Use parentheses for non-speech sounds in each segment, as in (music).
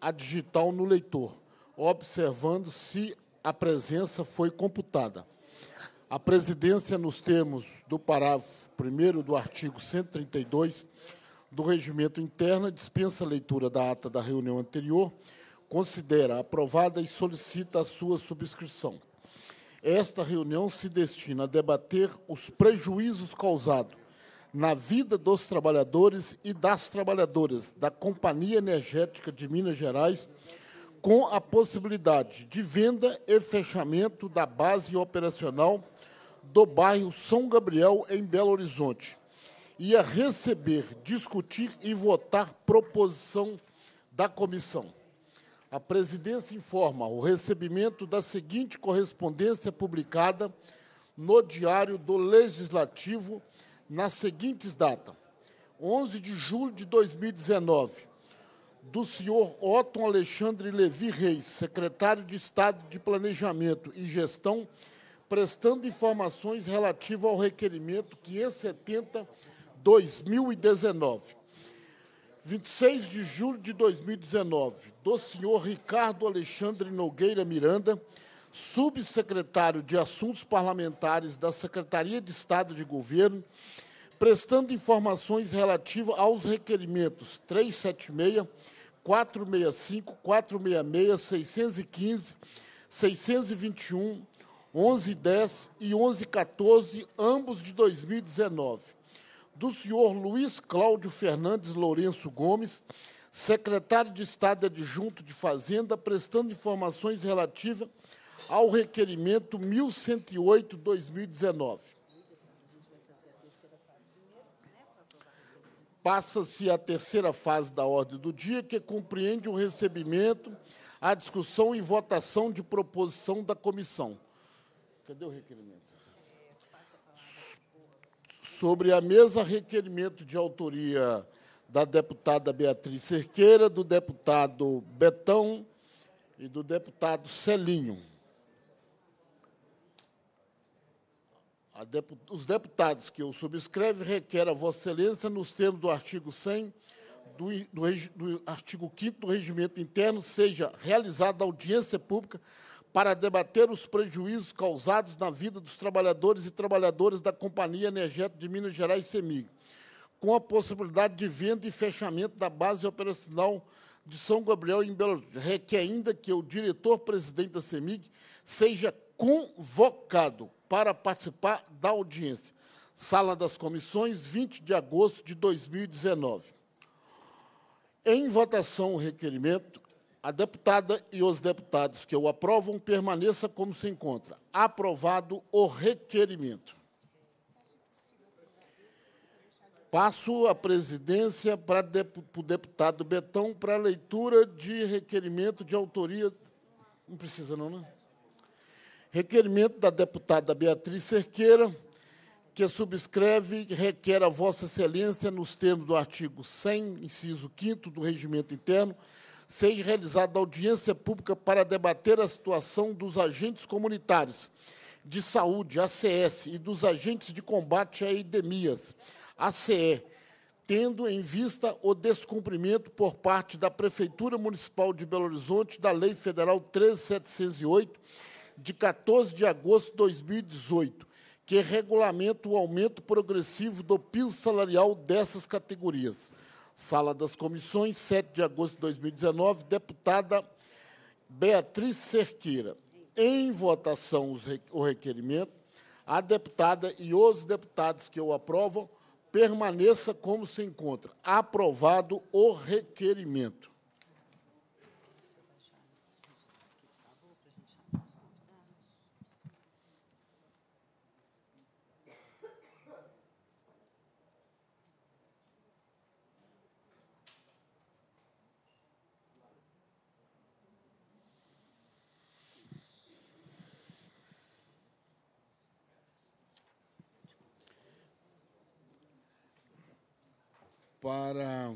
a digital no leitor, observando se a presença foi computada. A presidência, nos termos do parágrafo 1 do artigo 132 do Regimento Interno, dispensa a leitura da ata da reunião anterior, considera aprovada e solicita a sua subscrição. Esta reunião se destina a debater os prejuízos causados na vida dos trabalhadores e das trabalhadoras da Companhia Energética de Minas Gerais, com a possibilidade de venda e fechamento da base operacional do bairro São Gabriel, em Belo Horizonte. Ia receber, discutir e votar proposição da comissão. A presidência informa o recebimento da seguinte correspondência publicada no Diário do Legislativo nas seguintes datas: 11 de julho de 2019, do senhor Otton Alexandre Levi Reis, secretário de Estado de Planejamento e Gestão, prestando informações relativas ao requerimento 570-2019. 26 de julho de 2019, do senhor Ricardo Alexandre Nogueira Miranda, subsecretário de Assuntos Parlamentares da Secretaria de Estado de Governo, prestando informações relativas aos requerimentos 376, 465, 466, 615, 621, 1110 e 1114, ambos de 2019, do senhor Luiz Cláudio Fernandes Lourenço Gomes, secretário de Estado adjunto de Fazenda, prestando informações relativas ao requerimento 1108-2019. Passa-se a terceira fase da ordem do dia, que compreende o recebimento, a discussão e votação de proposição da comissão. Cadê o requerimento? Sobre a mesa, requerimento de autoria da deputada Beatriz Cerqueira, do deputado Betão e do deputado Celinho. Depu os deputados que o subscrevem requer a Vossa Excelência, nos termos do artigo 100 do, do, do artigo 5 do Regimento Interno, seja realizada audiência pública para debater os prejuízos causados na vida dos trabalhadores e trabalhadoras da Companhia Energética de Minas Gerais, CEMIG, com a possibilidade de venda e fechamento da base operacional de São Gabriel em Belo Horizonte. Requer ainda que o diretor-presidente da CEMIG seja convocado para participar da audiência. Sala das Comissões, 20 de agosto de 2019. Em votação o requerimento, a deputada e os deputados que o aprovam permaneça como se encontra. Aprovado o requerimento. Passo a presidência para, o deputado Betão para a leitura de requerimento de autoria. Não precisa, não, né? Requerimento da deputada Beatriz Cerqueira, que subscreve e requer a Vossa Excelência, nos termos do artigo 100, inciso 5 do Regimento Interno, seja realizada audiência pública para debater a situação dos agentes comunitários de saúde, ACS, e dos agentes de combate a endemias, ACE, tendo em vista o descumprimento por parte da Prefeitura Municipal de Belo Horizonte da Lei Federal 13708 de 14 de agosto de 2018, que regulamenta o aumento progressivo do piso salarial dessas categorias. Sala das Comissões, 7 de agosto de 2019, deputada Beatriz Cerqueira. Em votação o requerimento, a deputada e os deputados que o aprovam permaneça como se encontra. Aprovado o requerimento. para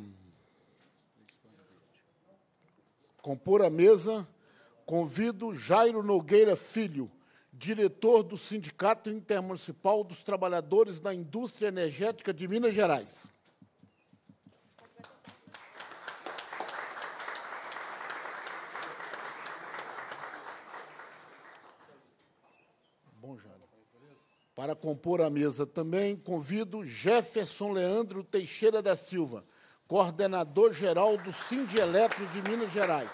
compor a mesa, convido Jairo Nogueira Filho, diretor do Sindicato Intermunicipal dos Trabalhadores da Indústria Energética de Minas Gerais. Para compor a mesa também, convido Jefferson Leandro Teixeira da Silva, coordenador geral do Eletro de Minas Gerais.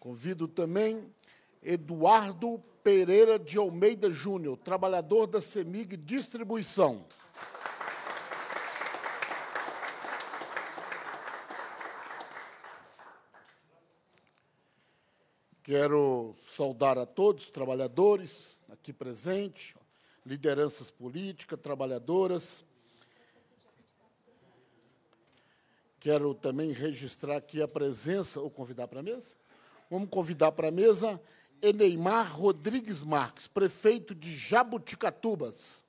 Convido também Eduardo Pereira de Almeida Júnior, trabalhador da CEMIG Distribuição. Quero saudar a todos, trabalhadores aqui presentes, lideranças políticas, trabalhadoras. Quero também registrar aqui a presença, ou convidar para a mesa? Vamos convidar para a mesa Eneimar Rodrigues Marques, prefeito de Jabuticatubas.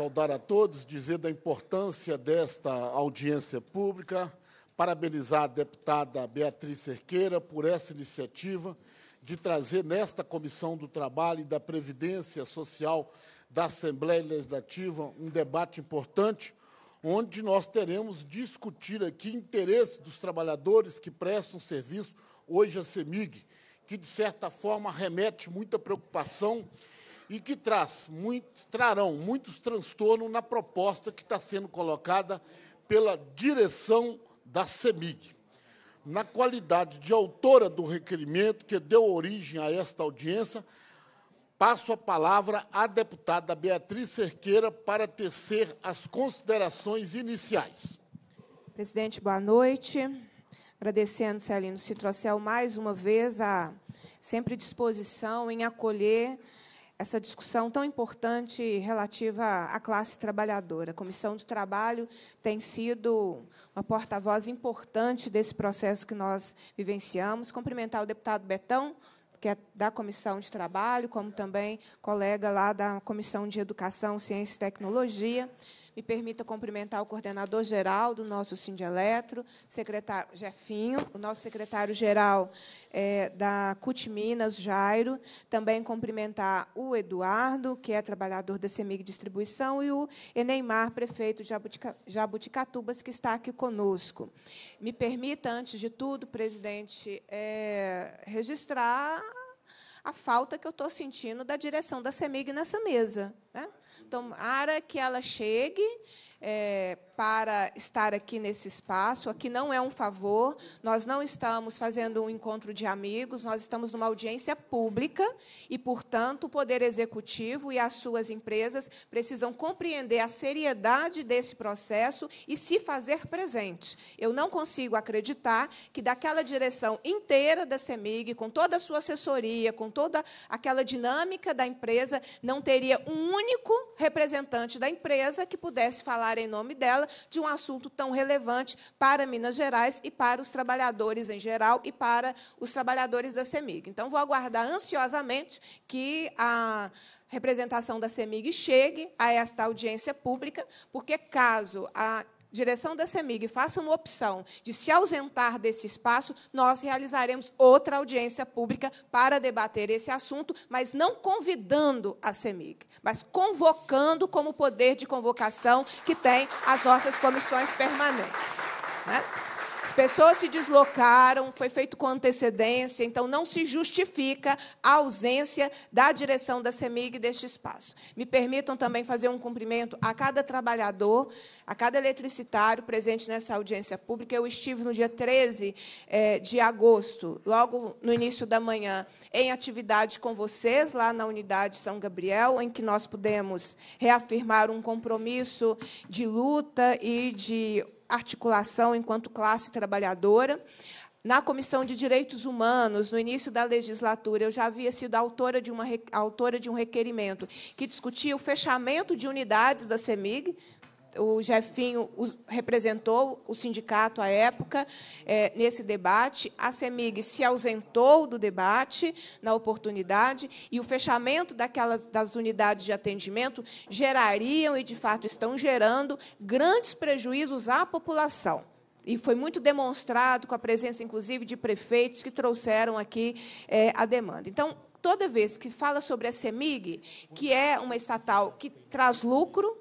saudar a todos, dizer da importância desta audiência pública, parabenizar a deputada Beatriz Cerqueira por essa iniciativa de trazer nesta Comissão do Trabalho e da Previdência Social da Assembleia Legislativa um debate importante, onde nós teremos discutir aqui interesse dos trabalhadores que prestam serviço hoje à CEMIG, que, de certa forma, remete muita preocupação e que traz muito, trarão muitos transtornos na proposta que está sendo colocada pela direção da CEMIG. Na qualidade de autora do requerimento que deu origem a esta audiência, passo a palavra à deputada Beatriz Cerqueira para tecer as considerações iniciais. Presidente, boa noite. Agradecendo, Celino Citrocel, mais uma vez, a sempre disposição em acolher essa discussão tão importante relativa à classe trabalhadora. A Comissão de Trabalho tem sido uma porta-voz importante desse processo que nós vivenciamos. Cumprimentar o deputado Betão, que é da Comissão de Trabalho, como também colega lá da Comissão de Educação, Ciência e Tecnologia. Me permita cumprimentar o coordenador-geral do nosso Sindieletro, secretário Jefinho, o nosso secretário-geral é, da CUT Minas, Jairo. Também cumprimentar o Eduardo, que é trabalhador da Semig Distribuição, e o Eneimar, prefeito de Jabuticatubas, que está aqui conosco. Me permita, antes de tudo, presidente, é, registrar a falta que eu estou sentindo da direção da CEMIG nessa mesa. Né? Tomara então, que ela chegue é, para estar aqui nesse espaço. Aqui não é um favor, nós não estamos fazendo um encontro de amigos, nós estamos numa audiência pública e, portanto, o Poder Executivo e as suas empresas precisam compreender a seriedade desse processo e se fazer presente. Eu não consigo acreditar que, daquela direção inteira da CEMIG, com toda a sua assessoria, com toda aquela dinâmica da empresa, não teria um único representante da empresa que pudesse falar em nome dela de um assunto tão relevante para Minas Gerais e para os trabalhadores em geral e para os trabalhadores da CEMIG. Então, vou aguardar ansiosamente que a representação da CEMIG chegue a esta audiência pública, porque caso a direção da CEMIG faça uma opção de se ausentar desse espaço, nós realizaremos outra audiência pública para debater esse assunto, mas não convidando a CEMIG, mas convocando como poder de convocação que tem as nossas comissões permanentes. Né? As pessoas se deslocaram, foi feito com antecedência, então não se justifica a ausência da direção da CEMIG deste espaço. Me permitam também fazer um cumprimento a cada trabalhador, a cada eletricitário presente nessa audiência pública. Eu estive no dia 13 eh, de agosto, logo no início da manhã, em atividade com vocês, lá na unidade São Gabriel, em que nós pudemos reafirmar um compromisso de luta e de articulação enquanto classe trabalhadora. Na Comissão de Direitos Humanos, no início da legislatura, eu já havia sido autora de, uma, autora de um requerimento que discutia o fechamento de unidades da CEMIG, o Jefinho os, representou o sindicato à época é, nesse debate, a CEMIG se ausentou do debate na oportunidade, e o fechamento daquelas, das unidades de atendimento gerariam, e de fato estão gerando, grandes prejuízos à população. E foi muito demonstrado com a presença, inclusive, de prefeitos que trouxeram aqui é, a demanda. Então, toda vez que fala sobre a CEMIG, que é uma estatal que traz lucro,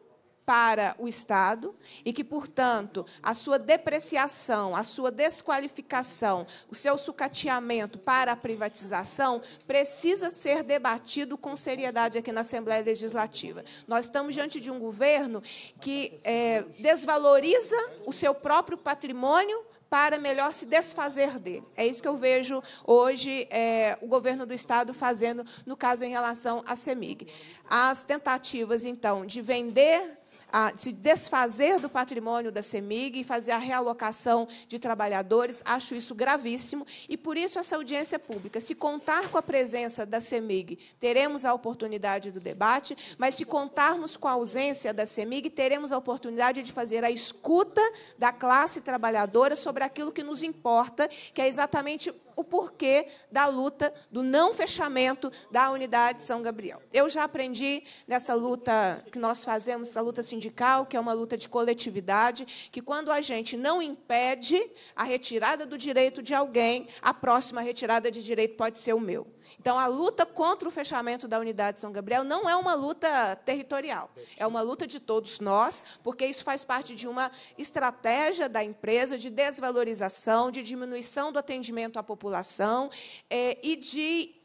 para o Estado e que, portanto, a sua depreciação, a sua desqualificação, o seu sucateamento para a privatização precisa ser debatido com seriedade aqui na Assembleia Legislativa. Nós estamos diante de um governo que é, desvaloriza o seu próprio patrimônio para melhor se desfazer dele. É isso que eu vejo hoje é, o governo do Estado fazendo, no caso em relação à CEMIG. As tentativas, então, de vender a, se desfazer do patrimônio da CEMIG e fazer a realocação de trabalhadores. Acho isso gravíssimo e, por isso, essa audiência pública. Se contar com a presença da CEMIG, teremos a oportunidade do debate, mas se contarmos com a ausência da CEMIG, teremos a oportunidade de fazer a escuta da classe trabalhadora sobre aquilo que nos importa, que é exatamente o porquê da luta do não fechamento da unidade São Gabriel. Eu já aprendi nessa luta que nós fazemos, essa luta sindical, sindical, que é uma luta de coletividade, que quando a gente não impede a retirada do direito de alguém, a próxima retirada de direito pode ser o meu. Então, a luta contra o fechamento da unidade São Gabriel não é uma luta territorial, é uma luta de todos nós, porque isso faz parte de uma estratégia da empresa de desvalorização, de diminuição do atendimento à população é, e de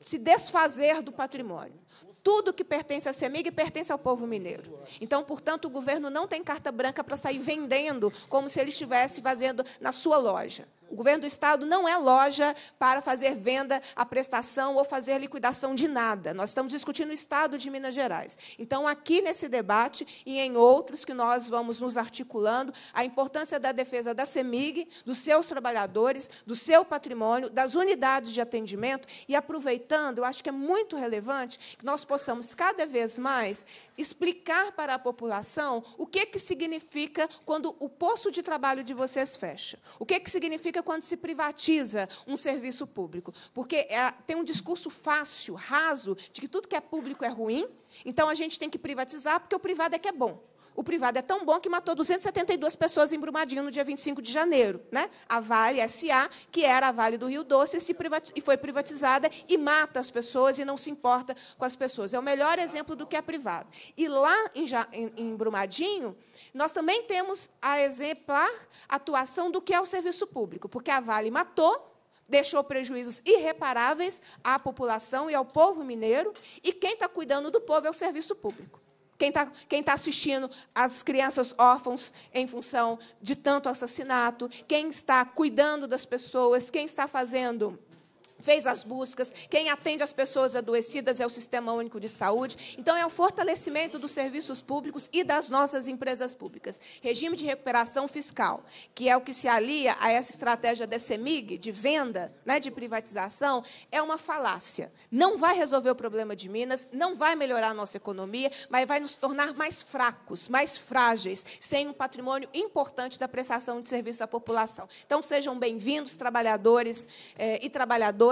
se desfazer do patrimônio tudo que pertence à CEMIG pertence ao povo mineiro. Então, portanto, o governo não tem carta branca para sair vendendo como se ele estivesse fazendo na sua loja. O governo do Estado não é loja para fazer venda à prestação ou fazer liquidação de nada. Nós estamos discutindo o Estado de Minas Gerais. Então, aqui nesse debate e em outros que nós vamos nos articulando, a importância da defesa da CEMIG, dos seus trabalhadores, do seu patrimônio, das unidades de atendimento, e aproveitando, eu acho que é muito relevante que nós possamos cada vez mais explicar para a população o que, que significa quando o posto de trabalho de vocês fecha. O que, que significa quando se privatiza um serviço público. Porque é, tem um discurso fácil, raso, de que tudo que é público é ruim, então a gente tem que privatizar porque o privado é que é bom o privado é tão bom que matou 272 pessoas em Brumadinho no dia 25 de janeiro. Né? A Vale SA, que era a Vale do Rio Doce, se e foi privatizada e mata as pessoas e não se importa com as pessoas. É o melhor exemplo do que é privado. E lá em, ja em, em Brumadinho, nós também temos a exemplar atuação do que é o serviço público, porque a Vale matou deixou prejuízos irreparáveis à população e ao povo mineiro, e quem está cuidando do povo é o serviço público quem está quem tá assistindo as crianças órfãos em função de tanto assassinato, quem está cuidando das pessoas, quem está fazendo fez as buscas, quem atende as pessoas adoecidas é o Sistema Único de Saúde. Então, é o fortalecimento dos serviços públicos e das nossas empresas públicas. Regime de recuperação fiscal, que é o que se alia a essa estratégia da CEMIG, de venda, né, de privatização, é uma falácia. Não vai resolver o problema de Minas, não vai melhorar a nossa economia, mas vai nos tornar mais fracos, mais frágeis, sem um patrimônio importante da prestação de serviço à população. Então, sejam bem-vindos, trabalhadores eh, e trabalhadoras,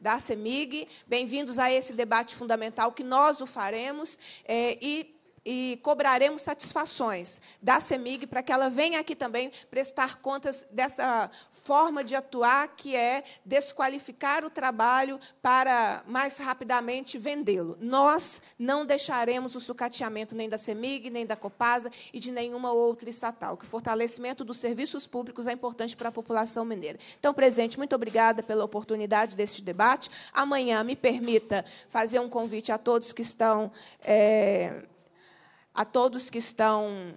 da CEMIG. Bem-vindos a esse debate fundamental que nós o faremos. É, e e cobraremos satisfações da CEMIG para que ela venha aqui também prestar contas dessa forma de atuar, que é desqualificar o trabalho para mais rapidamente vendê-lo. Nós não deixaremos o sucateamento nem da CEMIG, nem da Copasa e de nenhuma outra estatal, que o fortalecimento dos serviços públicos é importante para a população mineira. Então, presidente, muito obrigada pela oportunidade deste debate. Amanhã, me permita fazer um convite a todos que estão. É a todos que estão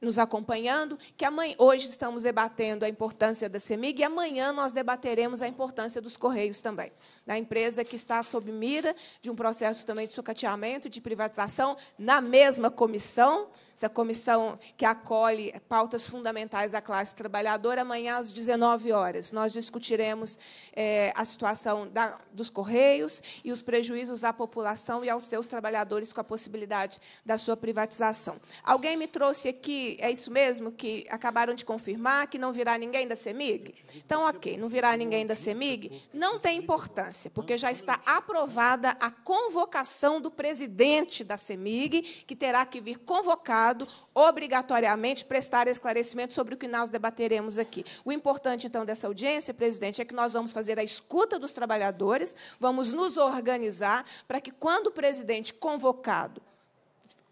nos acompanhando, que amanhã, hoje estamos debatendo a importância da CEMIG e amanhã nós debateremos a importância dos Correios também, da empresa que está sob mira de um processo também de sucateamento, de privatização, na mesma comissão, essa comissão que acolhe pautas fundamentais da classe trabalhadora, amanhã às 19 horas. Nós discutiremos é, a situação da, dos Correios e os prejuízos à população e aos seus trabalhadores com a possibilidade da sua privatização. Alguém me trouxe aqui, é isso mesmo, que acabaram de confirmar que não virá ninguém da CEMIG? Então, ok, não virá ninguém da CEMIG? Não tem importância, porque já está aprovada a convocação do presidente da CEMIG, que terá que vir convocado obrigado, obrigatoriamente, prestar esclarecimento sobre o que nós debateremos aqui. O importante, então, dessa audiência, presidente, é que nós vamos fazer a escuta dos trabalhadores, vamos nos organizar para que, quando o presidente convocado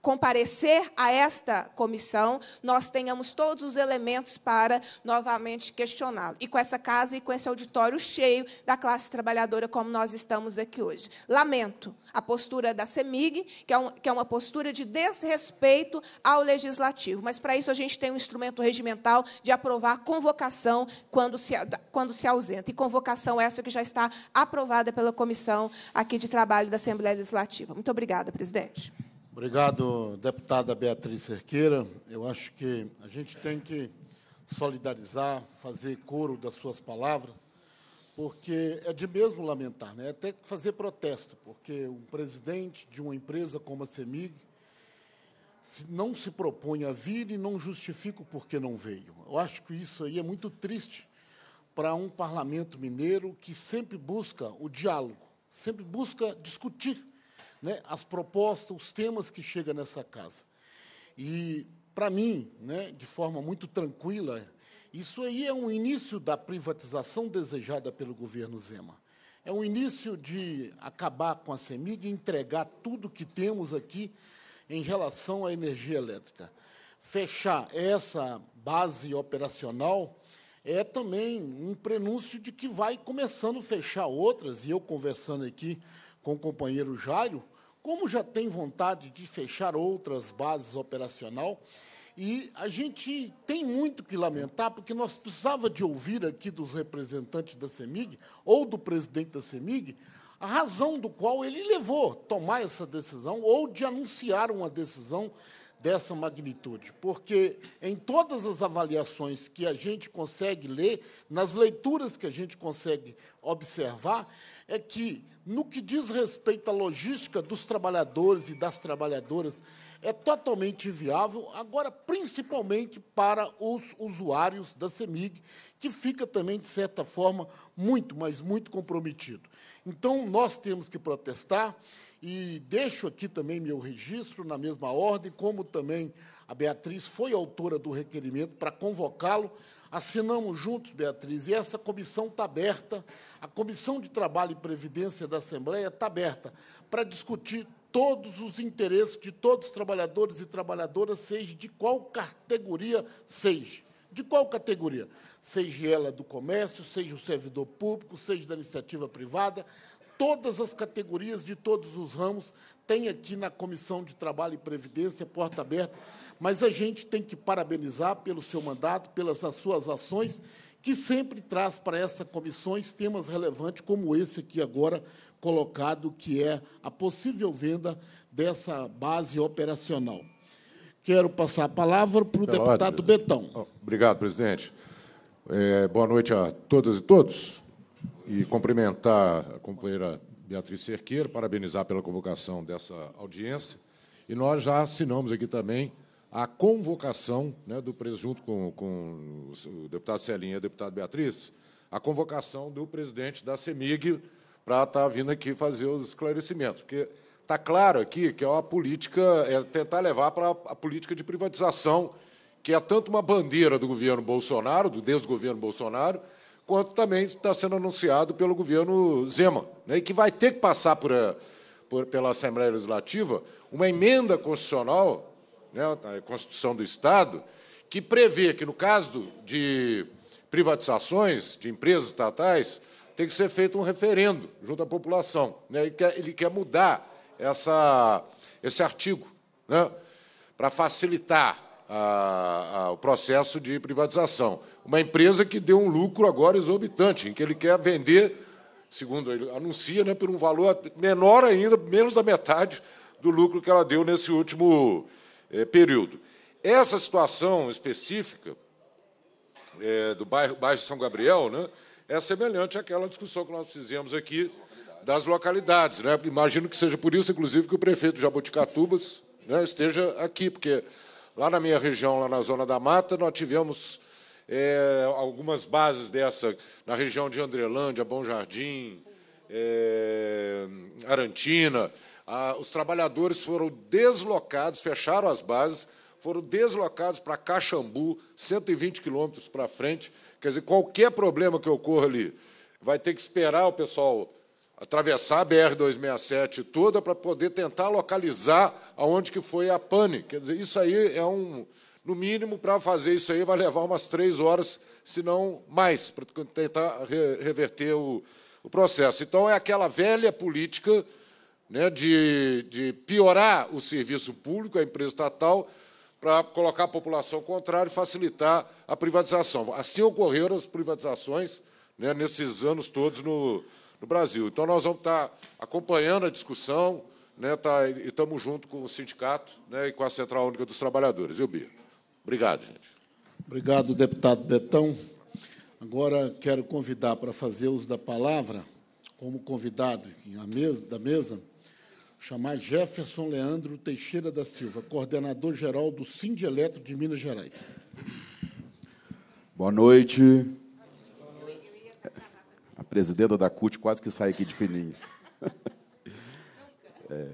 comparecer a esta comissão, nós tenhamos todos os elementos para novamente questioná-lo. E com essa casa e com esse auditório cheio da classe trabalhadora como nós estamos aqui hoje. Lamento a postura da CEMIG, que é, um, que é uma postura de desrespeito ao legislativo, mas para isso a gente tem um instrumento regimental de aprovar convocação quando se, quando se ausenta. E convocação essa que já está aprovada pela comissão aqui de trabalho da Assembleia Legislativa. Muito obrigada, presidente. Obrigado, deputada Beatriz Cerqueira. Eu acho que a gente tem que solidarizar, fazer coro das suas palavras, porque é de mesmo lamentar, né? É até fazer protesto, porque um presidente de uma empresa como a CEMIG não se propõe a vir e não justifica o porquê não veio. Eu acho que isso aí é muito triste para um parlamento mineiro que sempre busca o diálogo, sempre busca discutir né, as propostas, os temas que chegam nessa casa. E, para mim, né, de forma muito tranquila, isso aí é um início da privatização desejada pelo governo Zema. É um início de acabar com a CEMIG e entregar tudo que temos aqui em relação à energia elétrica. Fechar essa base operacional é também um prenúncio de que vai começando a fechar outras, e eu conversando aqui com o companheiro Jairo, como já tem vontade de fechar outras bases operacional, e a gente tem muito que lamentar, porque nós precisava de ouvir aqui dos representantes da CEMIG, ou do presidente da CEMIG, a razão do qual ele levou tomar essa decisão, ou de anunciar uma decisão dessa magnitude, porque em todas as avaliações que a gente consegue ler, nas leituras que a gente consegue observar, é que no que diz respeito à logística dos trabalhadores e das trabalhadoras, é totalmente inviável agora principalmente para os usuários da CEMIG, que fica também, de certa forma, muito, mas muito comprometido. Então, nós temos que protestar e deixo aqui também meu registro, na mesma ordem, como também a Beatriz foi autora do requerimento para convocá-lo. Assinamos juntos, Beatriz, e essa comissão está aberta, a Comissão de Trabalho e Previdência da Assembleia está aberta para discutir todos os interesses de todos os trabalhadores e trabalhadoras, seja de qual categoria seja. De qual categoria? Seja ela do comércio, seja o servidor público, seja da iniciativa privada, todas as categorias de todos os ramos. Tem aqui na Comissão de Trabalho e Previdência, porta aberta, mas a gente tem que parabenizar pelo seu mandato, pelas suas ações, que sempre traz para essas comissões temas relevantes, como esse aqui agora colocado, que é a possível venda dessa base operacional. Quero passar a palavra para o deputado Betão. Obrigado, presidente. É, boa noite a todas e todos e cumprimentar a companheira Beatriz Cerqueira, parabenizar pela convocação dessa audiência. E nós já assinamos aqui também a convocação né, do presidente, junto com, com o deputado Celinha e a deputada Beatriz, a convocação do presidente da CEMIG para estar tá vindo aqui fazer os esclarecimentos. Porque está claro aqui que é uma política, é tentar levar para a política de privatização, que é tanto uma bandeira do governo Bolsonaro, do desgoverno Bolsonaro, quanto também está sendo anunciado pelo governo Zema, né, e que vai ter que passar por, eh, por pela Assembleia Legislativa uma emenda constitucional, né, a Constituição do Estado, que prevê que, no caso de privatizações de empresas estatais, tem que ser feito um referendo junto à população. Né, ele, quer, ele quer mudar essa, esse artigo né, para facilitar a, a, o processo de privatização uma empresa que deu um lucro agora exorbitante, em que ele quer vender, segundo ele anuncia, né, por um valor menor ainda, menos da metade do lucro que ela deu nesse último é, período. Essa situação específica é, do bairro, bairro São Gabriel né, é semelhante àquela discussão que nós fizemos aqui das localidades. Né? Imagino que seja por isso, inclusive, que o prefeito de Jaboticatubas né, esteja aqui, porque lá na minha região, lá na Zona da Mata, nós tivemos é, algumas bases dessa na região de Andrelândia, Bom Jardim, é, Arantina. os trabalhadores foram deslocados, fecharam as bases, foram deslocados para Caxambu, 120 quilômetros para frente. Quer dizer, qualquer problema que ocorra ali, vai ter que esperar o pessoal atravessar a BR-267 toda para poder tentar localizar aonde que foi a pane. Quer dizer, isso aí é um, no mínimo, para fazer isso aí, vai levar umas três horas, se não mais, para tentar reverter o, o, processo. Então, é aquela velha política né, de, de piorar o serviço público, a empresa estatal, para colocar a população contrária e facilitar a privatização. Assim ocorreram as privatizações né, nesses anos todos no, no Brasil. Então, nós vamos estar tá acompanhando a discussão né, tá, e estamos junto com o sindicato né, e com a Central Única dos Trabalhadores. Eu, Bia. Obrigado, gente. Obrigado, deputado Betão. Agora quero convidar para fazer uso da palavra, como convidado da mesa, chamar Jefferson Leandro Teixeira da Silva, coordenador-geral do Sind Eletro de Minas Gerais. Boa noite. A presidenta da CUT quase que sai aqui de fininho. (laughs) É,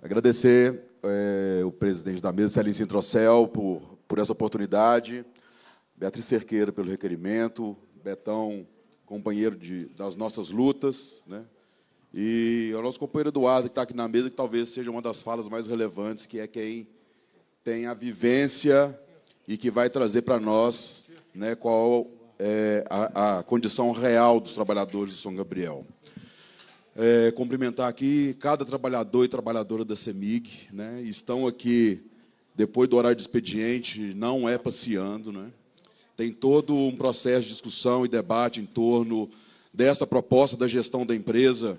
agradecer é, o presidente da mesa, Celinho Trocel, por por essa oportunidade, Beatriz Cerqueira pelo requerimento, Betão, companheiro de, das nossas lutas, né? e o nosso companheiro Eduardo, que está aqui na mesa, que talvez seja uma das falas mais relevantes, que é quem tem a vivência e que vai trazer para nós né, qual é a, a, condição real dos trabalhadores do São Gabriel. É, cumprimentar aqui cada trabalhador e trabalhadora da CEMIG. Né, estão aqui depois do horário de expediente, não é passeando, né? Tem todo um processo de discussão e debate em torno desta proposta da gestão da empresa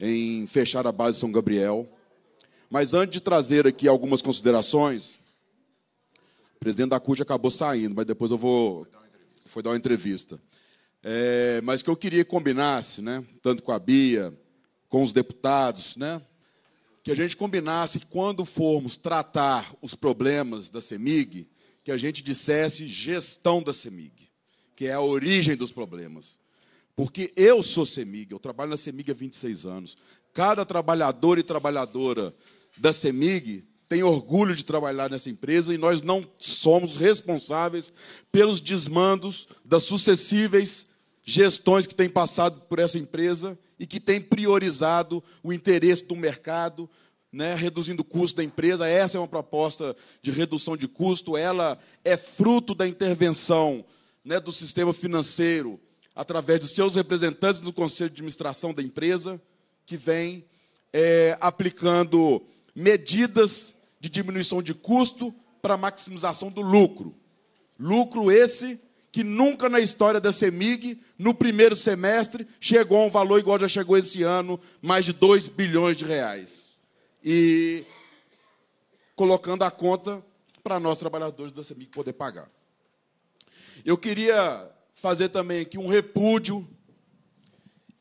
em fechar a base São Gabriel. Mas antes de trazer aqui algumas considerações, o presidente da CUT acabou saindo, mas depois eu vou. Foi dar uma entrevista. É, mas que eu queria que combinasse, né, tanto com a Bia, com os deputados, né, que a gente combinasse que quando formos tratar os problemas da CEMIG, que a gente dissesse gestão da CEMIG, que é a origem dos problemas. Porque eu sou CEMIG, eu trabalho na CEMIG há 26 anos. Cada trabalhador e trabalhadora da CEMIG tem orgulho de trabalhar nessa empresa e nós não somos responsáveis pelos desmandos das sucessíveis gestões que têm passado por essa empresa e que tem priorizado o interesse do mercado, né, reduzindo o custo da empresa. Essa é uma proposta de redução de custo. Ela é fruto da intervenção né, do sistema financeiro através dos seus representantes do conselho de administração da empresa, que vem é, aplicando medidas de diminuição de custo para maximização do lucro. Lucro esse que nunca na história da CEMIG, no primeiro semestre, chegou a um valor igual já chegou esse ano, mais de 2 bilhões de reais. E colocando a conta para nós, trabalhadores da CEMIG, poder pagar. Eu queria fazer também aqui um repúdio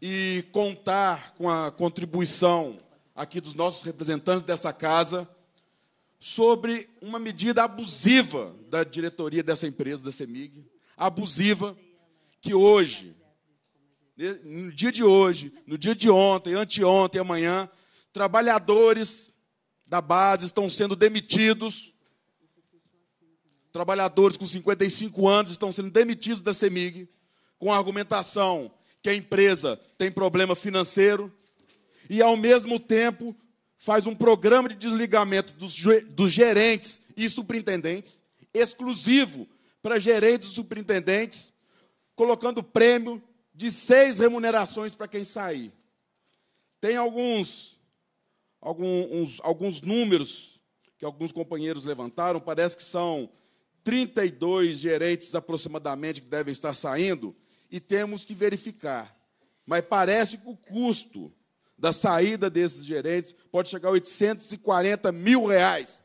e contar com a contribuição aqui dos nossos representantes dessa casa sobre uma medida abusiva da diretoria dessa empresa, da CEMIG, abusiva, que hoje, no dia de hoje, no dia de ontem, anteontem, amanhã, trabalhadores da base estão sendo demitidos. Trabalhadores com 55 anos estão sendo demitidos da CEMIG, com a argumentação que a empresa tem problema financeiro, e ao mesmo tempo faz um programa de desligamento dos, dos gerentes e superintendentes exclusivo para gerentes e superintendentes, colocando prêmio de seis remunerações para quem sair. Tem alguns, alguns, alguns números que alguns companheiros levantaram, parece que são 32 gerentes aproximadamente que devem estar saindo, e temos que verificar. Mas parece que o custo da saída desses gerentes pode chegar a 840 mil reais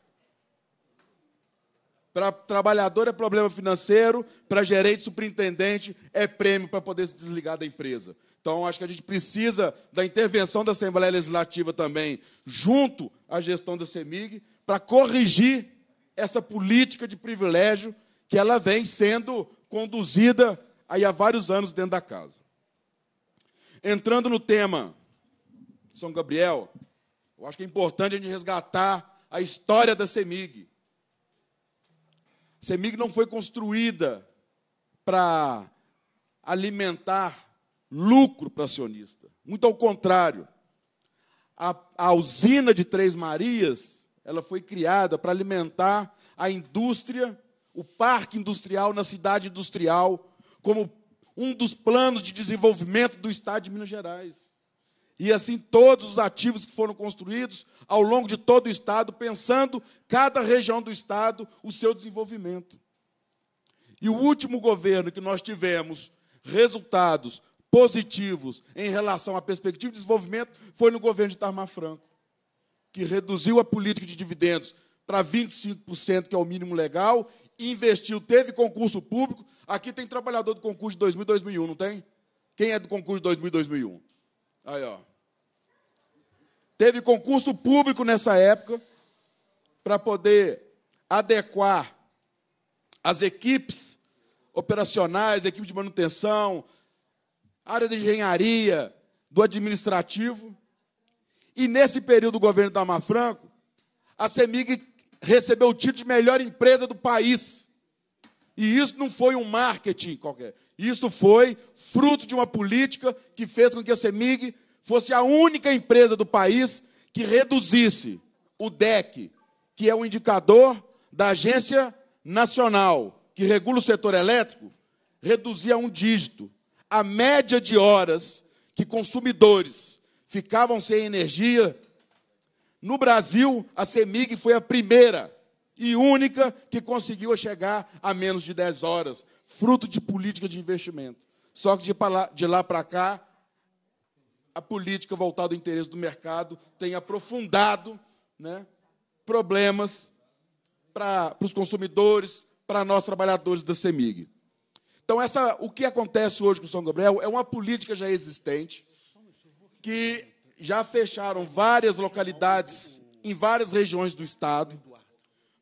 para trabalhador é problema financeiro, para gerente, superintendente é prêmio para poder se desligar da empresa. Então, acho que a gente precisa da intervenção da Assembleia Legislativa também, junto à gestão da CEMIG, para corrigir essa política de privilégio que ela vem sendo conduzida aí há vários anos dentro da casa. Entrando no tema São Gabriel, eu acho que é importante a gente resgatar a história da CEMIG. CEMIG não foi construída para alimentar lucro para acionista. Muito ao contrário. A, a, usina de Três Marias, ela foi criada para alimentar a indústria, o parque industrial na cidade industrial, como um dos planos de desenvolvimento do estado de Minas Gerais. E assim todos os ativos que foram construídos ao longo de todo o estado, pensando cada região do estado o seu desenvolvimento. E o último governo que nós tivemos resultados positivos em relação à perspectiva de desenvolvimento foi no governo de Tarmar Franco, que reduziu a política de dividendos para 25%, que é o mínimo legal, investiu, teve concurso público. Aqui tem trabalhador do concurso de 2000 2001, não tem? Quem é do concurso de 2000 2001? Aí, ó. Teve concurso público nessa época para poder adequar as equipes operacionais, equipe de manutenção, área de engenharia, do administrativo. E nesse período do governo da Franco, a CEMIG recebeu o título de melhor empresa do país. E isso não foi um marketing qualquer. Isso foi fruto de uma política que fez com que a CEMIG fosse a única empresa do país que reduzisse o DEC, que é o indicador da Agência Nacional que regula o setor elétrico, reduzia um dígito a média de horas que consumidores ficavam sem energia. No Brasil, a CEMIG foi a primeira e única que conseguiu chegar a menos de 10 horas, fruto de política de investimento. Só que de lá para cá, a política voltada ao interesse do mercado tem aprofundado né, problemas para os consumidores, para nós trabalhadores da CEMIG. Então, essa, o que acontece hoje com São Gabriel é uma política já existente, que já fecharam várias localidades em várias regiões do Estado.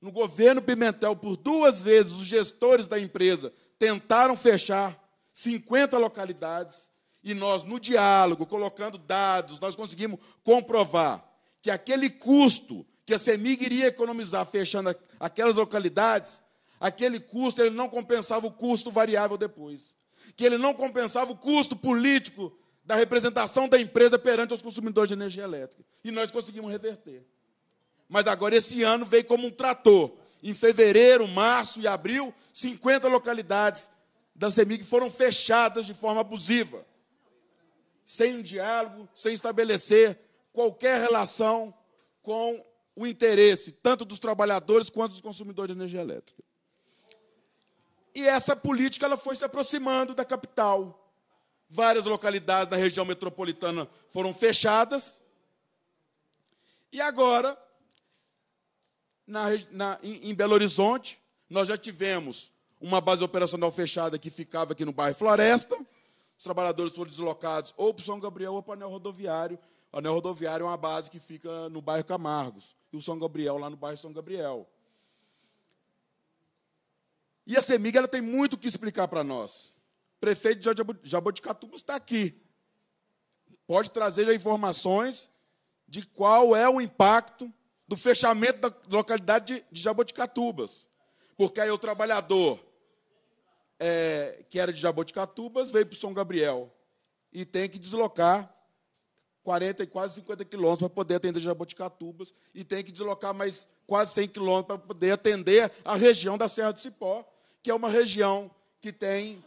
No governo Pimentel, por duas vezes, os gestores da empresa tentaram fechar 50 localidades e nós, no diálogo, colocando dados, nós conseguimos comprovar que aquele custo que a CEMIG iria economizar fechando aquelas localidades, aquele custo ele não compensava o custo variável depois. Que ele não compensava o custo político da representação da empresa perante os consumidores de energia elétrica. E nós conseguimos reverter. Mas agora, esse ano, veio como um trator. Em fevereiro, março e abril, 50 localidades da CEMIG foram fechadas de forma abusiva sem um diálogo, sem estabelecer qualquer relação com o interesse, tanto dos trabalhadores quanto dos consumidores de energia elétrica. E essa política ela foi se aproximando da capital. Várias localidades da região metropolitana foram fechadas. E agora, na, na, em, em Belo Horizonte, nós já tivemos uma base operacional fechada que ficava aqui no bairro Floresta os trabalhadores foram deslocados ou para o São Gabriel ou para o anel rodoviário. O anel rodoviário é uma base que fica no bairro Camargos, e o São Gabriel lá no bairro São Gabriel. E a CEMIG ela tem muito o que explicar para nós. O prefeito de Jaboticatuba está aqui. Pode trazer informações de qual é o impacto do fechamento da localidade de Jaboticatubas. Porque aí o trabalhador é, que era de Jaboticatubas, veio para São Gabriel. E tem que deslocar 40 e quase 50 quilômetros para poder atender Jaboticatubas. E tem que deslocar mais quase 100 quilômetros para poder atender a região da Serra do Cipó, que é uma região que tem,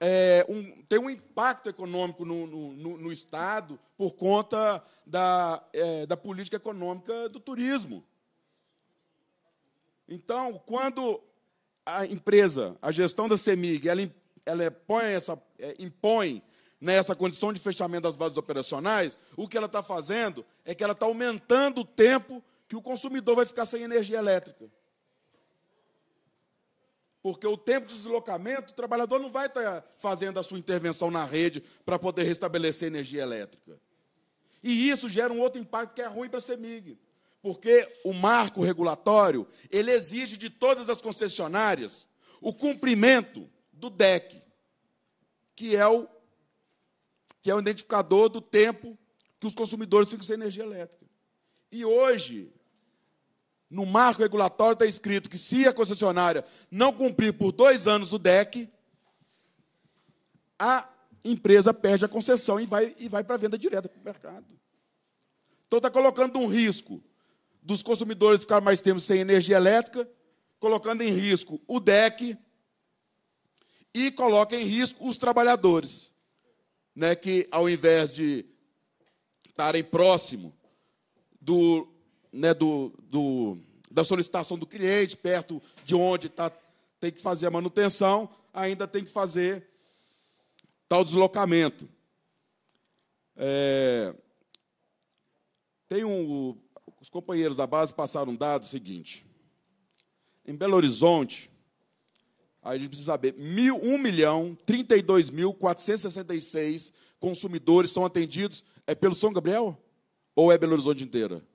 é, um, tem um impacto econômico no, no, no Estado por conta da, é, da política econômica do turismo. Então, quando a empresa, a gestão da CEMIG, ela, ela é, é, impõe, né, essa, impõe nessa condição de fechamento das bases operacionais, o que ela está fazendo é que ela está aumentando o tempo que o consumidor vai ficar sem energia elétrica. Porque o tempo de deslocamento, o trabalhador não vai estar tá fazendo a sua intervenção na rede para poder restabelecer energia elétrica. E isso gera um outro impacto que é ruim para a CEMIG porque o marco regulatório, ele exige de todas as concessionárias o cumprimento do DEC, que é o que é o identificador do tempo que os consumidores ficam sem energia elétrica. E hoje, no marco regulatório está escrito que se a concessionária não cumprir por dois anos o DEC, a empresa perde a concessão e vai, e vai para a venda direta para o mercado. Então está colocando um risco dos consumidores ficar mais tempo sem energia elétrica, colocando em risco o DEC e coloca em risco os trabalhadores, né, que ao invés de estarem próximo do, né, do, do, da solicitação do cliente, perto de onde tá, tem que fazer a manutenção, ainda tem que fazer tal deslocamento. É, tem um os companheiros da base passaram um dado seguinte. Em Belo Horizonte, a gente precisa saber, mil, 1 milhão 32 mil 466 consumidores são atendidos. É pelo São Gabriel? Ou é Belo Horizonte inteira?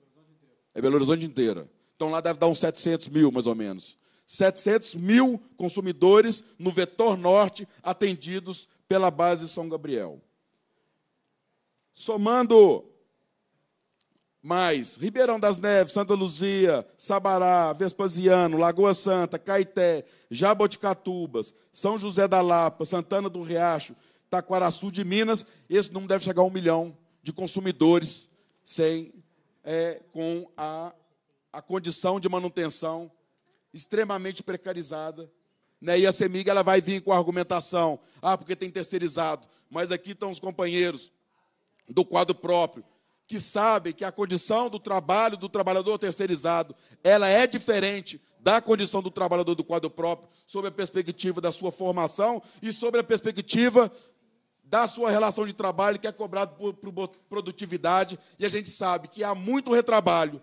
É Belo Horizonte inteira. Então lá deve dar uns 700 mil, mais ou menos. 700 mil consumidores no vetor norte atendidos pela base São Gabriel. Somando mas Ribeirão das Neves, Santa Luzia, Sabará, Vespasiano, Lagoa Santa, Caeté, Jaboticatubas, São José da Lapa, Santana do Riacho, Taquaraçu de Minas, esse não deve chegar a um milhão de consumidores sem, é, com a, a condição de manutenção extremamente precarizada. Né? E a CEMIG ela vai vir com a argumentação, ah, porque tem terceirizado, mas aqui estão os companheiros do quadro próprio, que sabe que a condição do trabalho do trabalhador terceirizado, ela é diferente da condição do trabalhador do quadro próprio, sobre a perspectiva da sua formação e sobre a perspectiva da sua relação de trabalho, que é cobrado por, por produtividade, e a gente sabe que há muito retrabalho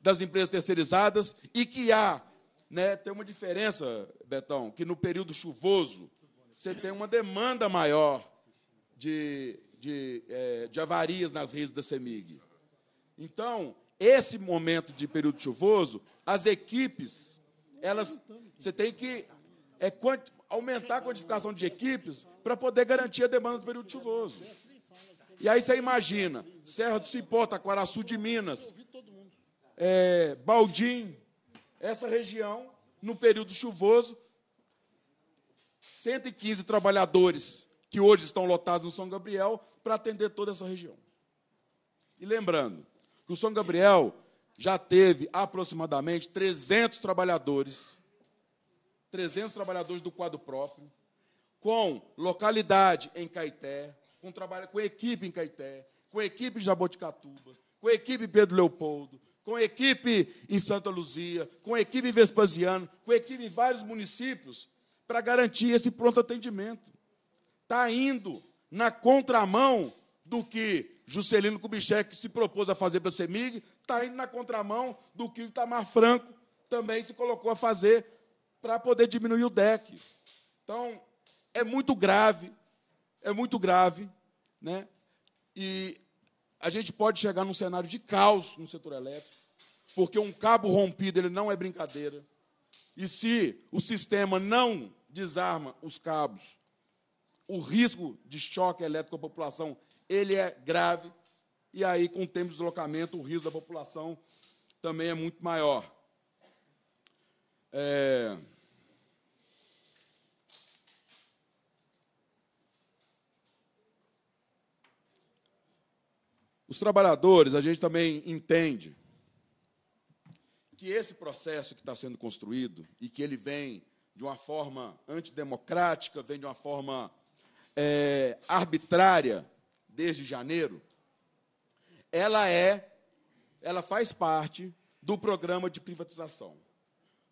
das empresas terceirizadas e que há, né, tem uma diferença, Betão, que no período chuvoso você tem uma demanda maior de de, é, de avarias nas redes da CEMIG. Então, esse momento de período chuvoso, as equipes, elas, você tem que é, quanti, aumentar a quantificação de equipes para poder garantir a demanda do período chuvoso. E aí você imagina, Serra do Cipó, Taquaraçu de Minas, é, Baldim, essa região, no período chuvoso, 115 trabalhadores que hoje estão lotados no São Gabriel para atender toda essa região. E lembrando que o São Gabriel já teve aproximadamente 300 trabalhadores, 300 trabalhadores do quadro próprio, com localidade em Caeté, com, trabalho, com equipe em Caeté, com equipe em Jaboticatuba, com equipe em Pedro Leopoldo, com equipe em Santa Luzia, com equipe em Vespasiano, com equipe em vários municípios, para garantir esse pronto atendimento. Está indo na contramão do que Juscelino Kubitschek se propôs a fazer para a CEMIG, está indo na contramão do que o Itamar Franco também se colocou a fazer para poder diminuir o DEC. Então, é muito grave, é muito grave, né? e a gente pode chegar num cenário de caos no setor elétrico, porque um cabo rompido ele não é brincadeira. E se o sistema não desarma os cabos o risco de choque elétrico à população ele é grave, e aí, com o tempo de deslocamento, o risco da população também é muito maior. É... Os trabalhadores, a gente também entende que esse processo que está sendo construído e que ele vem de uma forma antidemocrática, vem de uma forma é, arbitrária desde janeiro, ela é, ela faz parte do programa de privatização.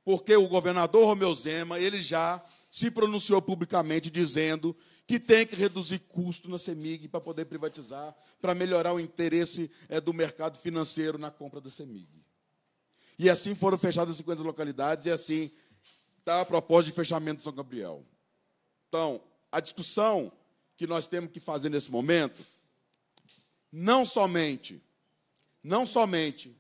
Porque o governador Romeu Zema, ele já se pronunciou publicamente dizendo que tem que reduzir custo na CEMIG para poder privatizar, para melhorar o interesse é, do mercado financeiro na compra da CEMIG. E assim foram fechadas 50 localidades, e assim está a proposta de fechamento de São Gabriel. Então, a discussão que nós temos que fazer nesse momento, não somente, não somente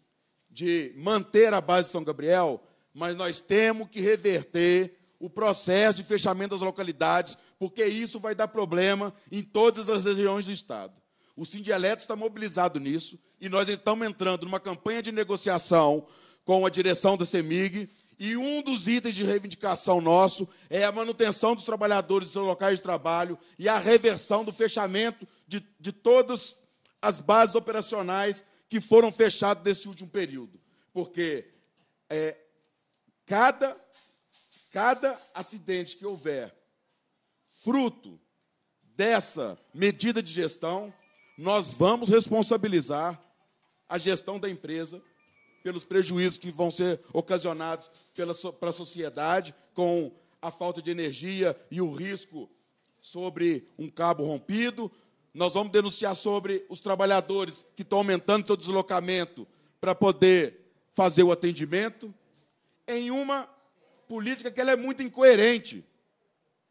de manter a base de São Gabriel, mas nós temos que reverter o processo de fechamento das localidades, porque isso vai dar problema em todas as regiões do Estado. O Sindialeto está mobilizado nisso e nós estamos entrando numa campanha de negociação com a direção da CEMIG e um dos itens de reivindicação nosso é a manutenção dos trabalhadores em seus locais de trabalho e a reversão do fechamento de, de todas as bases operacionais que foram fechadas nesse último período. Porque é, cada, cada acidente que houver fruto dessa medida de gestão, nós vamos responsabilizar a gestão da empresa pelos prejuízos que vão ser ocasionados pela para a sociedade com a falta de energia e o risco sobre um cabo rompido. Nós vamos denunciar sobre os trabalhadores que estão aumentando seu deslocamento para poder fazer o atendimento em uma política que ela é muito incoerente.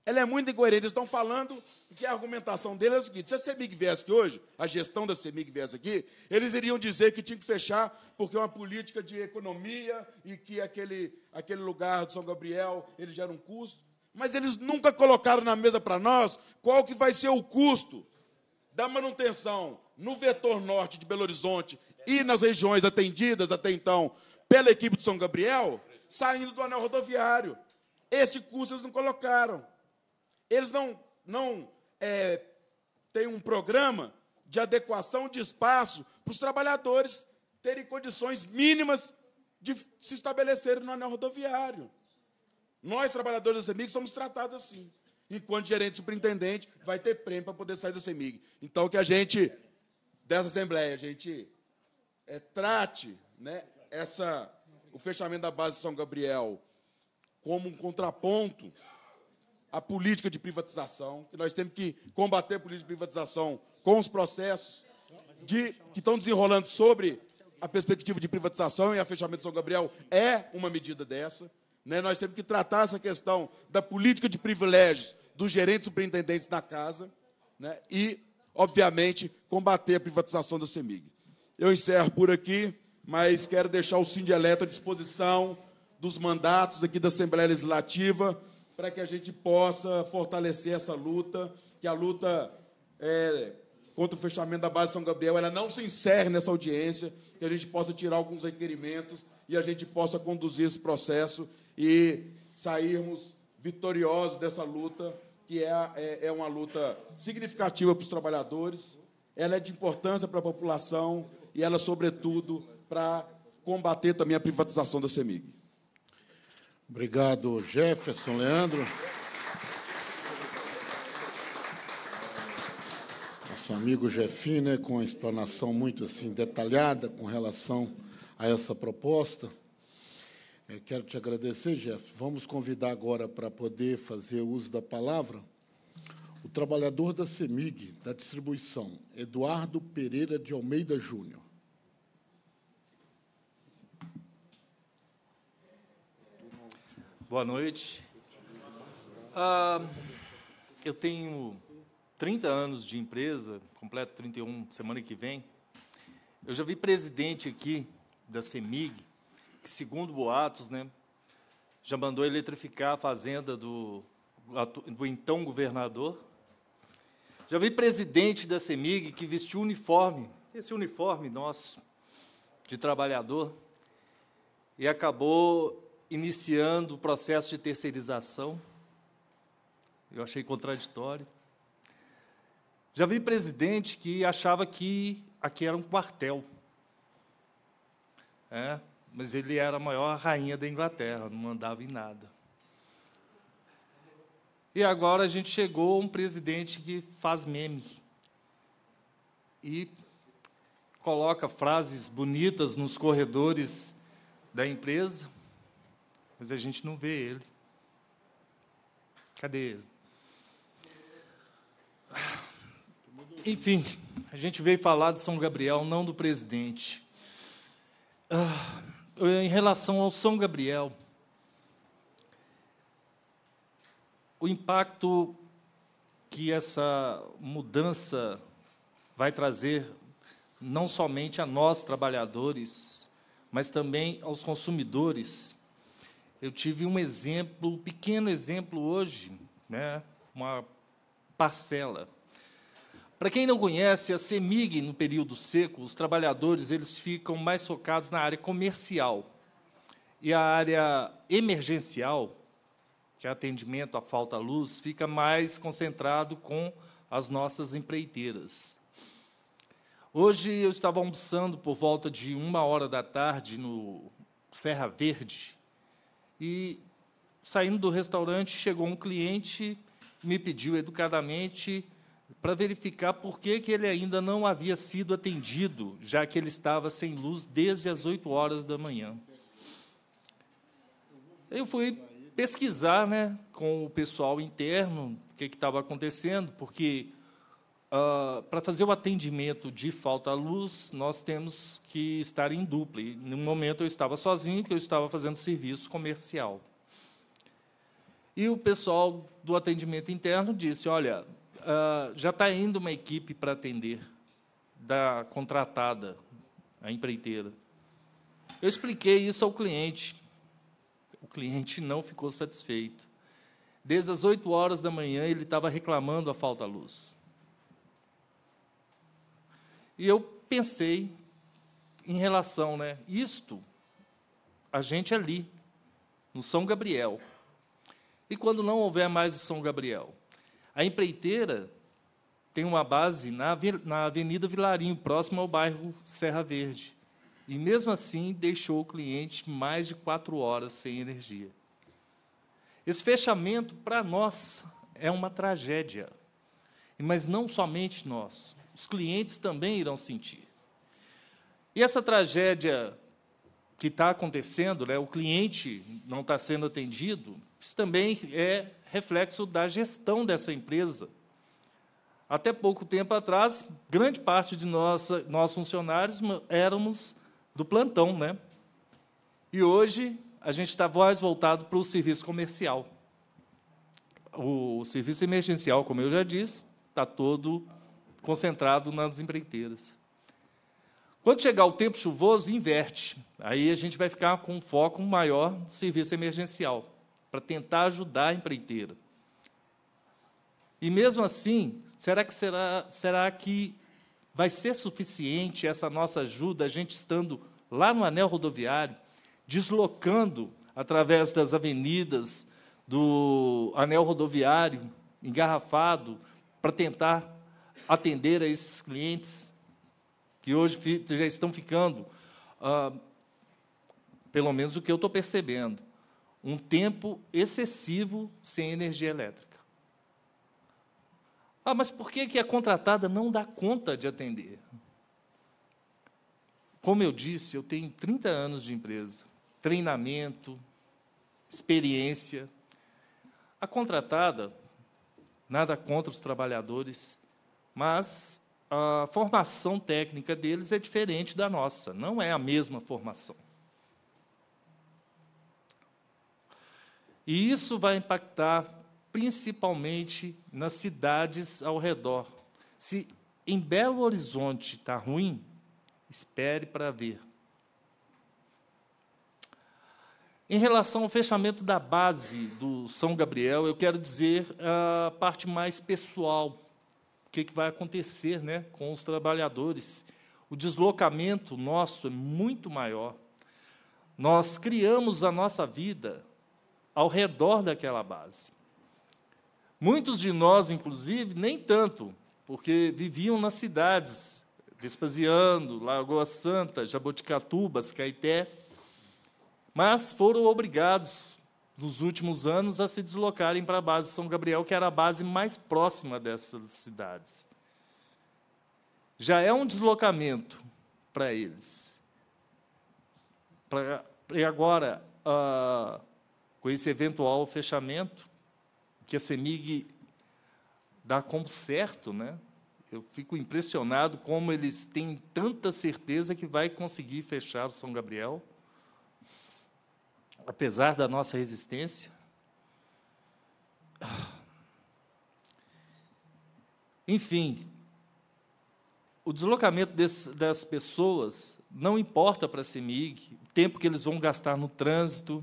Ela é muito incoerente. Eles estão falando que a argumentação dele é o seguinte: se a CEMIG viesse aqui hoje, a gestão da CEMIG viesse aqui, eles iriam dizer que tinha que fechar porque é uma política de economia e que aquele, aquele lugar do São Gabriel ele gera um custo. Mas eles nunca colocaram na mesa para nós qual que vai ser o custo da manutenção no vetor norte de Belo Horizonte e nas regiões atendidas até então pela equipe de São Gabriel, saindo do anel rodoviário. Esse custo eles não colocaram. Eles não, não é, têm um programa de adequação de espaço para os trabalhadores terem condições mínimas de se estabelecerem no anel rodoviário. Nós, trabalhadores da CEMIG, somos tratados assim. Enquanto gerente superintendente vai ter prêmio para poder sair da CEMIG. Então, que a gente, dessa Assembleia, a gente é, trate né, essa, o fechamento da base de São Gabriel como um contraponto a política de privatização, que nós temos que combater a política de privatização com os processos de, que estão desenrolando sobre a perspectiva de privatização e a fechamento de São Gabriel é uma medida dessa. Né? Nós temos que tratar essa questão da política de privilégios dos gerentes superintendentes na casa né? e, obviamente, combater a privatização da CEMIG. Eu encerro por aqui, mas quero deixar o Sindeleto à disposição dos mandatos aqui da Assembleia Legislativa para que a gente possa fortalecer essa luta, que a luta é, contra o fechamento da base São Gabriel ela não se encerre nessa audiência, que a gente possa tirar alguns requerimentos e a gente possa conduzir esse processo e sairmos vitoriosos dessa luta, que é, é, é uma luta significativa para os trabalhadores, ela é de importância para a população e ela, sobretudo, para combater também a privatização da CEMIG. Obrigado, Jefferson, Leandro. Nosso amigo Jefim, né, com a explanação muito assim detalhada com relação a essa proposta. Eu é, quero te agradecer, Jeff. Vamos convidar agora para poder fazer uso da palavra o trabalhador da CEMIG, da distribuição, Eduardo Pereira de Almeida Júnior. Boa noite. Ah, eu tenho 30 anos de empresa, completo 31 semana que vem. Eu já vi presidente aqui da CEMIG, que, segundo boatos, né, já mandou eletrificar a fazenda do, do então governador. Já vi presidente da CEMIG que vestiu uniforme, esse uniforme nosso de trabalhador, e acabou iniciando o processo de terceirização. Eu achei contraditório. Já vi presidente que achava que aqui era um quartel. É, mas ele era a maior rainha da Inglaterra, não mandava em nada. E agora a gente chegou a um presidente que faz meme e coloca frases bonitas nos corredores da empresa mas a gente não vê ele. Cadê ele? Enfim, a gente veio falar de São Gabriel, não do presidente. Ah, em relação ao São Gabriel, o impacto que essa mudança vai trazer não somente a nós trabalhadores, mas também aos consumidores. Eu tive um exemplo, um pequeno exemplo hoje, né? uma parcela. Para quem não conhece, a CEMIG, no período seco, os trabalhadores eles ficam mais focados na área comercial. E a área emergencial, que é atendimento à falta de luz, fica mais concentrado com as nossas empreiteiras. Hoje eu estava almoçando por volta de uma hora da tarde no Serra Verde, e saindo do restaurante chegou um cliente, me pediu educadamente para verificar por que, que ele ainda não havia sido atendido, já que ele estava sem luz desde as 8 horas da manhã. Eu fui pesquisar né, com o pessoal interno o que estava acontecendo, porque Uh, ah, para fazer o atendimento de falta à luz, nós temos que estar em dupla. no momento eu estava sozinho, porque eu estava fazendo serviço comercial. E o pessoal do atendimento interno disse: Olha, uh, já está indo uma equipe para atender, da contratada, a empreiteira. Eu expliquei isso ao cliente. O cliente não ficou satisfeito. Desde as 8 horas da manhã, ele estava reclamando a falta à luz. E eu pensei em relação, né? Isto, a gente é ali, no São Gabriel. E quando não houver mais o São Gabriel? A empreiteira tem uma base na, na Avenida Vilarinho, próximo ao bairro Serra Verde. E mesmo assim deixou o cliente mais de quatro horas sem energia. Esse fechamento, para nós, é uma tragédia. Mas não somente nós os clientes também irão sentir. E essa tragédia que está acontecendo, né, o cliente não está sendo atendido, isso também é reflexo da gestão dessa empresa. Até pouco tempo atrás, grande parte de nossa, nós funcionários éramos do plantão, né? E hoje a gente está mais voltado para o serviço comercial. O serviço emergencial, como eu já disse, está todo concentrado nas empreiteiras. Quando chegar o tempo chuvoso, inverte. Aí a gente vai ficar com um foco maior no serviço emergencial, para tentar ajudar a empreiteira. E mesmo assim, será que, será, será que vai ser suficiente essa nossa ajuda, a gente estando lá no anel rodoviário, deslocando através das avenidas do anel rodoviário, engarrafado, para tentar atender a esses clientes que hoje já estão ficando, ah, pelo menos o que eu estou percebendo, um tempo excessivo sem energia elétrica. Ah, mas por que, que a contratada não dá conta de atender? Como eu disse, eu tenho 30 anos de empresa, treinamento, experiência. A contratada, nada contra os trabalhadores, mas a formação técnica deles é diferente da nossa, não é a mesma formação. E isso vai impactar principalmente nas cidades ao redor. Se em Belo Horizonte está ruim, espere para ver. Em relação ao fechamento da base do São Gabriel, eu quero dizer a parte mais pessoal o que, que vai acontecer né, com os trabalhadores. O deslocamento nosso é muito maior. Nós criamos a nossa vida ao redor daquela base. Muitos de nós, inclusive, nem tanto, porque viviam nas cidades, Vespasiano, Lagoa Santa, Jaboticatubas, Caeté, mas foram obrigados nos últimos anos a se deslocarem para a base de São Gabriel, que era a base mais próxima dessas cidades. Já é um deslocamento para eles. Pra, e agora, ah, com esse eventual fechamento, que a CEMIG dá como certo, né? eu fico impressionado como eles têm tanta certeza que vai conseguir fechar o São Gabriel apesar da nossa resistência. Enfim, o deslocamento desse, das pessoas não importa para a CEMIG, o tempo que eles vão gastar no trânsito.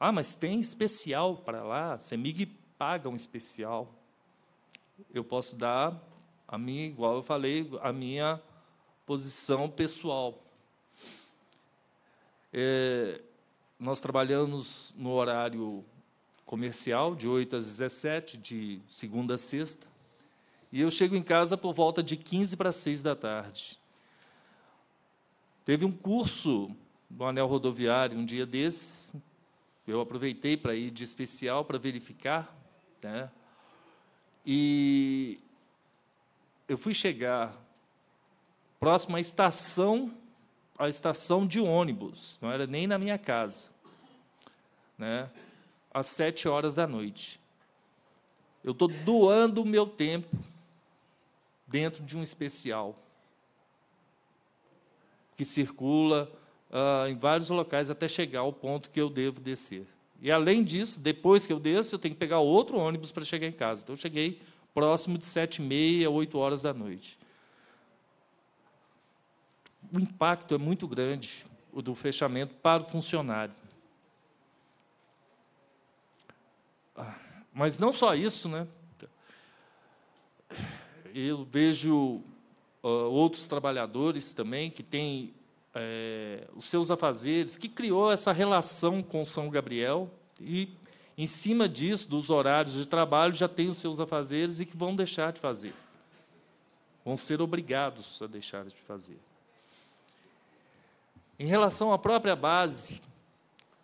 Ah, mas tem especial para lá, a CEMIG paga um especial. Eu posso dar a minha, igual eu falei, a minha posição pessoal. É, nós trabalhamos no horário comercial, de 8 às 17, de segunda a sexta. E eu chego em casa por volta de 15 para 6 da tarde. Teve um curso no anel rodoviário um dia desses. Eu aproveitei para ir de especial para verificar. Né? E eu fui chegar próximo à estação à estação de ônibus, não era nem na minha casa, né? às sete horas da noite. Eu estou doando o meu tempo dentro de um especial que circula ah, em vários locais até chegar ao ponto que eu devo descer. E além disso, depois que eu desço, eu tenho que pegar outro ônibus para chegar em casa. Então eu cheguei próximo de sete e meia, oito horas da noite o impacto é muito grande, o do fechamento, para o funcionário. Ah, mas não só isso, né? Eu vejo uh, outros trabalhadores também que têm é, os seus afazeres, que criou essa relação com São Gabriel e, em cima disso, dos horários de trabalho, já tem os seus afazeres e que vão deixar de fazer. Vão ser obrigados a deixar de fazer. Em relação à própria base,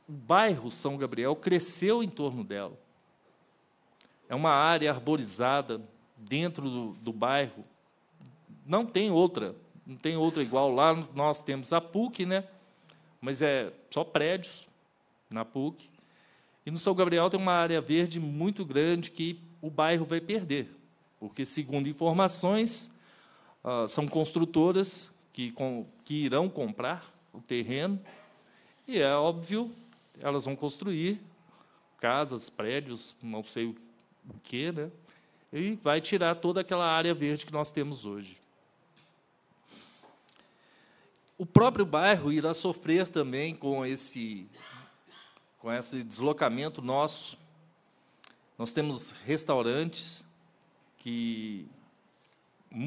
o bairro São Gabriel cresceu em torno dela. É uma área arborizada dentro do, do bairro. Não tem outra, não tem outra igual. Lá nós temos a PUC, né? mas é só prédios na PUC. E no São Gabriel tem uma área verde muito grande que o bairro vai perder, porque, segundo informações, ah, são construtoras que, que irão comprar o terreno, e é óbvio, elas vão construir casas, prédios, não sei o que, né? e vai tirar toda aquela área verde que nós temos hoje. O próprio bairro irá sofrer também com esse, com esse deslocamento nosso. Nós temos restaurantes que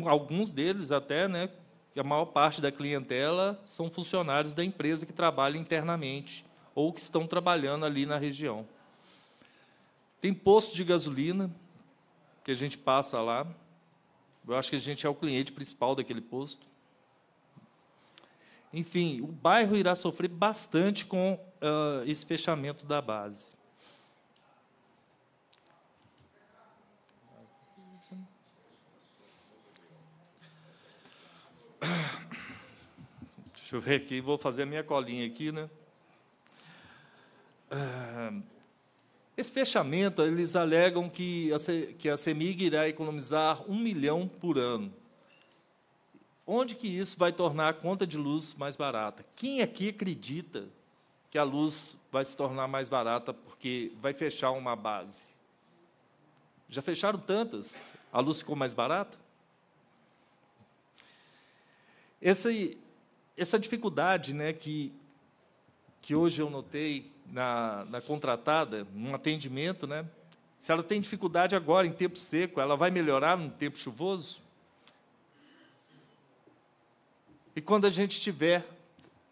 alguns deles até, né, que a maior parte da clientela são funcionários da empresa que trabalham internamente ou que estão trabalhando ali na região. Tem posto de gasolina que a gente passa lá. Eu acho que a gente é o cliente principal daquele posto. Enfim, o bairro irá sofrer bastante com uh, esse fechamento da base. Deixa eu ver aqui, vou fazer a minha colinha aqui, né? Ah, esse fechamento, eles alegam que a, que a CEMIG irá economizar um milhão por ano. Onde que isso vai tornar a conta de luz mais barata? Quem aqui acredita que a luz vai se tornar mais barata porque vai fechar uma base? Já fecharam tantas? A luz ficou mais barata? essa essa dificuldade né, que, que hoje eu notei na, na contratada, no atendimento, né, se ela tem dificuldade agora em tempo seco, ela vai melhorar no tempo chuvoso? E quando a gente estiver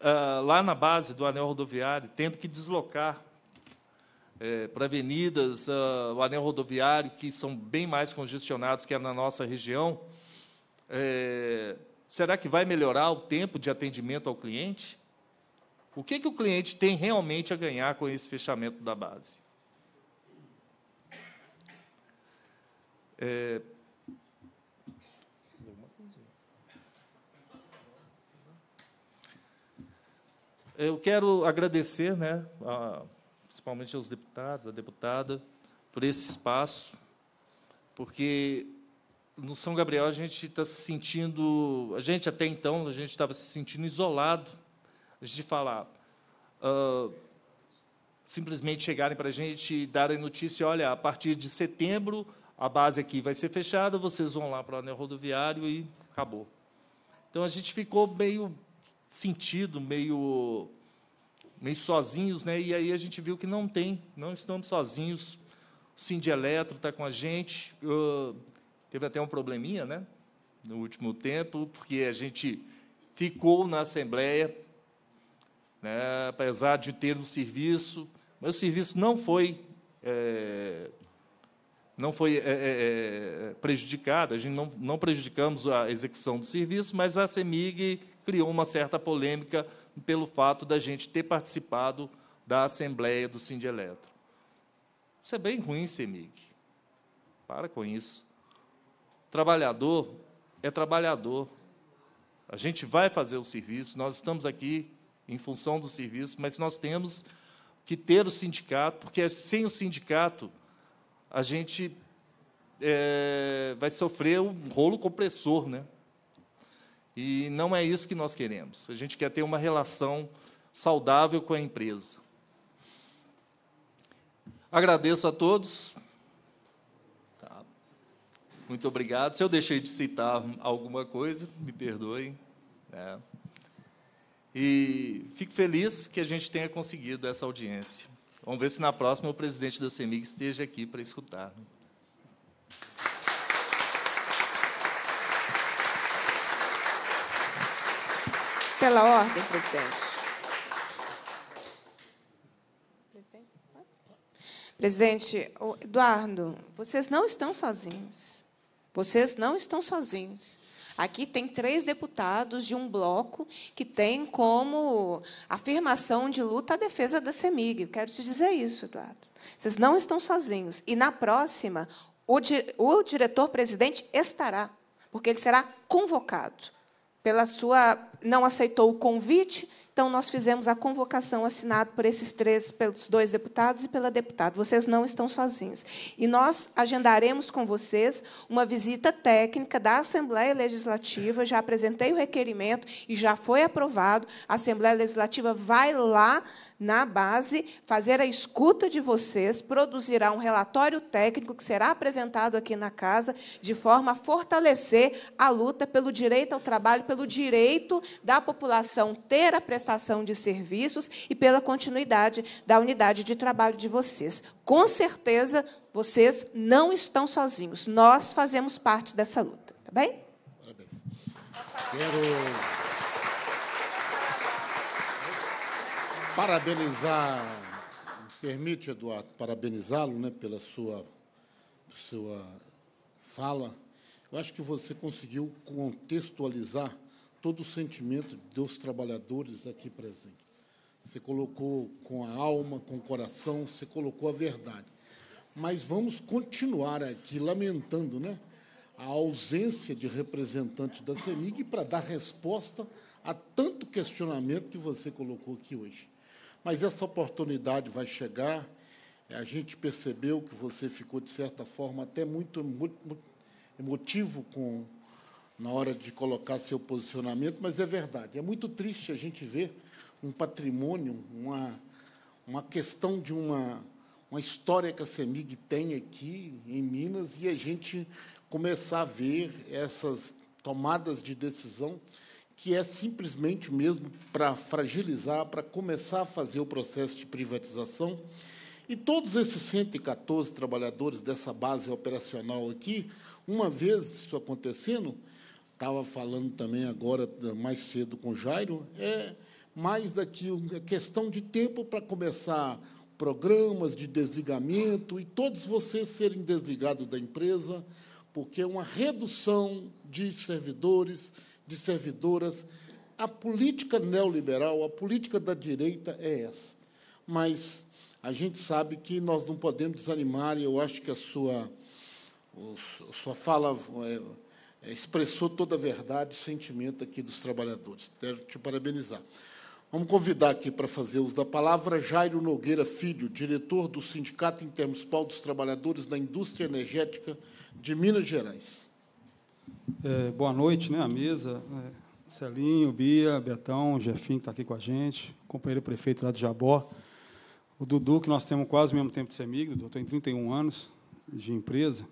ah, lá na base do anel rodoviário, tendo que deslocar é, para avenidas, ah, o anel rodoviário, que são bem mais congestionados que é na nossa região, é, Será que vai melhorar o tempo de atendimento ao cliente? O que, que o cliente tem realmente a ganhar com esse fechamento da base? É... Eu quero agradecer, né, a, principalmente aos deputados, à deputada, por esse espaço, porque no São Gabriel a gente está se sentindo, a gente até então a gente estava se sentindo isolado. A gente falar, uh, ah, simplesmente chegarem para a gente e darem notícia, olha, a partir de setembro a base aqui vai ser fechada, vocês vão lá para o anel rodoviário e acabou. Então a gente ficou meio sentido, meio meio sozinhos, né? E aí a gente viu que não tem, não estamos sozinhos. O Eletro está com a gente. Uh, Teve até um probleminha, né? No último tempo, porque a gente ficou na Assembleia, né, apesar de ter um serviço, mas o serviço não foi é, não foi é, é, é, prejudicado, a gente não, não prejudicamos a execução do serviço, mas a CEMIG criou uma certa polêmica pelo fato da gente ter participado da Assembleia do Sindieleto. Isso é bem ruim, CEMIG. Para com isso. Trabalhador é trabalhador. A gente vai fazer o serviço, nós estamos aqui em função do serviço, mas nós temos que ter o sindicato, porque sem o sindicato a gente é, vai sofrer um rolo compressor, né? E não é isso que nós queremos. A gente quer ter uma relação saudável com a empresa. Agradeço a todos. Muito obrigado. Se eu deixei de citar alguma coisa, me perdoem. Né? E fico feliz que a gente tenha conseguido essa audiência. Vamos ver se na próxima o presidente da CEMIG esteja aqui para escutar. Pela ordem, presidente. Presidente, Eduardo, vocês não estão sozinhos. Vocês não estão sozinhos. Aqui tem três deputados de um bloco que tem como afirmação de luta a defesa da CEMIG. Eu quero te dizer isso, Eduardo. Vocês não estão sozinhos. E na próxima, o, di o diretor-presidente estará, porque ele será convocado pela sua. Não aceitou o convite, então, nós fizemos a convocação assinada por esses três, pelos dois deputados e pela deputada. Vocês não estão sozinhos. E nós agendaremos com vocês uma visita técnica da Assembleia Legislativa. Já apresentei o requerimento e já foi aprovado. A Assembleia Legislativa vai lá na base, fazer a escuta de vocês, produzirá um relatório técnico que será apresentado aqui na casa, de forma a fortalecer a luta pelo direito ao trabalho, pelo direito da população ter a prestação de serviços e pela continuidade da unidade de trabalho de vocês. Com certeza, vocês não estão sozinhos. Nós fazemos parte dessa luta, tá bem? Parabéns. Quero... Parabenizar, permite, Eduardo, parabenizá-lo né, pela sua, sua fala. Eu acho que você conseguiu contextualizar todo o sentimento dos trabalhadores aqui presentes. Você colocou com a alma, com o coração, você colocou a verdade. Mas vamos continuar aqui lamentando, né? a ausência de representante da CEMIG para dar resposta a tanto questionamento que você colocou aqui hoje. Mas essa oportunidade vai chegar. É, a gente percebeu que você ficou, de certa forma, até muito, muito emotivo com, na hora de colocar seu posicionamento, mas é verdade. É muito triste a gente ver um patrimônio, uma, uma questão de uma, uma história que a CEMIG tem aqui em Minas e a gente começar a ver essas tomadas de decisão que é simplesmente mesmo para fragilizar, para começar a fazer o processo de privatização. E todos esses 114 trabalhadores dessa base operacional aqui, uma vez isso acontecendo, estava falando também agora mais cedo com o Jairo, é mais daqui é questão de tempo para começar programas de desligamento e todos vocês serem desligados da empresa, porque é uma redução de servidores de servidoras. A política neoliberal, a política da direita é essa. Mas a gente sabe que nós não podemos desanimar, e eu acho que a sua, a sua fala é, é, expressou toda a verdade e sentimento aqui dos trabalhadores. Quero te parabenizar. Vamos convidar aqui para fazer uso da palavra Jairo Nogueira Filho, diretor do Sindicato Intermunicipal dos Trabalhadores da Indústria Energética de Minas Gerais. É, boa noite, né, mesa. É, Celinho, Bia, Betão, Jefinho que está aqui com a gente, companheiro prefeito lá de Jabó. O Dudu, que nós temos quase o mesmo tempo de ser amigo, Dudu, eu tenho 31 anos de empresa.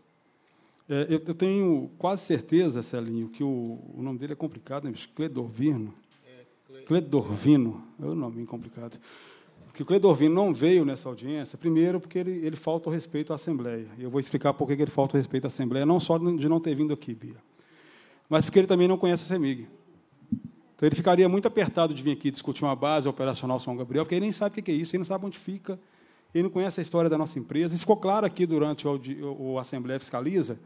É, eu, eu, tenho quase certeza, Celinho, que o, o nome dele é complicado, né? Cledorvino. É, Cledorvino, é o nome complicado que o Cledorvino não veio nessa audiência, primeiro porque ele, ele falta o respeito à Assembleia. Eu vou explicar por que ele falta o respeito à Assembleia, não só de não ter vindo aqui, Bia, mas porque ele também não conhece a CEMIG. Então, ele ficaria muito apertado de vir aqui discutir uma base operacional São Gabriel, porque ele nem sabe o que é isso, ele não sabe onde fica, ele não conhece a história da nossa empresa. Isso ficou claro aqui durante o, o Assembleia Fiscaliza,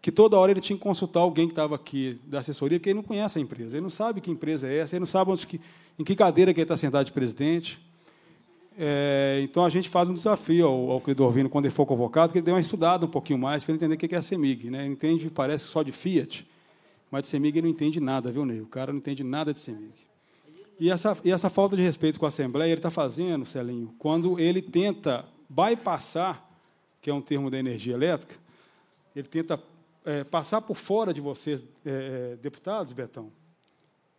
que toda hora ele tinha que consultar alguém que estava aqui da assessoria, porque ele não conhece a empresa, ele não sabe que empresa é essa, ele não sabe onde, que, em que cadeira que ele está sentado de presidente, é, então a gente faz um desafio ao, ao credor Vino, quando ele for convocado, que ele dê uma estudada um pouquinho mais para ele entender o que é a CEMIG. Né? Ele entende, parece só de Fiat, mas de CEMIG ele não entende nada, viu, Ney? O cara não entende nada de CEMIG. E essa, e essa falta de respeito com a Assembleia ele está fazendo, Celinho, quando ele tenta bypassar, que é um termo da energia elétrica, ele tenta é, passar por fora de vocês, é, é deputados, Betão,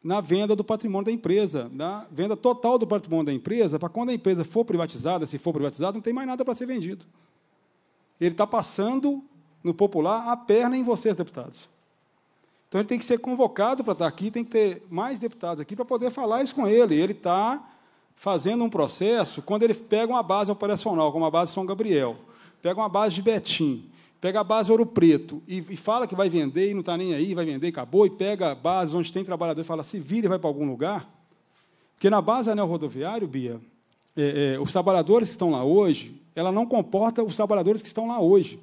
na venda do patrimônio da empresa, na venda total do patrimônio da empresa, para quando a empresa for privatizada, se for privatizada, não tem mais nada para ser vendido. Ele está passando, no popular, a perna em vocês, deputados. Então ele tem que ser convocado para estar aqui, tem que ter mais deputados aqui para poder falar isso com ele. Ele está fazendo um processo, quando ele pega uma base operacional, como a base de São Gabriel, pega uma base de Betim, pega a base Ouro Preto e, e fala que vai vender e não está nem aí, vai vender e acabou, e pega a base onde tem trabalhador e fala se vira e vai para algum lugar. Porque na base anel rodoviário, Bia, é, é, os trabalhadores que estão lá hoje, ela não comporta os trabalhadores que estão lá hoje.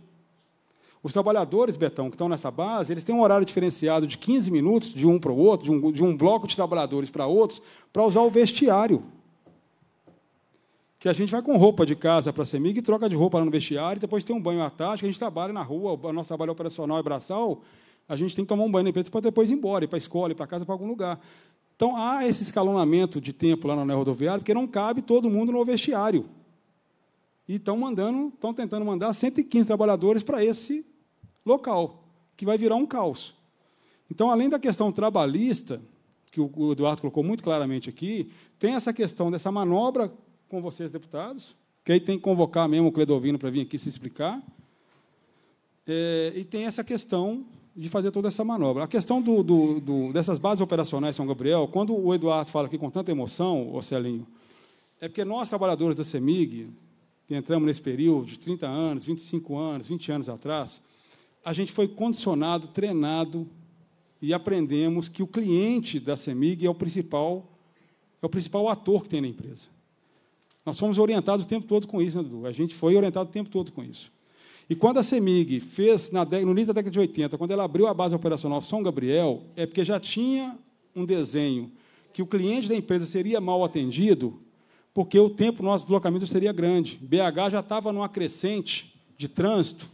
Os trabalhadores, Betão, que estão nessa base, eles têm um horário diferenciado de 15 minutos de um para o outro, de um, de um bloco de trabalhadores para outros, para usar o vestiário que a gente vai com roupa de casa para a CEMIG, troca de roupa lá no vestiário, depois tem um banho à tarde, que a gente trabalha na rua, o nosso trabalho operacional é braçal, a gente tem que tomar um banho na empresa para depois ir embora, ir para a escola, ir para casa, para algum lugar. Então, há esse escalonamento de tempo lá na Anel Rodoviária, porque não cabe todo mundo no vestiário. E estão mandando, estão tentando mandar 115 trabalhadores para esse local, que vai virar um caos. Então, além da questão trabalhista, que o Eduardo colocou muito claramente aqui, tem essa questão dessa manobra com vocês, deputados, que aí tem que convocar mesmo o Cledovino para vir aqui se explicar. É, e tem essa questão de fazer toda essa manobra. A questão do, do, do, dessas bases operacionais São Gabriel, quando o Eduardo fala aqui com tanta emoção, celinho é porque nós, trabalhadores da CEMIG, que entramos nesse período de 30 anos, 25 anos, 20 anos atrás, a gente foi condicionado, treinado e aprendemos que o cliente da CEMIG é o principal, é o principal ator que tem na empresa. Nós fomos orientados o tempo todo com isso, né, Dudu? A gente foi orientado o tempo todo com isso. E quando a CEMIG fez, na, no início da década de 80, quando ela abriu a base operacional São Gabriel, é porque já tinha um desenho que o cliente da empresa seria mal atendido, porque o tempo nosso deslocamento seria grande. BH já estava numa crescente de trânsito,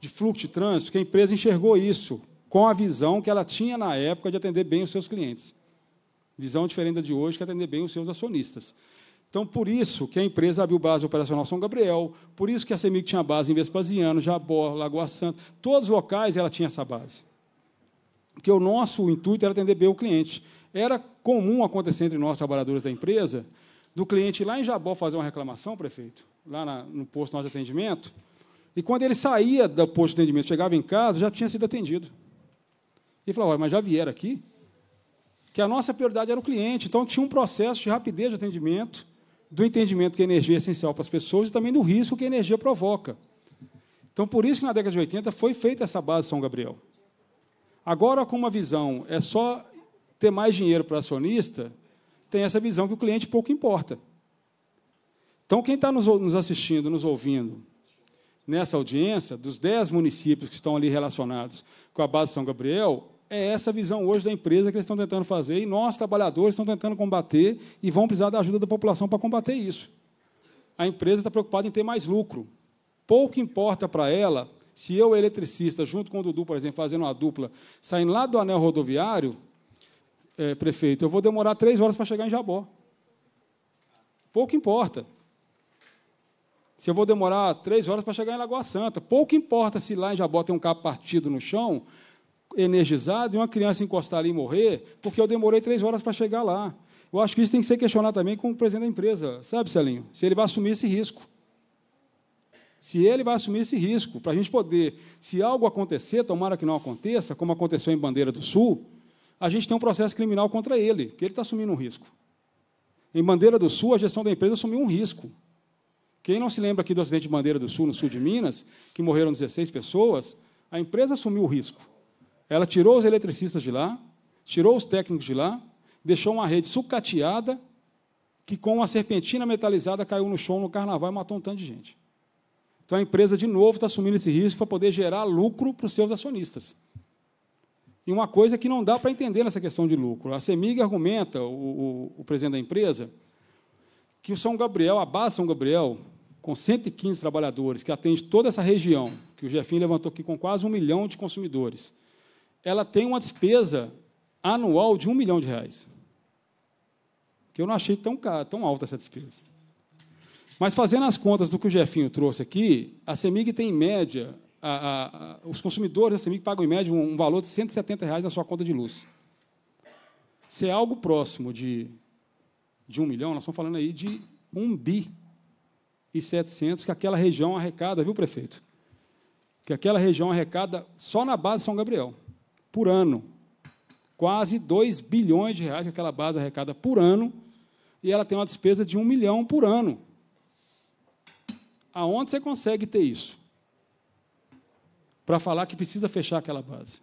de fluxo de trânsito, que a empresa enxergou isso com a visão que ela tinha na época de atender bem os seus clientes. Visão diferente da de hoje, que é atender bem os seus acionistas. Então, por isso que a empresa abriu base operacional São Gabriel, por isso que a CEMIG tinha base em Vespasiano, Jabó, Lagoa Santa, todos os locais ela tinha essa base. Porque o nosso intuito era atender bem o cliente. Era comum acontecer entre nós, trabalhadores da empresa, do cliente lá em Jabó fazer uma reclamação, prefeito, lá na, no posto nosso de atendimento, e quando ele saía do posto de atendimento, chegava em casa, já tinha sido atendido. E falava, mas já vieram aqui? Que a nossa prioridade era o cliente, então tinha um processo de rapidez de atendimento, do entendimento que a energia é essencial para as pessoas e também do risco que a energia provoca. Então, por isso que na década de 80 foi feita essa base São Gabriel. Agora, com uma visão, é só ter mais dinheiro para o acionista, tem essa visão que o cliente pouco importa. Então, quem está nos assistindo, nos ouvindo, nessa audiência, dos 10 municípios que estão ali relacionados com a base São Gabriel, é essa a visão hoje da empresa que eles estão tentando fazer e nós, trabalhadores, estão tentando combater e vão precisar da ajuda da população para combater isso. A empresa está preocupada em ter mais lucro. Pouco importa para ela se eu, eletricista, junto com o Dudu, por exemplo, fazendo uma dupla, saindo lá do anel rodoviário, é, prefeito, eu vou demorar três horas para chegar em Jabó. Pouco importa. Se eu vou demorar três horas para chegar em Lagoa Santa. Pouco importa se lá em Jabó tem um carro partido no chão, energizado e uma criança encostar ali e morrer, porque eu demorei três horas para chegar lá. Eu acho que isso tem que ser questionado também com o presidente da empresa, sabe, Celinho? Se ele vai assumir esse risco. Se ele vai assumir esse risco, para a gente poder, se algo acontecer, tomara que não aconteça, como aconteceu em Bandeira do Sul, a gente tem um processo criminal contra ele, que ele está assumindo um risco. Em Bandeira do Sul, a gestão da empresa assumiu um risco. Quem não se lembra aqui do acidente de Bandeira do Sul, no sul de Minas, que morreram 16 pessoas, a empresa assumiu o risco. Ela tirou os eletricistas de lá, tirou os técnicos de lá, deixou uma rede sucateada que com uma serpentina metalizada caiu no chão no carnaval e matou um tanto de gente. Então a empresa, de novo, está assumindo esse risco para poder gerar lucro para os seus acionistas. E uma coisa que não dá para entender nessa questão de lucro. A CEMIG argumenta, o, o, o presidente da empresa, que o São Gabriel, a base São Gabriel, com 115 trabalhadores, que atende toda essa região, que o Jefim levantou aqui com quase um milhão de consumidores, ela tem uma despesa anual de um milhão de reais. Que eu não achei tão, caro, tão alta essa despesa. Mas fazendo as contas do que o Jefinho trouxe aqui, a CEMIG tem em média, a, a, a, os consumidores da CEMIG pagam em média um, um valor de 170 reais na sua conta de luz. Se é algo próximo de, de um milhão, nós estamos falando aí de um bi e 700 que aquela região arrecada, viu, prefeito? Que aquela região arrecada só na base de São Gabriel por ano. Quase 2 bilhões de reais que aquela base arrecada por ano, e ela tem uma despesa de 1 um milhão por ano. Aonde você consegue ter isso? Para falar que precisa fechar aquela base.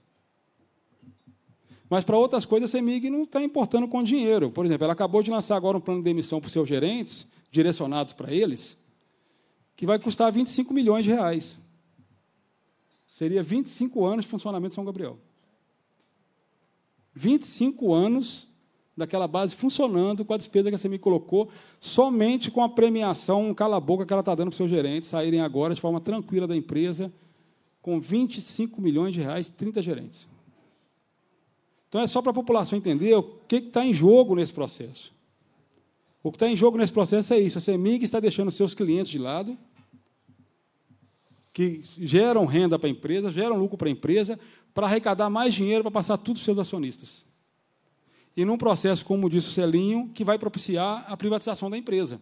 Mas para outras coisas, a CEMIG não está importando com dinheiro. Por exemplo, ela acabou de lançar agora um plano de demissão para os seus gerentes, direcionados para eles, que vai custar 25 milhões de reais. Seria 25 anos de funcionamento de São Gabriel. 25 anos daquela base funcionando com a despesa que você me colocou, somente com a premiação, um cala-boca que ela está dando para os seus gerentes saírem agora de forma tranquila da empresa, com 25 milhões de reais, 30 gerentes. Então é só para a população entender o que está em jogo nesse processo. O que está em jogo nesse processo é isso: a CEMIG está deixando seus clientes de lado, que geram renda para a empresa, geram lucro para a empresa, para arrecadar mais dinheiro para passar tudo para os seus acionistas. E num processo, como disse o Celinho, que vai propiciar a privatização da empresa.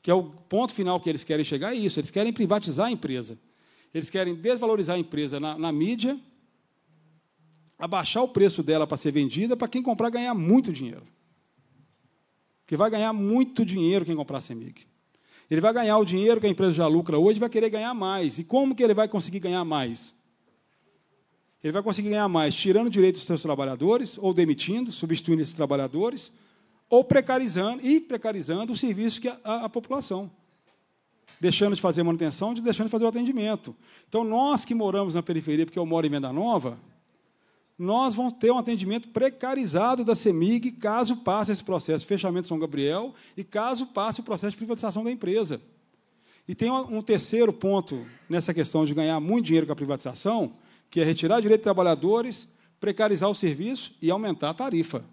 Que é o ponto final que eles querem chegar, é isso. Eles querem privatizar a empresa. Eles querem desvalorizar a empresa na, na mídia, abaixar o preço dela para ser vendida, para quem comprar ganhar muito dinheiro. Que vai ganhar muito dinheiro quem comprar a CEMIG. Ele vai ganhar o dinheiro que a empresa já lucra hoje, vai querer ganhar mais. E como que ele vai conseguir ganhar mais? Ele vai conseguir ganhar mais tirando direitos dos seus trabalhadores, ou demitindo, substituindo esses trabalhadores, ou precarizando e precarizando o serviço que a, a, a população deixando de fazer manutenção, de deixando de fazer o atendimento. Então, nós que moramos na periferia, porque eu moro em Venda Nova, nós vamos ter um atendimento precarizado da CEMIG caso passe esse processo de fechamento de São Gabriel e caso passe o processo de privatização da empresa. E tem um terceiro ponto nessa questão de ganhar muito dinheiro com a privatização, que é retirar direitos de trabalhadores, precarizar o serviço e aumentar a tarifa.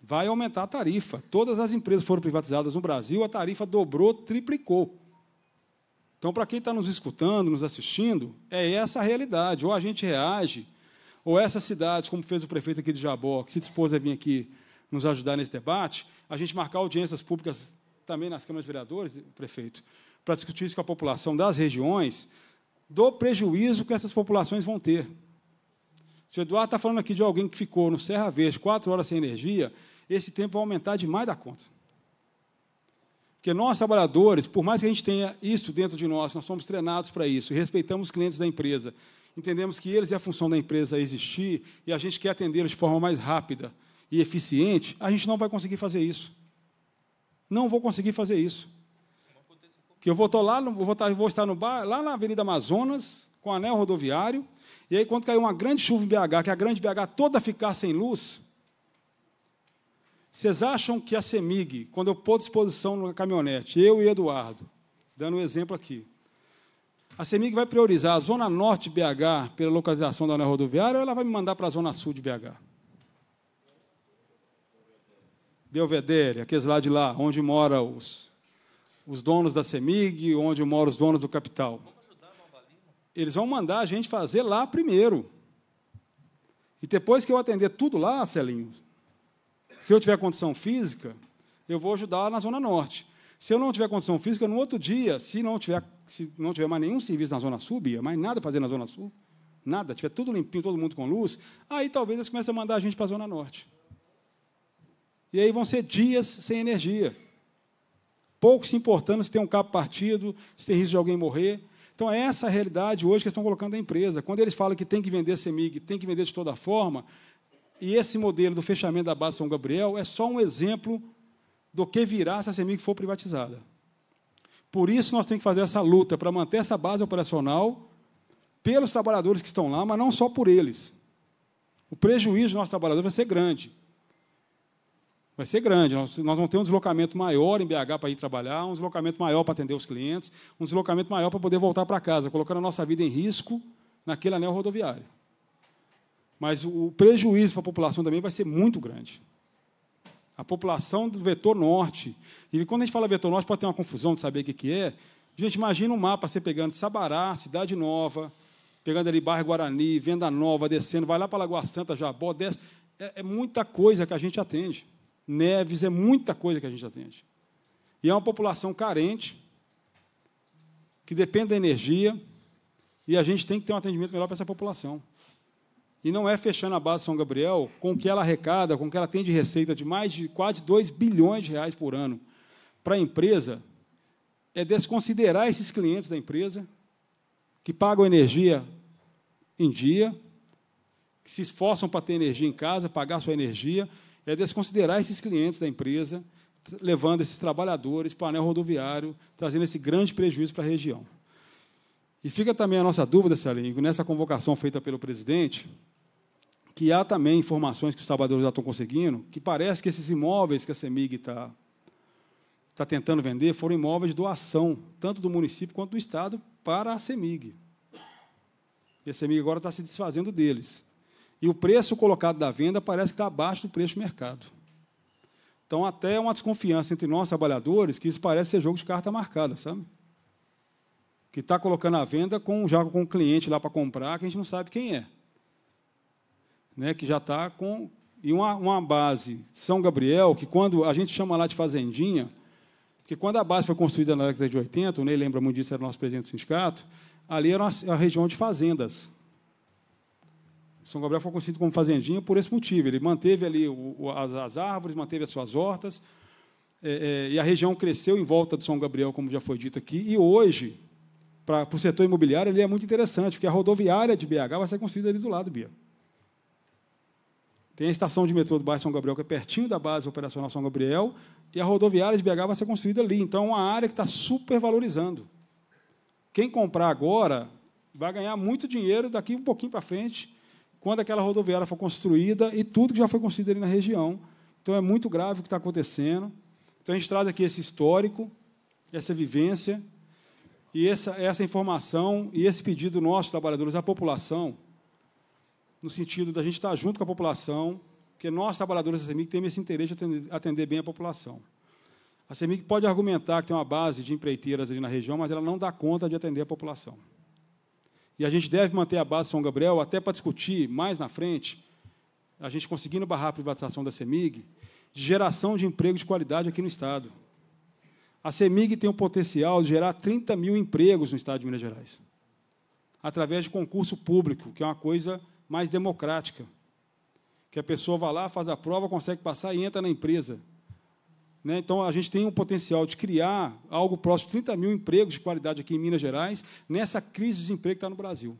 Vai aumentar a tarifa. Todas as empresas foram privatizadas no Brasil, a tarifa dobrou, triplicou. Então, para quem está nos escutando, nos assistindo, é essa a realidade. Ou a gente reage, ou essas cidades, como fez o prefeito aqui de Jabó, que se dispôs a vir aqui nos ajudar nesse debate, a gente marcar audiências públicas também nas câmaras de vereadores, prefeito, para discutir isso com a população das regiões, do prejuízo que essas populações vão ter. O Eduardo está falando aqui de alguém que ficou no Serra Verde quatro horas sem energia, esse tempo vai aumentar demais da conta. Porque nós, trabalhadores, por mais que a gente tenha isso dentro de nós, nós somos treinados para isso respeitamos os clientes da empresa. Entendemos que eles é a função da empresa é existir e a gente quer atendê-los de forma mais rápida e eficiente, a gente não vai conseguir fazer isso. Não vou conseguir fazer isso que eu vou estar lá, vou estar, tá, vou estar no bar, lá na Avenida Amazonas, com anel rodoviário, e aí quando caiu uma grande chuva em BH, que a grande BH toda ficar sem luz, vocês acham que a CEMIG, quando eu pôr disposição na caminhonete, eu e Eduardo, dando um exemplo aqui, a CEMIG vai priorizar a Zona Norte de BH pela localização do anel rodoviário ou ela vai me mandar para a Zona Sul de BH? Belvedere, aqueles lá de lá, onde moram os os donos da CEMIG, onde moram os donos do capital. Eles vão mandar a gente fazer lá primeiro. E depois que eu atender tudo lá, Celinho, se eu tiver condição física, eu vou ajudar na Zona Norte. Se eu não tiver condição física, no outro dia, se não tiver, se não tiver mais nenhum serviço na Zona Sul, Bia, mais nada a fazer na Zona Sul, nada, tiver tudo limpinho, todo mundo com luz, aí talvez eles comecem a mandar a gente para a Zona Norte. E aí vão ser dias sem energia pouco se importando se tem um cabo partido, se tem risco de alguém morrer. Então, é essa a realidade hoje que eles estão colocando na empresa. Quando eles falam que tem que vender CEMIG, tem que vender de toda forma, e esse modelo do fechamento da base São Gabriel é só um exemplo do que virá se a CEMIG for privatizada. Por isso, nós temos que fazer essa luta para manter essa base operacional pelos trabalhadores que estão lá, mas não só por eles. O prejuízo dos nosso trabalhador vai ser grande vai ser grande. Nós, nós vamos ter um deslocamento maior em BH para ir trabalhar, um deslocamento maior para atender os clientes, um deslocamento maior para poder voltar para casa, colocando a nossa vida em risco naquele anel rodoviário. Mas o prejuízo para a população também vai ser muito grande. A população do vetor norte. E quando a gente fala vetor norte, pode ter uma confusão de saber o que, é. Gente, imagina um mapa você pegando Sabará, Cidade Nova, pegando ali Bairro Guarani, Venda Nova, descendo, vai lá para Lagoa Santa, Jabó, desce. É, é muita coisa que a gente atende neves, é muita coisa que a gente atende. E é uma população carente, que depende da energia, e a gente tem que ter um atendimento melhor para essa população. E não é fechando a base São Gabriel com o que ela arrecada, com o que ela tem de receita de mais de quase 2 bilhões de reais por ano para a empresa, é desconsiderar esses clientes da empresa que pagam energia em dia, que se esforçam para ter energia em casa, pagar sua energia, é desconsiderar esses clientes da empresa, levando esses trabalhadores para o anel rodoviário, trazendo esse grande prejuízo para a região. E fica também a nossa dúvida, Celinho, nessa convocação feita pelo presidente, que há também informações que os trabalhadores já estão conseguindo, que parece que esses imóveis que a CEMIG está está tentando vender foram imóveis de doação, tanto do município quanto do Estado, para a CEMIG. E a CEMIG agora está se desfazendo deles e o preço colocado da venda parece que está abaixo do preço do mercado. Então, até uma desconfiança entre nós, trabalhadores, que isso parece ser jogo de carta marcada, sabe? Que está colocando a venda com, já com um cliente lá para comprar, que a gente não sabe quem é. Né? Que já está com. E uma, uma base, São Gabriel, que quando a gente chama lá de Fazendinha, porque quando a base foi construída na década de 80, o Ney lembra muito disso, era o nosso presidente do sindicato, ali era a região de fazendas. São Gabriel foi conhecido como fazendinha por esse motivo. Ele manteve ali o, as, as, árvores, manteve as suas hortas, é, é, e a região cresceu em volta do São Gabriel, como já foi dito aqui. E hoje, para o setor imobiliário, ele é muito interessante, porque a rodoviária de BH vai ser construída ali do lado, Bia. Tem a estação de metrô do bairro São Gabriel, que é pertinho da base operacional São Gabriel, e a rodoviária de BH vai ser construída ali. Então, é uma área que está super valorizando. Quem comprar agora vai ganhar muito dinheiro daqui um pouquinho para frente, quando aquela rodoviária foi construída e tudo que já foi construído ali na região. Então é muito grave o que está acontecendo. Então a gente traz aqui esse histórico, essa vivência e essa, essa informação e esse pedido nosso, trabalhadores, à população, no sentido da gente estar junto com a população, porque nós, trabalhadores da CEMIC, temos esse interesse de atender, atender bem a população. A CEMIC pode argumentar que tem uma base de empreiteiras ali na região, mas ela não dá conta de atender a população e a gente deve manter a base São Gabriel até para discutir mais na frente, a gente conseguindo barrar a privatização da CEMIG, de geração de emprego de qualidade aqui no Estado. A CEMIG tem o potencial de gerar 30 mil empregos no Estado de Minas Gerais, através de concurso público, que é uma coisa mais democrática, que a pessoa vai lá, faz a prova, consegue passar e entra na empresa. Né? Então, a gente tem um potencial de criar algo próximo de 30 mil empregos de qualidade aqui em Minas Gerais, nessa crise de desemprego que está no Brasil,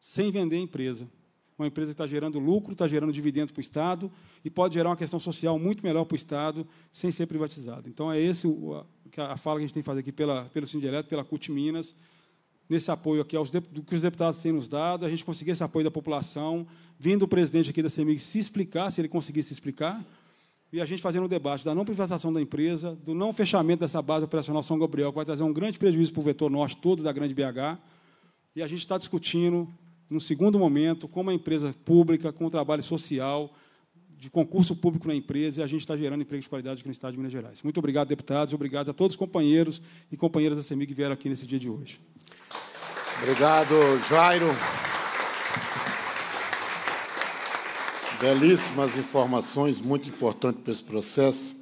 sem vender a empresa. Uma empresa que está gerando lucro, está gerando dividendo para o Estado e pode gerar uma questão social muito melhor para o Estado sem ser privatizada. Então, é esse o, a, a fala que a gente tem que fazer aqui pela, pelo Sindireto, pela CUT Minas, nesse apoio aqui aos do que os deputados têm nos dado, a gente conseguir esse apoio da população, vindo o presidente aqui da CEMIG se explicar, se ele conseguir se explicar, e a gente fazendo um debate da não privatização da empresa, do não fechamento dessa base operacional São Gabriel, que vai trazer um grande prejuízo para o vetor norte todo da grande BH, e a gente está discutindo, no segundo momento, como a empresa pública, com o trabalho social, de concurso público na empresa, e a gente está gerando emprego de qualidade aqui no Estado de Minas Gerais. Muito obrigado, deputados, obrigado a todos os companheiros e companheiras da CEMIG que vieram aqui nesse dia de hoje. Obrigado, Jairo. Belíssimas informações, muito importante para esse processo.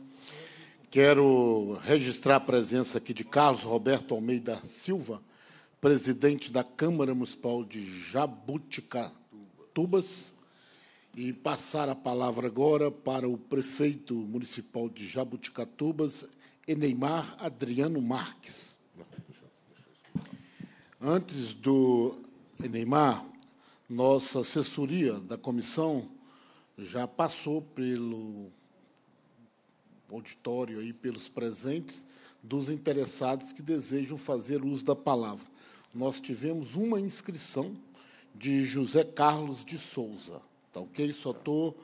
Quero registrar a presença aqui de Carlos Roberto Almeida Silva, presidente da Câmara Municipal de Jabuticatubas, e passar a palavra agora para o prefeito municipal de Jabuticatubas, Eneimar Adriano Marques. Antes do Eneimar, nossa assessoria da comissão já passou pelo auditório e pelos presentes dos interessados que desejam fazer uso da palavra. Nós tivemos uma inscrição de José Carlos de Souza, tá ok? Só estou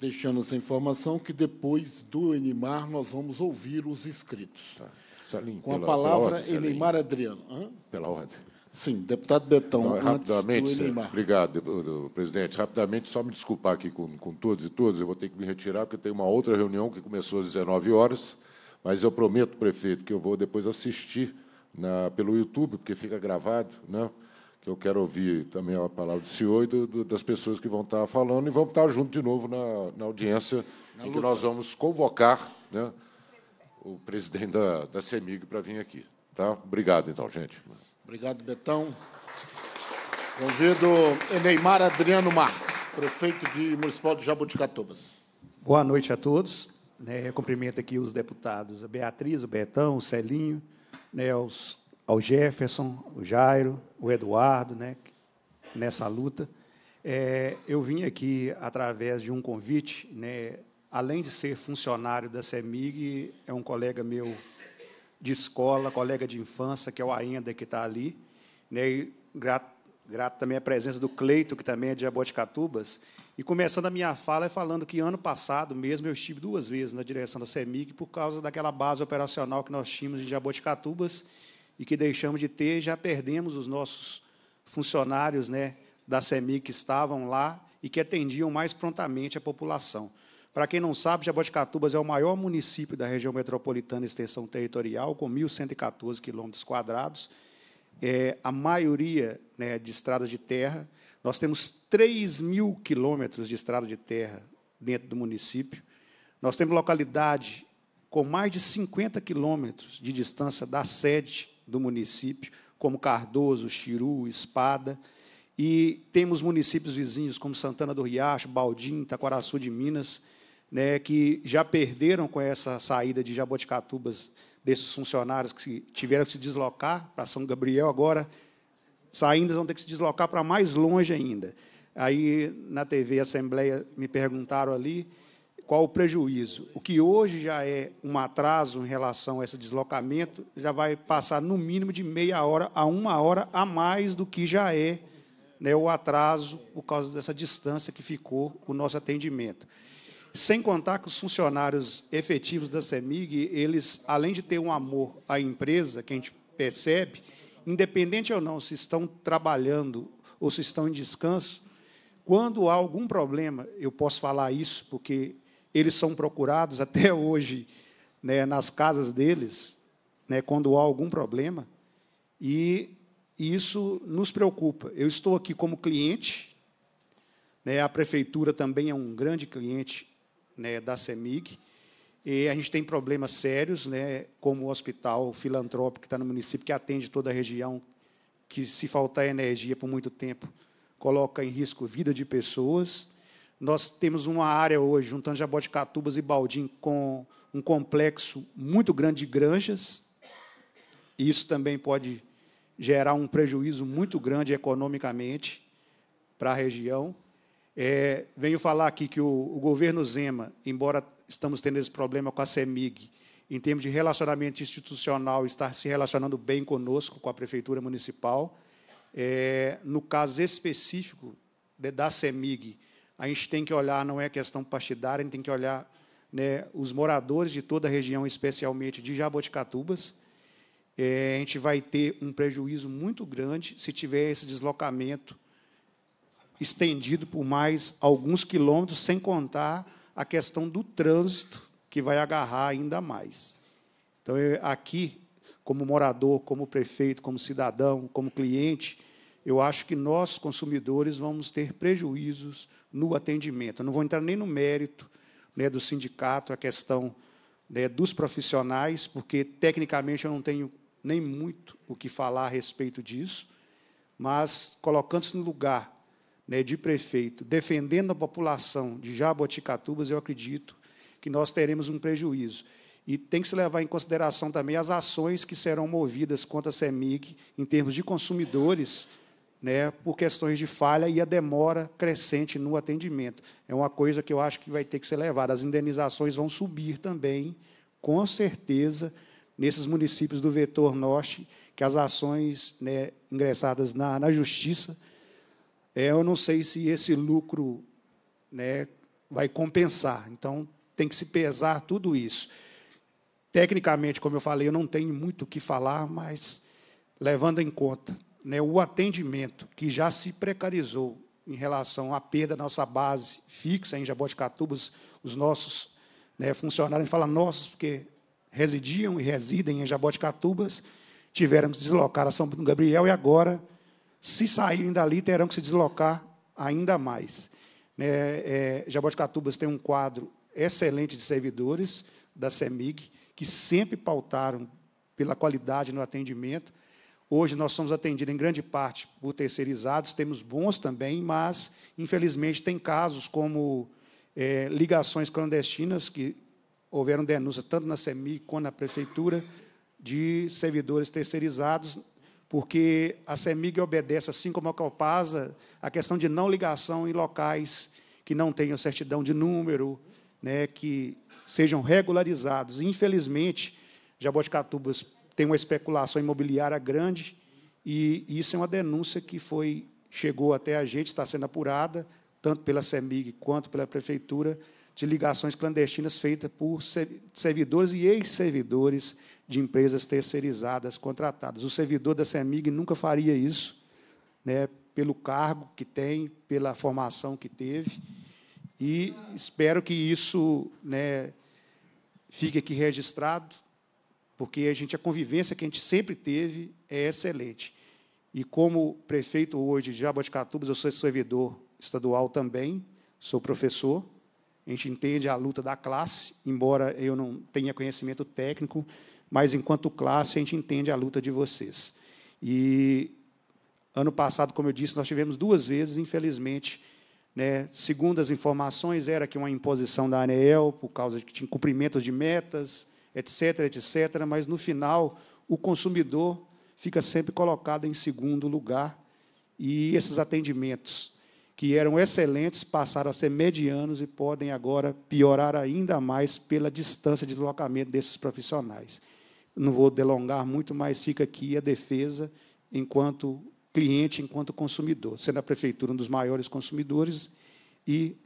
deixando essa informação que depois do Enimar nós vamos ouvir os inscritos. Tá. Salim, Com a palavra, pela Enimar Adriano. Hã? Pela ordem. Sim, deputado Betão. Não, rapidamente, obrigado, eh, eh, presidente. Rapidamente, só me desculpar aqui com, com todos e todas, eu vou ter que me retirar, porque tem uma outra reunião que começou às 19 horas, mas eu prometo, prefeito, que eu vou depois assistir na, pelo YouTube, porque fica gravado, né? que eu quero ouvir também a palavra do senhor e do, do, das pessoas que vão estar falando, e vamos estar juntos de novo na, na audiência, na em que nós vamos convocar né, o presidente da, da CEMIG para vir aqui. Tá? Obrigado, então, gente. Obrigado, Betão. Convido Neymar Adriano Marques, prefeito de municipal de Jaboticatubas. Boa noite a todos. Né, eu cumprimento aqui os deputados a Beatriz, o Betão, o Celinho, né, aos, ao Jefferson, o Jairo, o Eduardo, né, nessa luta. É, eu vim aqui através de um convite, né, além de ser funcionário da CEMIG, é um colega meu de escola, colega de infância, que é o Ainda que está ali. Né? E grato, grato também à presença do Cleito, que também é de Jaboticatubas. E começando a minha fala é falando que ano passado mesmo eu estive duas vezes na direção da CEMIC por causa daquela base operacional que nós tínhamos em Jaboticatubas e que deixamos de ter, já perdemos os nossos funcionários né, da CEMIC que estavam lá e que atendiam mais prontamente a população. Para quem não sabe, Jaboticatubas é o maior município da região metropolitana em extensão territorial, com 1.114 quilômetros quadrados. É, a maioria né, de estradas de terra. Nós temos 3 mil quilômetros de estrada de terra dentro do município. Nós temos localidade com mais de 50 quilômetros de distância da sede do município, como Cardoso, Chiru, Espada. E temos municípios vizinhos, como Santana do Riacho, Baldim, Taquaraçu de Minas, né, que já perderam com essa saída de Jaboticatubas desses funcionários que tiveram que se deslocar para São Gabriel, agora saindo vão ter que se deslocar para mais longe ainda. Aí na TV Assembleia me perguntaram ali qual o prejuízo. O que hoje já é um atraso em relação a esse deslocamento já vai passar no mínimo de meia hora a uma hora a mais do que já é né, o atraso por causa dessa distância que ficou o nosso atendimento. Sem contar que os funcionários efetivos da CEMIG, eles, além de ter um amor à empresa, que a gente percebe, independente ou não se estão trabalhando ou se estão em descanso, quando há algum problema, eu posso falar isso porque eles são procurados (laughs) até hoje né, nas casas deles, né, quando há algum problema, e isso nos preocupa. Eu estou aqui como cliente, né, a prefeitura também é um grande cliente né, da CEMIG. E a gente tem problemas sérios, né, como o hospital filantrópico que está no município, que atende toda a região, que se faltar energia por muito tempo, coloca em risco a vida de pessoas. Nós temos uma área hoje, juntando Jaboticatubas e Baldim, com um complexo muito grande de granjas. E isso também pode gerar um prejuízo muito grande economicamente para a região. É, venho falar aqui que o, o, governo Zema, embora estamos tendo esse problema com a CEMIG, em termos de relacionamento institucional, está se relacionando bem conosco, com a Prefeitura Municipal. É, no caso específico de, da CEMIG, a gente tem que olhar, não é questão partidária, a gente tem que olhar né, os moradores de toda a região, especialmente de Jaboticatubas. É, a gente vai ter um prejuízo muito grande se tiver esse deslocamento estendido por mais alguns quilômetros, sem contar a questão do trânsito, que vai agarrar ainda mais. Então, eu, aqui, como morador, como prefeito, como cidadão, como cliente, eu acho que nós, consumidores, vamos ter prejuízos no atendimento. Eu não vou entrar nem no mérito né, do sindicato, a questão né, dos profissionais, porque, tecnicamente, eu não tenho nem muito o que falar a respeito disso, mas, colocando-se no lugar né, de prefeito defendendo a população de Jaboticatubas, eu acredito que nós teremos um prejuízo. E tem que se levar em consideração também as ações que serão movidas contra a CEMIG em termos de consumidores, né, por questões de falha e a demora crescente no atendimento. É uma coisa que eu acho que vai ter que ser levada. As indenizações vão subir também, com certeza, nesses municípios do vetor norte, que as ações né, ingressadas na, na justiça é, eu não sei se esse lucro né, vai compensar. Então, tem que se pesar tudo isso. Tecnicamente, como eu falei, eu não tenho muito o que falar, mas levando em conta né, o atendimento que já se precarizou em relação à perda da nossa base fixa em Jaboticatubas os, nossos né, funcionários, fala nossos, porque residiam e residem em Jaboticatubas, tiveram que deslocar a São Gabriel e agora se saírem dali, terão que se deslocar ainda mais. É, é, Jaboticatubas tem um quadro excelente de servidores da CEMIG, que sempre pautaram pela qualidade no atendimento. Hoje nós somos atendidos em grande parte por terceirizados, temos bons também, mas, infelizmente, tem casos como é, ligações clandestinas, que houveram denúncia tanto na CEMIG quanto na Prefeitura, de servidores terceirizados porque a CEMIG obedece, assim como a Copasa, a questão de não ligação em locais que não tenham certidão de número, né, que sejam regularizados. Infelizmente, Jaboticatubas tem uma especulação imobiliária grande e isso é uma denúncia que foi chegou até a gente, está sendo apurada tanto pela CEMIG quanto pela prefeitura de ligações clandestinas feitas por servidores e ex-servidores de empresas terceirizadas contratadas. O servidor da CEMIG nunca faria isso, né, pelo cargo que tem, pela formação que teve, e espero que isso né, fique aqui registrado, porque a gente a convivência que a gente sempre teve é excelente. E como prefeito hoje de Jaboticatubas, eu sou servidor estadual também, sou professor. A gente entende a luta da classe, embora eu não tenha conhecimento técnico, mas enquanto classe a gente entende a luta de vocês. E ano passado, como eu disse, nós tivemos duas vezes, infelizmente, né, segundo as informações, era que uma imposição da ANEEL, por causa de que tinha cumprimentos de metas, etc., etc., mas no final o consumidor fica sempre colocado em segundo lugar e esses atendimentos que eram excelentes passaram a ser medianos e podem agora piorar ainda mais pela distância de deslocamento desses profissionais. Não vou delongar muito, mas fica aqui a defesa enquanto cliente, enquanto consumidor, sendo a prefeitura um dos maiores consumidores e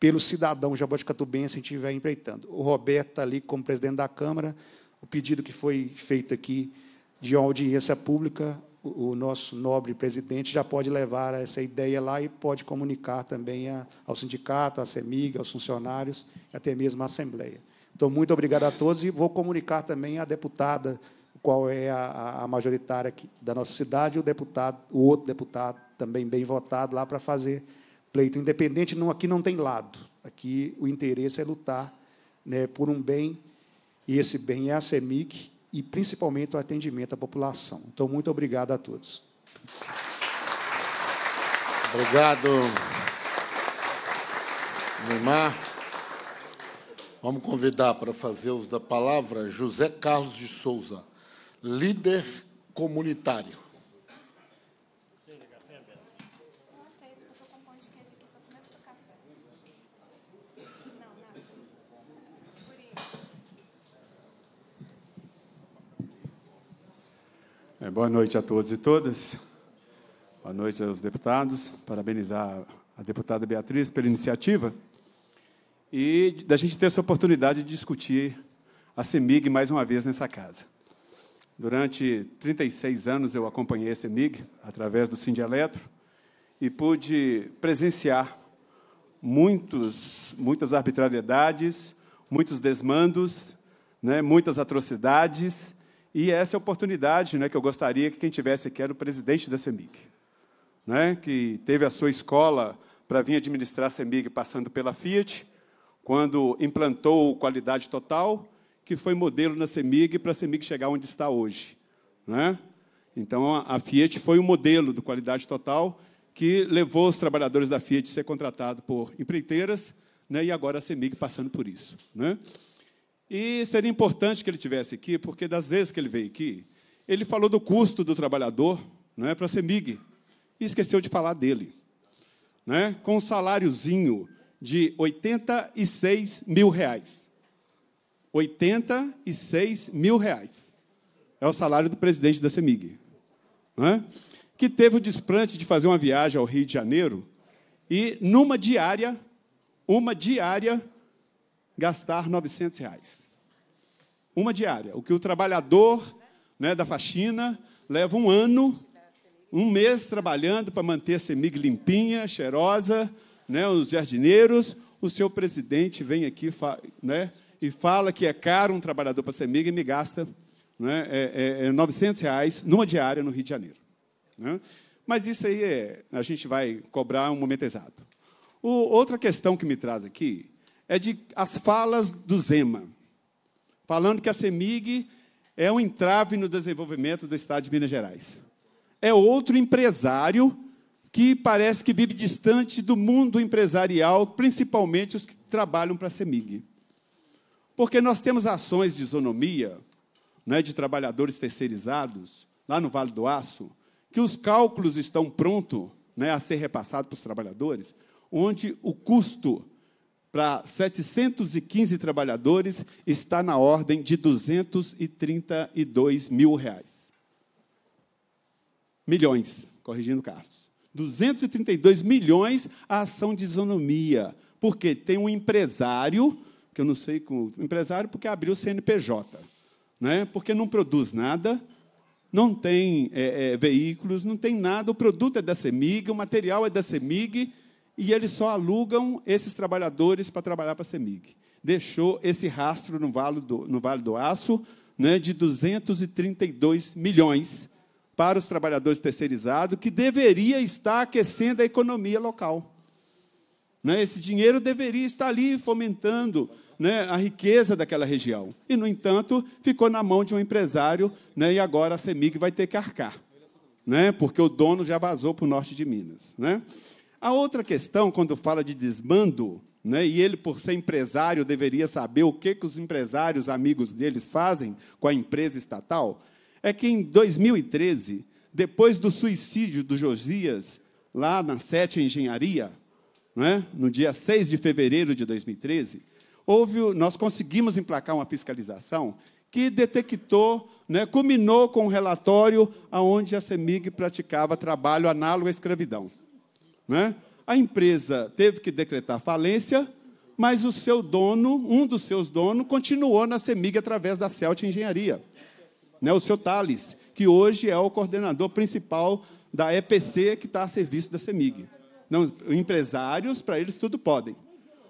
pelo cidadão jaboticatubense a gente estiver empreitando. O Roberto está ali como presidente da Câmara, o pedido que foi feito aqui de audiência pública o, nosso nobre presidente já pode levar essa ideia lá e pode comunicar também ao sindicato, à CEMIG, aos funcionários, até mesmo à Assembleia. Então, muito obrigado a todos e vou comunicar também à deputada qual é a, a majoritária aqui, da nossa cidade o deputado, o outro deputado também bem votado lá para fazer pleito independente. Não, aqui não tem lado. Aqui o interesse é lutar né, por um bem e esse bem é a CEMIC e principalmente o atendimento à população. Então, muito obrigado a todos. Obrigado, Neymar. Vamos convidar para fazer uso da palavra José Carlos de Souza, líder comunitário. É, boa noite a todos e todas. Boa noite aos deputados. Parabenizar a deputada Beatriz pela iniciativa e da gente ter essa oportunidade de discutir a CEMIG mais uma vez nessa casa. Durante 36 anos eu acompanhei a CEMIG através do Sindialetro e pude presenciar muitos, muitas arbitrariedades, muitos desmandos, né, muitas atrocidades e essa é a oportunidade né, que eu gostaria que quem tivesse aqui era o presidente da CEMIG, né, que teve a sua escola para vir administrar a CEMIG passando pela Fiat, quando implantou qualidade total, que foi modelo na CEMIG para a CEMIG chegar onde está hoje. Né? Então, a Fiat foi o um modelo do qualidade total que levou os trabalhadores da Fiat a ser contratados por empreiteiras né, e agora a CEMIG passando por isso. Né? E seria importante que ele tivesse aqui, porque das vezes que ele veio aqui, ele falou do custo do trabalhador não é, para ser MIG, e esqueceu de falar dele. Né, com um saláriozinho de 86 mil reais. 86 mil reais. É o salário do presidente da CEMIG. Né, que teve o desplante de fazer uma viagem ao Rio de Janeiro e, numa diária, uma diária gastar 900 reais. Uma diária. O que o trabalhador né, da faxina leva um ano, um mês trabalhando para manter a semig limpinha, cheirosa, né, os jardineiros. O seu presidente vem aqui né, e fala que é caro um trabalhador para a semig e me gasta né, é, é 900 é reais numa diária no Rio de Janeiro. Né? Mas isso aí é, a gente vai cobrar um momento exato. O, outra questão que me traz aqui é de as falas do Zema, falando que a CEMIG é um entrave no desenvolvimento do Estado de Minas Gerais. É outro empresário que parece que vive distante do mundo empresarial, principalmente os que trabalham para a CEMIG. Porque nós temos ações de isonomia, né, de trabalhadores terceirizados, lá no Vale do Aço, que os cálculos estão prontos né, a ser repassados para os trabalhadores, onde o custo para 715 trabalhadores está na ordem de 232 mil reais. Milhões, corrigindo Carlos. 232 milhões a ação de isonomia, porque tem um empresário, que eu não sei como. Empresário porque abriu o CNPJ, né? porque não produz nada, não tem é, é, veículos, não tem nada, o produto é da CEMIG, o material é da CEMIG e eles só alugam esses trabalhadores para trabalhar para a CEMIG. Deixou esse rastro no Vale do, no vale do Aço né, de 232 milhões para os trabalhadores terceirizados, que deveria estar aquecendo a economia local. Né, esse dinheiro deveria estar ali fomentando né, a riqueza daquela região. E, no entanto, ficou na mão de um empresário né, e agora a CEMIG vai ter que arcar, né, porque o dono já vazou para o norte de Minas. Né? A outra questão, quando fala de desmando, né, e ele, por ser empresário, deveria saber o que, que os empresários amigos deles fazem com a empresa estatal, é que em 2013, depois do suicídio do Josias, lá na Sete Engenharia, né, no dia 6 de fevereiro de 2013, houve, nós conseguimos emplacar uma fiscalização que detectou, né, culminou com um relatório onde a CEMIG praticava trabalho análogo à escravidão. Né? A empresa teve que decretar falência, mas o seu dono, um dos seus donos, continuou na CEMIG através da Celt Engenharia. Né? O seu Thales, que hoje é o coordenador principal da EPC, que está a serviço da CEMIG. Não, empresários, para eles, tudo podem.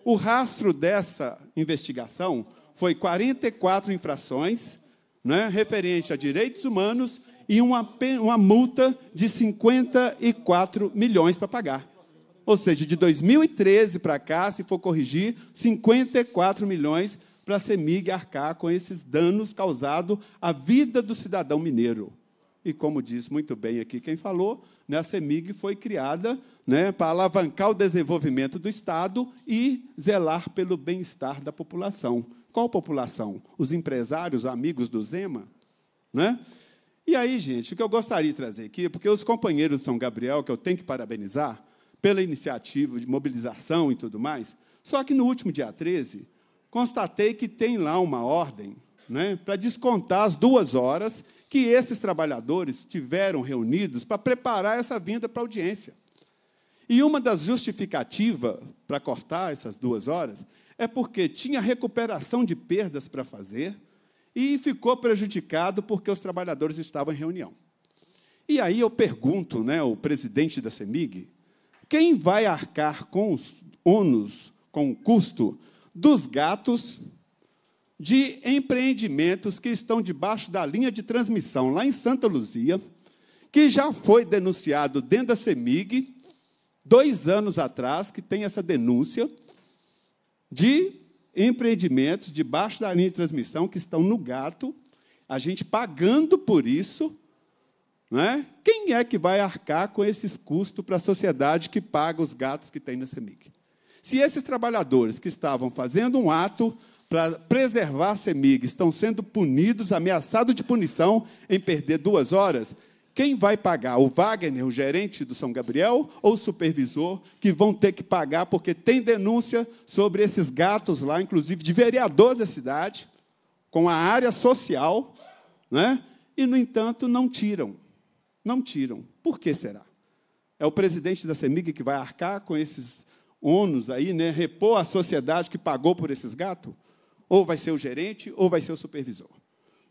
O rastro dessa investigação foi 44 infrações né, referente a direitos humanos e uma, uma multa de 54 milhões para pagar. Ou seja, de 2013 para cá, se for corrigir, 54 milhões para a CEMIG arcar com esses danos causados à vida do cidadão mineiro. E como diz muito bem aqui quem falou, né, a CEMIG foi criada né, para alavancar o desenvolvimento do Estado e zelar pelo bem-estar da população. Qual população? Os empresários, amigos do Zema? Né? E aí, gente, o que eu gostaria de trazer aqui, porque os companheiros de São Gabriel, que eu tenho que parabenizar pela iniciativa de mobilização e tudo mais, só que no último dia 13, constatei que tem lá uma ordem né, para descontar as duas horas que esses trabalhadores tiveram reunidos para preparar essa vinda para a audiência. E uma das justificativas para cortar essas duas horas é porque tinha recuperação de perdas para fazer, e ficou prejudicado porque os trabalhadores estavam em reunião. E aí eu pergunto, né, o presidente da Semig, quem vai arcar com os ônus, com o custo dos gatos de empreendimentos que estão debaixo da linha de transmissão lá em Santa Luzia, que já foi denunciado dentro da Semig dois anos atrás, que tem essa denúncia de empreendimentos debaixo da linha de transmissão que estão no gato, a gente pagando por isso. Né? Quem é que vai arcar com esses custos para a sociedade que paga os gatos que tem na CEMIG? Se esses trabalhadores que estavam fazendo um ato para preservar a CEMIG estão sendo punidos, ameaçados de punição em perder duas horas, quem vai pagar? O Wagner, o gerente do São Gabriel, ou o supervisor, que vão ter que pagar, porque tem denúncia sobre esses gatos lá, inclusive de vereador da cidade, com a área social, né? e, no entanto, não tiram. Não tiram. Por que será? É o presidente da CEMIG que vai arcar com esses ônus aí, né? repor a sociedade que pagou por esses gatos? Ou vai ser o gerente, ou vai ser o supervisor.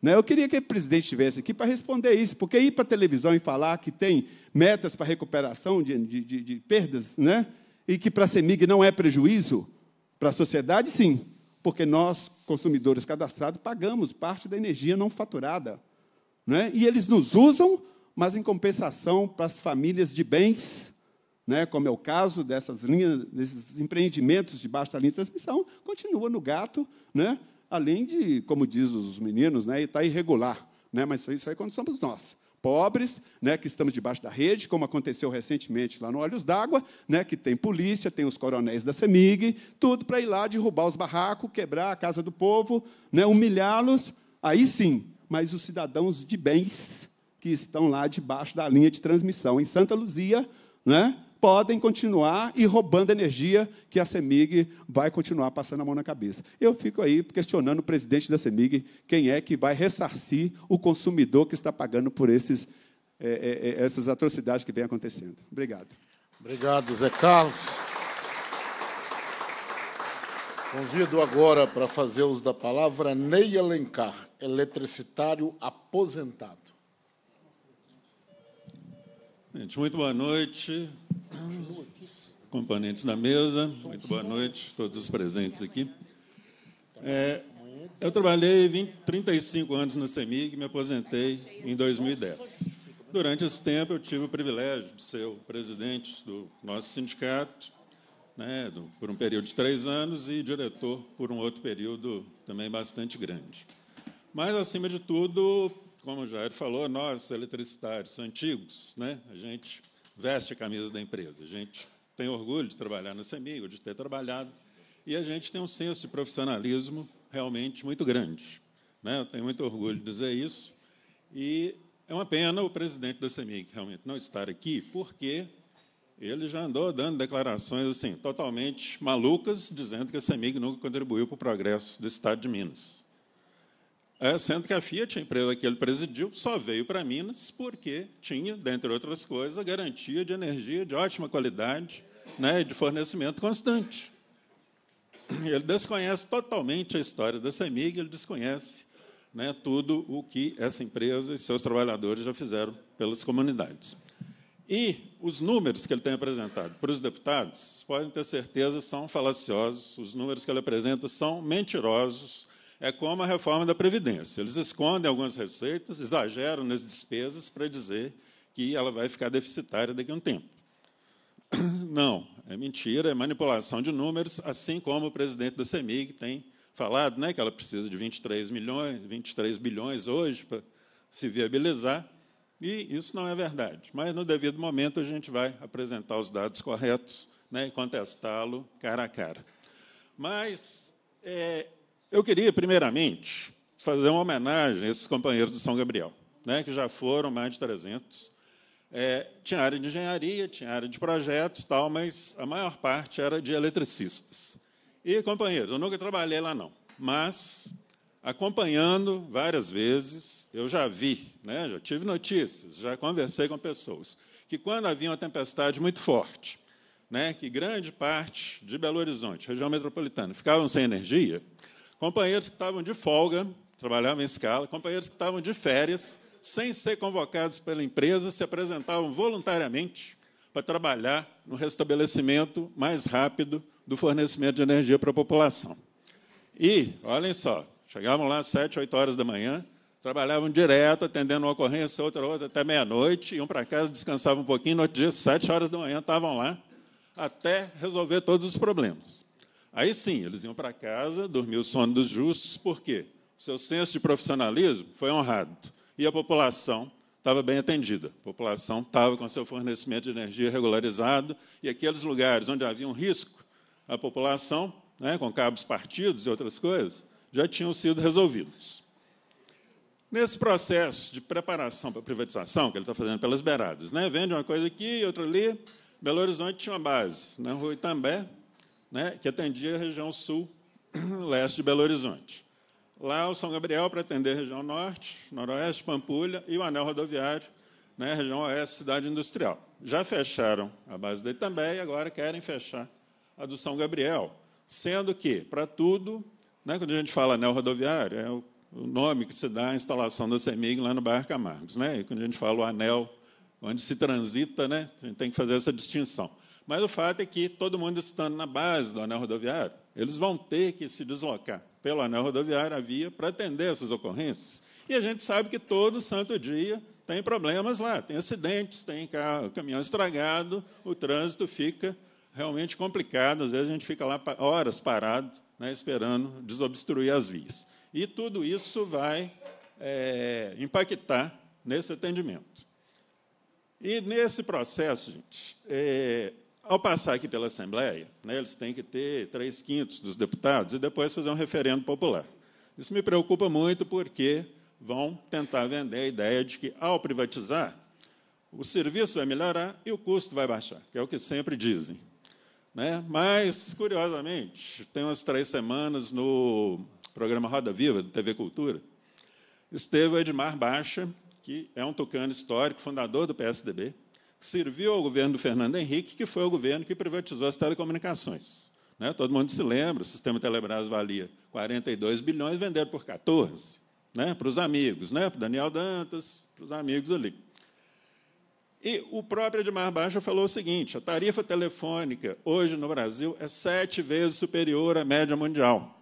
Né? Eu queria que o presidente estivesse aqui para responder isso, porque ir para a televisão e falar que tem metas para recuperação de, de, de perdas, né? e que para a CEMIG não é prejuízo, para a sociedade sim, porque nós, consumidores cadastrados, pagamos parte da energia não faturada. Né? E eles nos usam, mas em compensação para as famílias de bens, né? como é o caso dessas linhas, desses empreendimentos de baixa linha de transmissão, continua no gato, né? além de, como diz os meninos, né, está irregular. Né, mas isso aí é quando somos nós. Pobres, né, que estamos debaixo da rede, como aconteceu recentemente lá no Olhos d'Água, né, que tem polícia, tem os coronéis da Semig, tudo para ir lá derrubar os barracos, quebrar a casa do povo, né, humilhá-los, aí sim. Mas os cidadãos de bens que estão lá debaixo da linha de transmissão em Santa Luzia, né, podem continuar e roubando energia que a CEMIG vai continuar passando a mão na cabeça. Eu fico aí questionando o presidente da CEMIG quem é que vai ressarcir o consumidor que está pagando por esses, é, é, é essas atrocidades que vêm acontecendo. Obrigado. Obrigado, Zé Carlos. Convido agora para fazer uso da palavra Ney Alencar, eletricitário aposentado. Gente, muito boa noite, componentes da mesa, muito boa noite, todos os presentes aqui. É, eu trabalhei 20, 35 anos na CEMIG e me aposentei em 2010. Durante esse tempo, eu tive o privilégio de ser o presidente do nosso sindicato, né, do, por um período de três anos, e diretor por um outro período também bastante grande. Mas, acima de tudo, como o Jair falou, nós, eletricitários antigos, né, a gente veste a camisa da empresa, a gente tem orgulho de trabalhar na CEMIG, de ter trabalhado, e a gente tem um senso de profissionalismo realmente muito grande. Né? Eu tenho muito orgulho de dizer isso, e é uma pena o presidente da CEMIG realmente não estar aqui, porque ele já andou dando declarações assim totalmente malucas, dizendo que a CEMIG nunca contribuiu para o progresso do Estado de Minas. É, sendo que a Fiat, a empresa que ele presidiu, só veio para Minas porque tinha, dentre outras coisas, a garantia de energia de ótima qualidade né, de fornecimento constante. Ele desconhece totalmente a história da CEMIG, ele desconhece né, tudo o que essa empresa e seus trabalhadores já fizeram pelas comunidades. E os números que ele tem apresentado para os deputados, podem ter certeza, são falaciosos, os números que ele apresenta são mentirosos, é como a reforma da Previdência. Eles escondem algumas receitas, exageram nas despesas para dizer que ela vai ficar deficitária daqui a um tempo. (coughs) Não, é mentira, é manipulação de números, assim como o presidente da CEMIG tem falado, né, que ela precisa de 23 milhões, 23 bilhões hoje para se viabilizar, e isso não é verdade. Mas no devido momento a gente vai apresentar os dados corretos né, e contestá-lo cara a cara. Mas é, eu queria, primeiramente, fazer uma homenagem a esses companheiros do São Gabriel, né, que já foram mais de 300. É, tinha área de engenharia, tinha área de projetos, tal, mas a maior parte era de eletricistas. E, companheiros, eu nunca trabalhei lá, não, mas acompanhando várias vezes, eu já vi, né, já tive notícias, já conversei com pessoas, que quando havia uma tempestade muito forte, né, que grande parte de Belo Horizonte, região metropolitana, ficavam sem energia, Companheiros que estavam de folga, trabalhavam em escala, companheiros que estavam de férias, sem ser convocados pela empresa, se apresentavam voluntariamente para trabalhar no restabelecimento mais rápido do fornecimento de energia para a população. E, olhem só, chegavam lá às 7, 8 horas da manhã, trabalhavam direto, atendendo uma ocorrência, outra, outra, até meia-noite, iam para casa, descansavam um pouquinho, no outro dia, 7 horas da manhã, estavam lá, até resolver todos os problemas. Aí sim, eles iam para casa, dormiam o sono dos justos, por quê? O seu senso de profissionalismo foi honrado. E a população estava bem atendida. A população estava com seu fornecimento de energia regularizado, e aqueles lugares onde havia um risco, a população, né, com cabos partidos e outras coisas, já tinham sido resolvidos. Nesse processo de preparação para a privatização, que ele está fazendo pelas beiradas, né, vende uma coisa aqui, outra ali, Belo Horizonte tinha uma base, né, Rui També, né, que atendia a região sul, (clears throat) leste de Belo Horizonte. Lá, o São Gabriel para atender a região norte, noroeste, Pampulha, e o anel rodoviário, né, região oeste, cidade industrial. Já fecharam a base dele também e agora querem fechar a do São Gabriel, sendo que, para tudo, né, quando a gente fala anel rodoviário, é o, o nome que se dá à instalação da CEMIG lá no bairro Camargos. Né, e quando a gente fala o anel, onde se transita, né, a gente tem que fazer essa distinção. Mas o fato é que todo mundo estando na base do anel rodoviário, eles vão ter que se deslocar pelo anel rodoviário, a via, para atender essas ocorrências. E a gente sabe que todo santo dia tem problemas lá, tem acidentes, tem carro, caminhão estragado, o trânsito fica realmente complicado. Às vezes a gente fica lá horas parado, né, esperando desobstruir as vias. E tudo isso vai é, impactar nesse atendimento. E nesse processo, gente, é, ao passar aqui pela Assembleia, né, eles têm que ter três quintos dos deputados e depois fazer um referendo popular. Isso me preocupa muito porque vão tentar vender a ideia de que, ao privatizar, o serviço vai melhorar e o custo vai baixar, que é o que sempre dizem. Né? Mas, curiosamente, tem umas três semanas no programa Roda Viva, do TV Cultura, esteve o Edmar Baixa, que é um tucano histórico, fundador do PSDB, serviu ao governo do Fernando Henrique, que foi o governo que privatizou as telecomunicações. Né? Todo mundo se lembra, o sistema Telebrás valia 42 bilhões, venderam por 14, né? para os amigos, né? para o Daniel Dantas, para os amigos ali. E o próprio Edmar Baixa falou o seguinte, a tarifa telefônica hoje no Brasil é sete vezes superior à média mundial.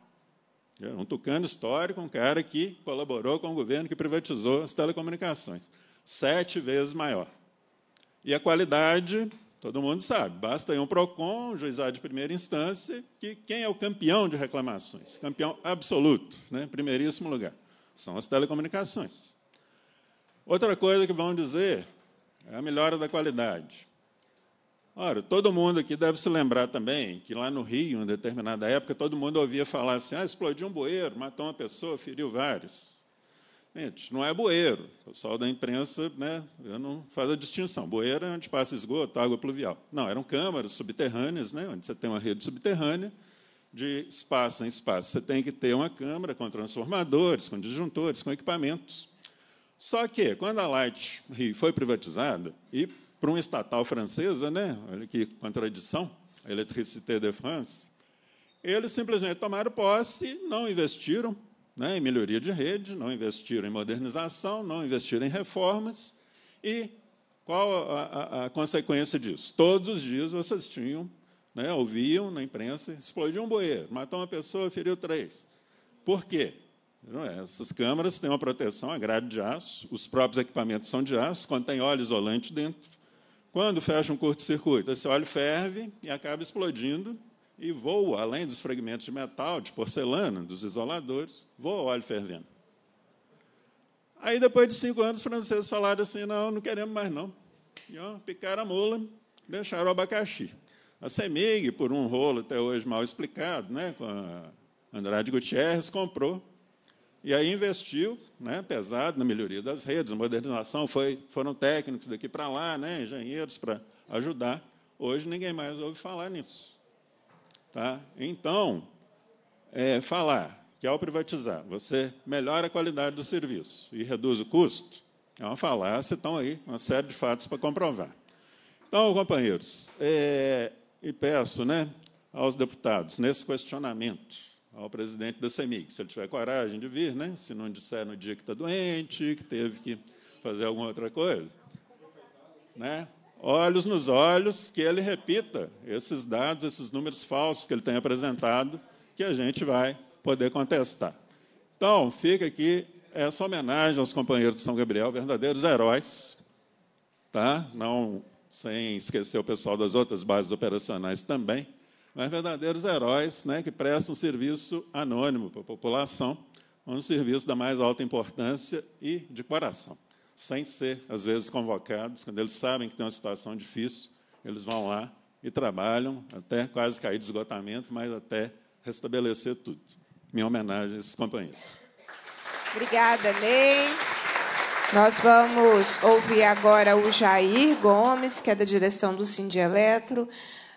É um tucano histórico, um cara que colaborou com o governo que privatizou as telecomunicações. Sete vezes maior. E a qualidade, todo mundo sabe, basta ir um PROCON, um juizado de primeira instância, que quem é o campeão de reclamações? Campeão absoluto, né? primeiríssimo lugar. São as telecomunicações. Outra coisa que vão dizer é a melhora da qualidade. Ora, todo mundo aqui deve se lembrar também que lá no Rio, em determinada época, todo mundo ouvia falar assim: ah, explodiu um bueiro, matou uma pessoa, feriu vários. Gente, não é bueiro. O pessoal da imprensa né, não faz a distinção. Bueiro é onde passa esgoto, água pluvial. Não, eram câmaras subterrâneas, né, onde você tem uma rede subterrânea, de espaço em espaço. Você tem que ter uma câmara com transformadores, com disjuntores, com equipamentos. Só que, quando a Light Rio foi privatizada, e para um estatal francesa, né, olha que contradição, a Electricité de France, eles simplesmente tomaram posse, não investiram, né, em melhoria de rede, não investiram em modernização, não investiram em reformas. E qual a, a, a consequência disso? Todos os dias vocês tinham, né, ouviam na imprensa, explodiu um bueiro, matou uma pessoa, feriu três. Por quê? É, essas câmaras têm uma proteção, a grade de aço, os próprios equipamentos são de aço, contém óleo isolante dentro. Quando fecha um curto-circuito, esse óleo ferve e acaba explodindo e voa, além dos fragmentos de metal, de porcelana, dos isoladores, voa óleo fervendo. Aí, depois de cinco anos, os franceses falaram assim, não, não queremos mais, não. E, ó, picaram a mula, deixaram o abacaxi. A CEMIG, por um rolo até hoje mal explicado, né, com a Andrade Gutierrez, comprou e aí investiu, né, pesado, na melhoria das redes, modernização, foi, foram técnicos daqui para lá, né, engenheiros para ajudar. Hoje ninguém mais ouve falar nisso. Tá? Então, é, falar que ao privatizar você melhora a qualidade do serviço e reduz o custo, é uma falácia, estão aí uma série de fatos para comprovar. Então, companheiros, é, e peço né, aos deputados, nesse questionamento ao presidente da CEMIG, se ele tiver coragem de vir, né, se não disser no dia que está doente, que teve que fazer alguma outra coisa, né, olhos nos olhos, que ele repita esses dados, esses números falsos que ele tem apresentado, que a gente vai poder contestar. Então, fica aqui essa homenagem aos companheiros de São Gabriel, verdadeiros heróis, tá? Não sem esquecer o pessoal das outras bases operacionais também, mas verdadeiros heróis, né, que prestam um serviço anônimo para a população, um serviço da mais alta importância e de coração sem ser, às vezes, convocados, quando eles sabem que tem uma situação difícil, eles vão lá e trabalham até quase cair de esgotamento, mas até restabelecer tudo. Minha homenagem a esses companheiros. Obrigada, Ney. Nós vamos ouvir agora o Jair Gomes, que é da direção do Cindy Eletro.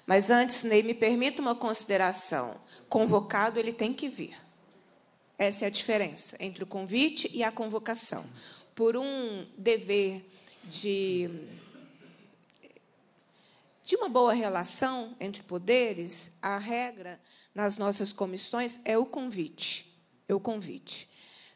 Mas antes, Ney, me permita uma consideração. Convocado, ele tem que vir. Essa é a diferença entre o convite e a convocação por um dever de, de uma boa relação entre poderes, a regra nas nossas comissões é o convite. É o convite.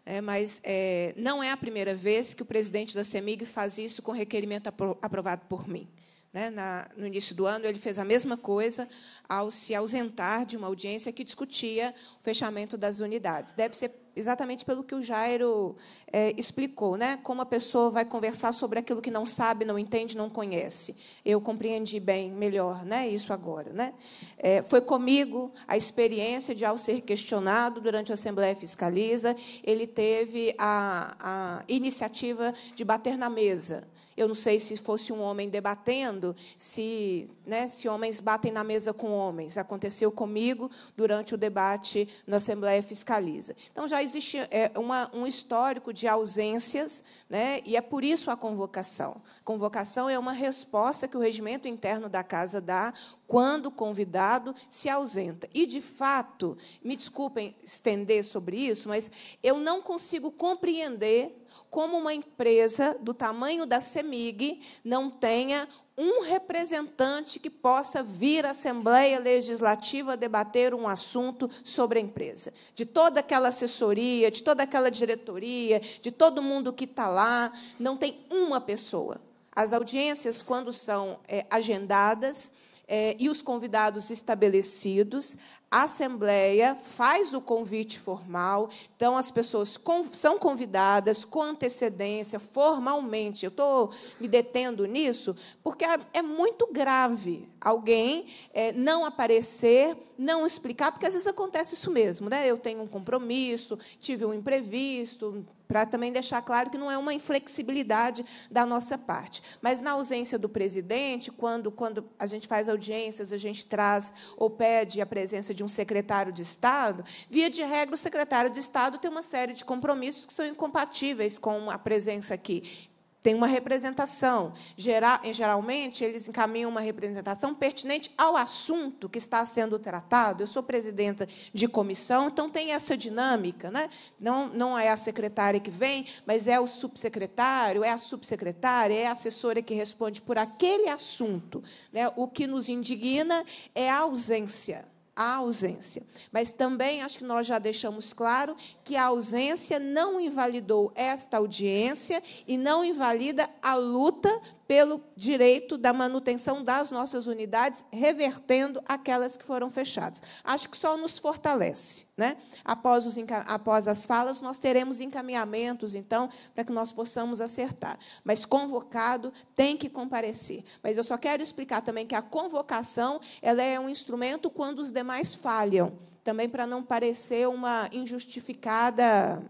É, mas é, não é a primeira vez que o presidente da CEMIG faz isso com requerimento aprovado por mim. Né? Na, no início do ano, ele fez a mesma coisa ao se ausentar de uma audiência que discutia o fechamento das unidades. Deve ser exatamente pelo que o Jairo é, explicou, né? Como a pessoa vai conversar sobre aquilo que não sabe, não entende, não conhece. Eu compreendi bem, melhor, né? Isso agora, né? É, foi comigo a experiência de ao ser questionado durante a Assembleia Fiscaliza, ele teve a, a iniciativa de bater na mesa eu não sei se fosse um homem debatendo, se, né, se homens batem na mesa com homens. Aconteceu comigo durante o debate na Assembleia Fiscaliza. Então, já existe é, uma, um histórico de ausências, né, e é por isso a convocação. A convocação é uma resposta que o regimento interno da casa dá quando o convidado se ausenta. E, de fato, me desculpem estender sobre isso, mas eu não consigo compreender como uma empresa do tamanho da CEMIG não tenha um representante que possa vir à Assembleia Legislativa debater um assunto sobre a empresa. De toda aquela assessoria, de toda aquela diretoria, de todo mundo que está lá, não tem uma pessoa. As audiências, quando são é, agendadas, é, e os convidados estabelecidos. A Assembleia faz o convite formal, então as pessoas com, são convidadas com antecedência, formalmente. Eu estou me detendo nisso, porque é, é muito grave alguém é, não aparecer, não explicar, porque às vezes acontece isso mesmo. Né? Eu tenho um compromisso, tive um imprevisto, para também deixar claro que não é uma inflexibilidade da nossa parte. Mas na ausência do presidente, quando, quando a gente faz audiências, a gente traz ou pede a presença de um secretário de Estado, via de regra, o secretário de Estado tem uma série de compromissos que são incompatíveis com a presença aqui tem uma representação. Geral, eh, geralmente, eles encaminham uma representação pertinente ao assunto que está sendo tratado. Eu sou presidenta de comissão, então tem essa dinâmica. Né? Não, não é a secretária que vem, mas é o subsecretário, é a subsecretária, é a assessora que responde por aquele assunto. Né? O que nos indigna é a ausência a ausência. Mas também acho que nós já deixamos claro que a ausência não invalidou esta audiência e não invalida a luta pelo direito da manutenção das nossas unidades, revertendo aquelas que foram fechadas. Acho que só nos fortalece. Né? Após, os, após as falas, nós teremos encaminhamentos, então, para que nós possamos acertar. Mas convocado tem que comparecer. Mas eu só quero explicar também que a convocação ela é um instrumento quando os demais falham, também para não parecer uma injustificada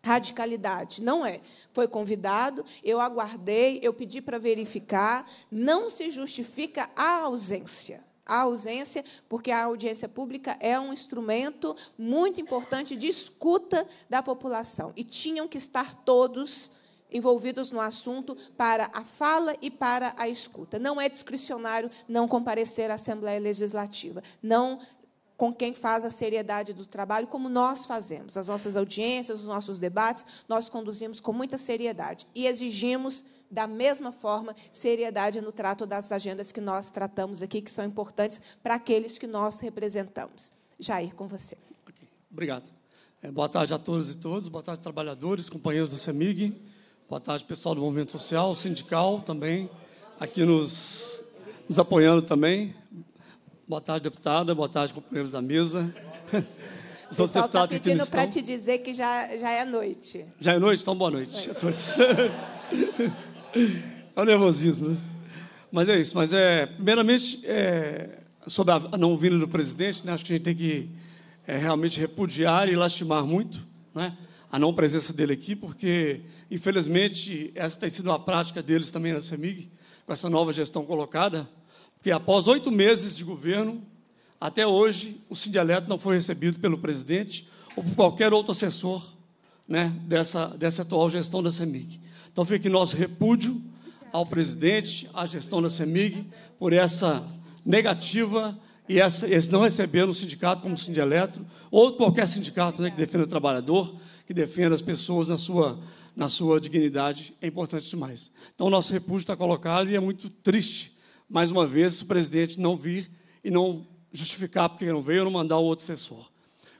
radicalidade. Não é. Foi convidado, eu aguardei, eu pedi para verificar. Não se justifica a ausência a ausência, porque a audiência pública é um instrumento muito importante de escuta da população. E tinham que estar todos envolvidos no assunto para a fala e para a escuta. Não é discricionário não comparecer à Assembleia Legislativa. Não com quem faz a seriedade do trabalho, como nós fazemos. As nossas audiências, os nossos debates, nós conduzimos com muita seriedade e exigimos, da mesma forma, seriedade no trato das agendas que nós tratamos aqui, que são importantes para aqueles que nós representamos. Jair, com você. Okay. Obrigado. É, boa tarde a todos e todas, boa tarde, trabalhadores, companheiros da CEMIG, boa tarde, pessoal do movimento social, sindical também, aqui nos, nos apoiando também. Boa tarde, deputada. Boa tarde, companheiros da mesa. Os outros deputados tá pedindo para te dizer que já, já é noite. Já é noite? Então, boa noite, a é. todos. é o nervosismo, né? Mas é isso. Mas, é, primeiramente, é, sobre a não vinda do presidente, né, acho que a gente tem que é, realmente repudiar e lastimar muito né, a não presença dele aqui, porque, infelizmente, essa tem sido uma prática deles também na CEMIG, com essa nova gestão colocada, que após oito meses de governo, até hoje, o sindeleto não foi recebido pelo presidente ou por qualquer outro assessor né, dessa, dessa atual gestão da CEMIG. Então, fica nosso repúdio ao presidente, à gestão da CEMIG, por essa negativa e essa, esse não receber no sindicato como Sindieleto, ou qualquer sindicato né, que defenda o trabalhador, que defenda as pessoas na sua, na sua dignidade, é importante demais. Então, o nosso repúdio está colocado e é muito triste mais uma vez, se o presidente não vir e não justificar porque não veio, não mandar o outro assessor.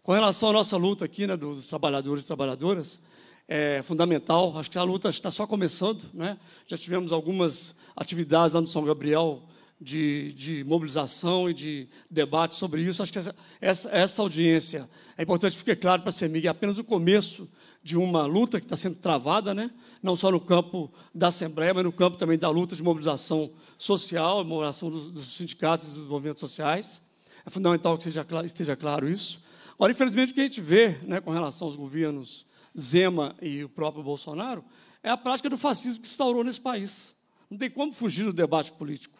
Com relação à nossa luta aqui, né, dos trabalhadores e trabalhadoras, é fundamental. Acho que a luta está só começando, né? Já tivemos algumas atividades lá no São Gabriel de, de mobilização e de debate sobre isso. Acho que essa, essa, essa audiência é importante que fique claro para a CEMIG, é apenas o começo de uma luta que está sendo travada, né? não só no campo da Assembleia, mas no campo também da luta de mobilização social, mobilização dos, dos sindicatos e dos movimentos sociais. É fundamental que seja, esteja claro isso. Agora, infelizmente, o que a gente vê né, com relação aos governos Zema e o próprio Bolsonaro é a prática do fascismo que se instaurou nesse país. Não tem como fugir do debate político.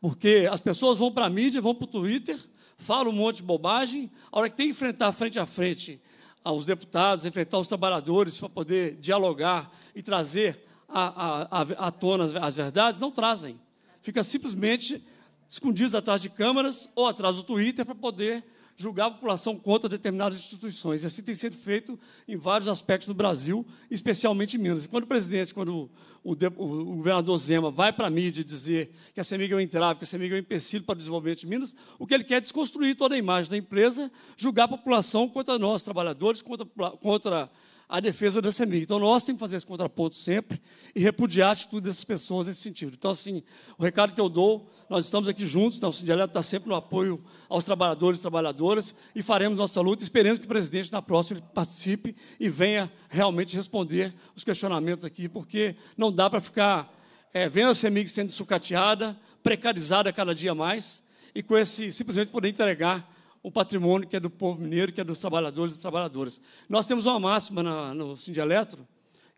Porque as pessoas vão para a mídia, vão para o Twitter, falam um monte de bobagem. A hora que tem que enfrentar frente a frente aos ah, deputados, enfrentar os trabalhadores para poder dialogar e trazer à tona as, as verdades, não trazem. Fica simplesmente escondidos atrás de câmaras ou atrás do Twitter para poder julgar a população contra determinadas instituições. E assim tem sido feito em vários aspectos do Brasil, especialmente em Minas. E quando o presidente, quando o, o, o governador Zema vai para a mídia dizer que a CEMIG é um entrave, que a CEMIG é um empecilho para o desenvolvimento de Minas, o que ele quer é desconstruir toda a imagem da empresa, julgar a população contra nós, trabalhadores, contra, contra a defesa da CEMIG. Então, nós temos que fazer esse contraponto sempre e repudiar a atitude dessas pessoas nesse sentido. Então, assim, o recado que eu dou, nós estamos aqui juntos, nosso dialeto está sempre no apoio aos trabalhadores e trabalhadoras e faremos nossa luta, esperando que o presidente, na próxima, participe e venha realmente responder os questionamentos aqui, porque não dá para ficar é, vendo a CEMIG sendo sucateada, precarizada cada dia mais, e com esse simplesmente poder entregar um patrimônio que é do povo mineiro, que é dos trabalhadores e das trabalhadoras. Nós temos uma máxima na, no Sindieleto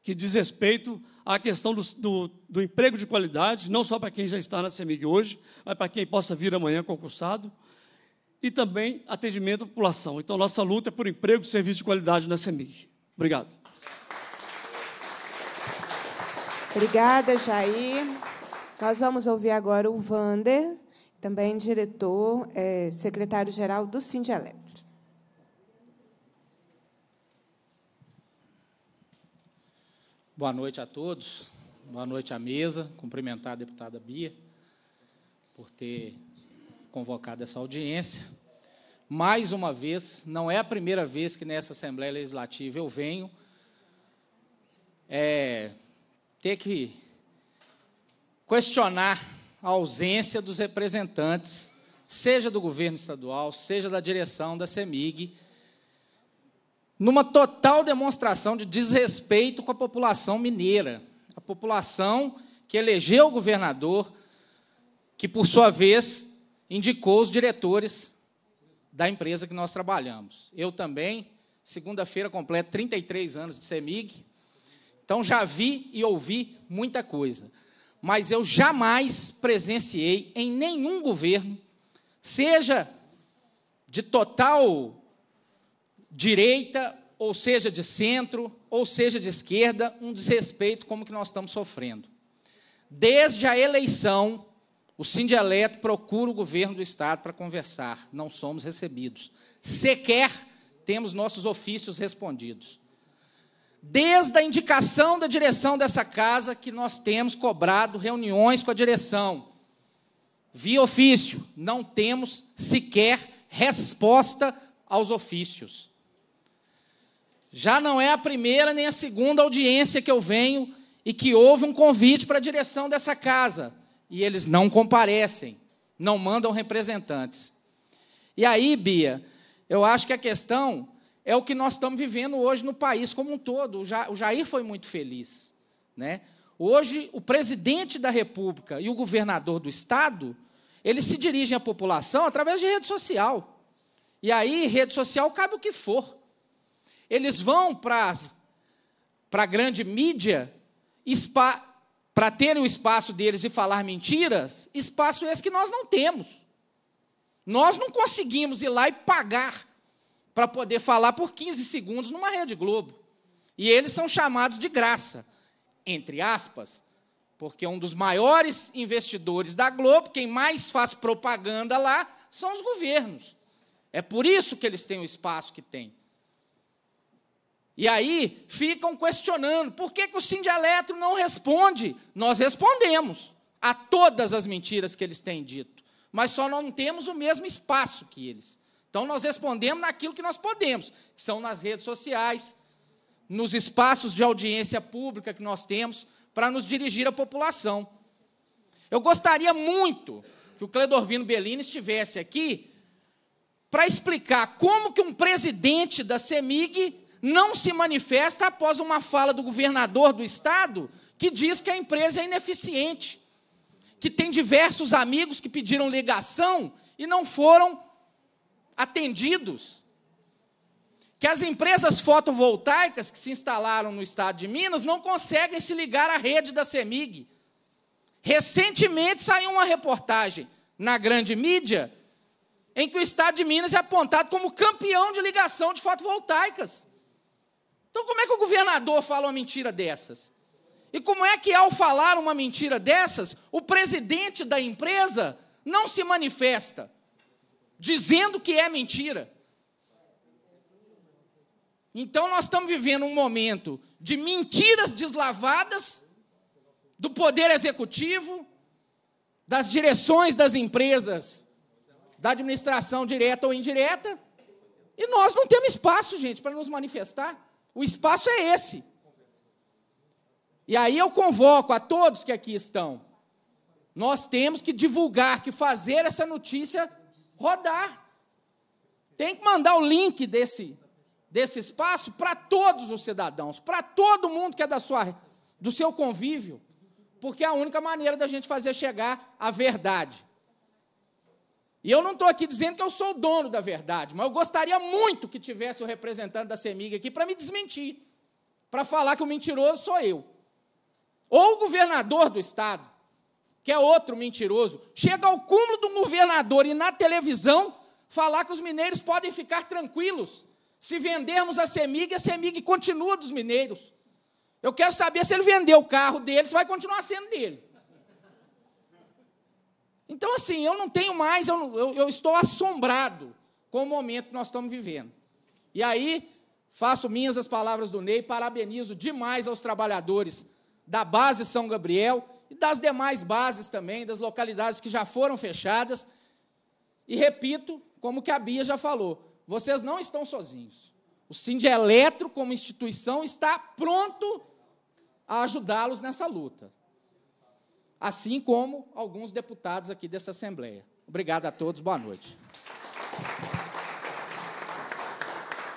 que diz respeito à questão do, do, do emprego de qualidade, não só para quem já está na CEMIG hoje, mas para quem possa vir amanhã concursado, e também atendimento à população. Então, nossa luta é por emprego e serviço de qualidade na CEMIG. Obrigado. Obrigada, Jair. Nós vamos ouvir agora o Vander também diretor, é, secretário-geral do Sindieleto. Boa noite a todos, boa noite à mesa, cumprimentar a deputada Bia por ter convocado essa audiência. Mais uma vez, não é a primeira vez que nessa Assembleia Legislativa eu venho é, ter que questionar a ausência dos representantes, seja do governo estadual, seja da direção da CEMIG, numa total demonstração de desrespeito com a população mineira, a população que elegeu o governador, que, por sua vez, indicou os diretores da empresa que nós trabalhamos. Eu também, segunda-feira, completo 33 anos de CEMIG, então já vi e ouvi muita coisa mas eu jamais presenciei em nenhum governo, seja de total direita, ou seja de centro, ou seja de esquerda, um desrespeito como que nós estamos sofrendo. Desde a eleição, o sindialeto procura o governo do Estado para conversar, não somos recebidos. Sequer temos nossos ofícios respondidos desde a indicação da direção dessa casa, que nós temos cobrado reuniões com a direção. Via ofício, não temos sequer resposta aos ofícios. Já não é a primeira nem a segunda audiência que eu venho e que houve um convite para a direção dessa casa e eles não comparecem, não mandam representantes. E aí, Bia, eu acho que a questão é o que nós estamos vivendo hoje no país como um todo. O Jair foi muito feliz. Né? Hoje, o presidente da República e o governador do Estado, eles se dirigem à população através de rede social. E aí, rede social cabe o que for. Eles vão para a grande mídia para terem o espaço deles e falar mentiras, espaço esse que nós não temos. Nós não conseguimos ir lá e pagar para poder falar por 15 segundos numa Rede Globo. E eles são chamados de graça, entre aspas, porque um dos maiores investidores da Globo, quem mais faz propaganda lá, são os governos. É por isso que eles têm o espaço que têm. E aí ficam questionando: por que, que o Sindialetro não responde? Nós respondemos a todas as mentiras que eles têm dito, mas só não temos o mesmo espaço que eles. Então nós respondemos naquilo que nós podemos, que são nas redes sociais, nos espaços de audiência pública que nós temos para nos dirigir à população. Eu gostaria muito que o Cledorvino Bellini estivesse aqui para explicar como que um presidente da CEMIG não se manifesta após uma fala do governador do estado que diz que a empresa é ineficiente, que tem diversos amigos que pediram ligação e não foram atendidos. Que as empresas fotovoltaicas que se instalaram no estado de Minas não conseguem se ligar à rede da CEMIG. Recentemente saiu uma reportagem na grande mídia em que o estado de Minas é apontado como campeão de ligação de fotovoltaicas. Então, como é que o governador fala uma mentira dessas? E como é que, ao falar uma mentira dessas, o presidente da empresa não se manifesta? dizendo que é mentira. Então nós estamos vivendo um momento de mentiras deslavadas do poder executivo, das direções das empresas, da administração direta ou indireta, e nós não temos espaço, gente, para nos manifestar. O espaço é esse. E aí eu convoco a todos que aqui estão. Nós temos que divulgar, que fazer essa notícia rodar. Tem que mandar o link desse, desse espaço para todos os cidadãos, para todo mundo que é da sua, do seu convívio, porque é a única maneira da gente fazer chegar a verdade. E eu não estou aqui dizendo que eu sou o dono da verdade, mas eu gostaria muito que tivesse o representante da CEMIG aqui para me desmentir, para falar que o mentiroso sou eu. Ou o governador do estado, que é outro mentiroso, chega ao cúmulo do governador e na televisão falar que os mineiros podem ficar tranquilos. Se vendermos a Semig, a Semig continua dos mineiros. Eu quero saber se ele vendeu o carro dele, se vai continuar sendo dele. Então, assim, eu não tenho mais, eu, eu, eu estou assombrado com o momento que nós estamos vivendo. E aí, faço minhas as palavras do Ney, parabenizo demais aos trabalhadores da base São Gabriel e das demais bases também, das localidades que já foram fechadas. E repito, como que a Bia já falou, vocês não estão sozinhos. O Eletro, como instituição, está pronto a ajudá-los nessa luta. Assim como alguns deputados aqui dessa Assembleia. Obrigado a todos, boa noite.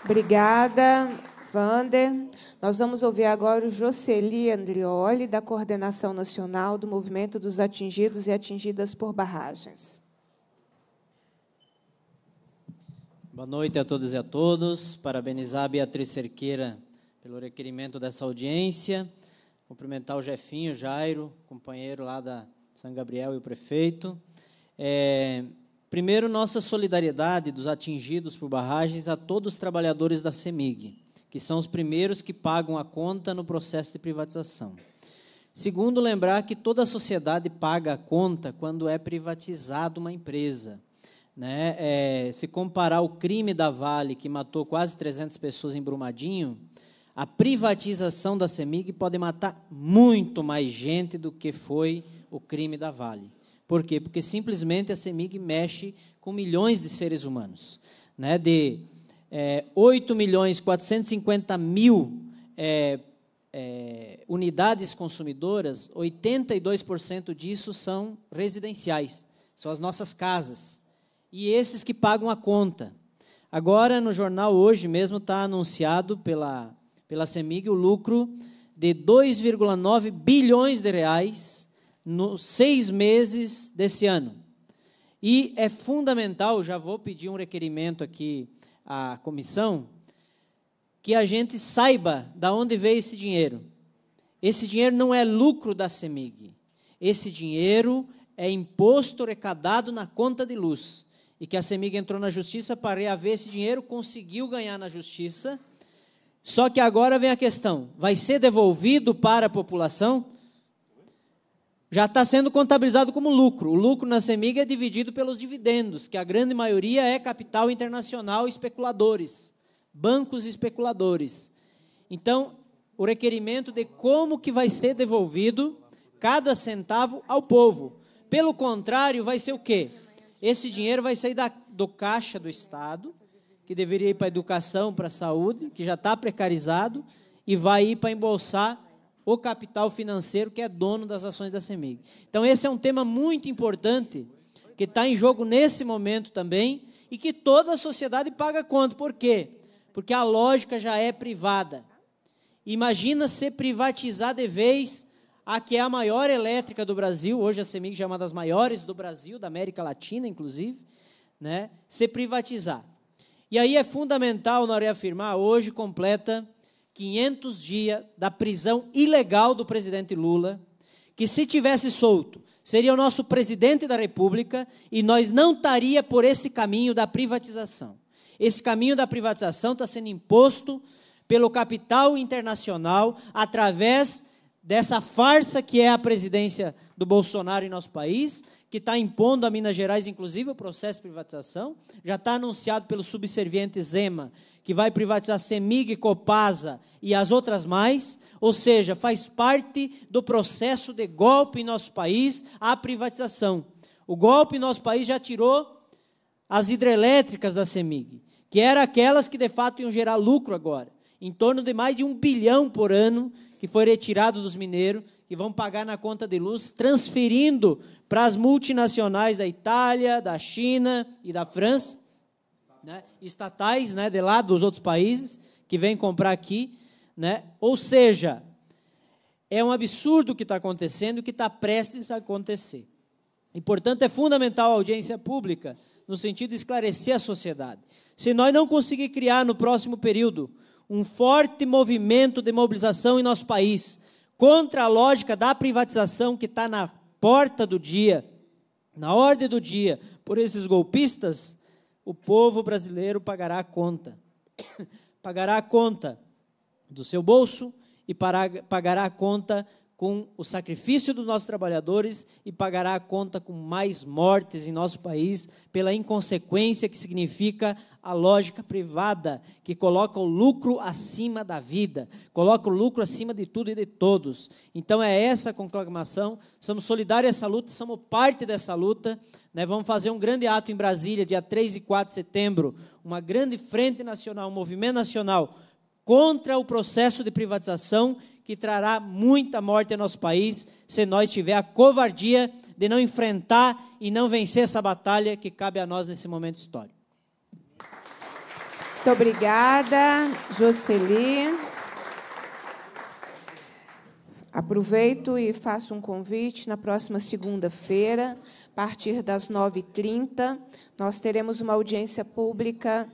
Obrigada. Vander. Nós vamos ouvir agora o Jocely Andrioli, da Coordenação Nacional do Movimento dos Atingidos e Atingidas por Barragens. Boa noite a todos e a todos. Parabenizar a Beatriz Cerqueira pelo requerimento dessa audiência. Cumprimentar o Jefinho, Jairo, companheiro lá da São Gabriel e o prefeito. É, primeiro, nossa solidariedade dos atingidos por barragens a todos os trabalhadores da CEMIG que são os primeiros que pagam a conta no processo de privatização. Segundo, lembrar que toda a sociedade paga a conta quando é privatizada uma empresa. Né? É, se comparar o crime da Vale, que matou quase 300 pessoas em Brumadinho, a privatização da CEMIG pode matar muito mais gente do que foi o crime da Vale. Por quê? Porque simplesmente a CEMIG mexe com milhões de seres humanos, né? de é, 8 milhões 450 mil é, é, unidades consumidoras, 82% disso são residenciais, são as nossas casas. E esses que pagam a conta. Agora, no jornal hoje mesmo, está anunciado pela, pela CEMIG o lucro de 2,9 bilhões de reais nos seis meses desse ano. E é fundamental, já vou pedir um requerimento aqui a comissão, que a gente saiba da onde veio esse dinheiro. Esse dinheiro não é lucro da CEMIG. Esse dinheiro é imposto arrecadado na conta de luz. E que a CEMIG entrou na justiça para reaver esse dinheiro, conseguiu ganhar na justiça. Só que agora vem a questão: vai ser devolvido para a população? já está sendo contabilizado como lucro. O lucro na Semig é dividido pelos dividendos, que a grande maioria é capital internacional especuladores, bancos especuladores. Então, o requerimento de como que vai ser devolvido cada centavo ao povo. Pelo contrário, vai ser o quê? Esse dinheiro vai sair da, do caixa do Estado, que deveria ir para a educação, para a saúde, que já está precarizado, e vai ir para embolsar o capital financeiro que é dono das ações da CEMIG. Então, esse é um tema muito importante que está em jogo nesse momento também e que toda a sociedade paga quanto Por quê? Porque a lógica já é privada. Imagina se privatizar de vez a que é a maior elétrica do Brasil, hoje a CEMIG já é uma das maiores do Brasil, da América Latina, inclusive, né? se privatizar. E aí é fundamental nós reafirmar, hoje completa 500 dias da prisão ilegal do presidente Lula, que se tivesse solto, seria o nosso presidente da República e nós não estaria por esse caminho da privatização. Esse caminho da privatização está sendo imposto pelo capital internacional através dessa farsa que é a presidência do Bolsonaro em nosso país, que está impondo a Minas Gerais, inclusive, o processo de privatização. Já está anunciado pelo subserviente Zema que vai privatizar Semig, Copasa e as outras mais, ou seja, faz parte do processo de golpe em nosso país a privatização. O golpe em nosso país já tirou as hidrelétricas da Semig, que eram aquelas que de fato iam gerar lucro agora, em torno de mais de um bilhão por ano que foi retirado dos mineiros, que vão pagar na conta de luz, transferindo para as multinacionais da Itália, da China e da França né, estatais né, de lá dos outros países que vêm comprar aqui. Né? Ou seja, é um absurdo o que está acontecendo e que está prestes a acontecer. E, portanto, é fundamental a audiência pública no sentido de esclarecer a sociedade. Se nós não conseguir criar no próximo período um forte movimento de mobilização em nosso país contra a lógica da privatização que está na porta do dia, na ordem do dia, por esses golpistas, o povo brasileiro pagará a conta. (coughs) pagará a conta do seu bolso e pagará a conta com o sacrifício dos nossos trabalhadores e pagará a conta com mais mortes em nosso país pela inconsequência que significa a lógica privada, que coloca o lucro acima da vida, coloca o lucro acima de tudo e de todos. Então é essa a conclamação, somos solidários a essa luta, somos parte dessa luta, né? vamos fazer um grande ato em Brasília, dia 3 e 4 de setembro, uma grande frente nacional, um movimento nacional, contra o processo de privatização que trará muita morte ao nosso país se nós tiver a covardia de não enfrentar e não vencer essa batalha que cabe a nós nesse momento histórico. Muito obrigada, Jocely. Aproveito e faço um convite. Na próxima segunda-feira, a partir das 9h30, nós teremos uma audiência pública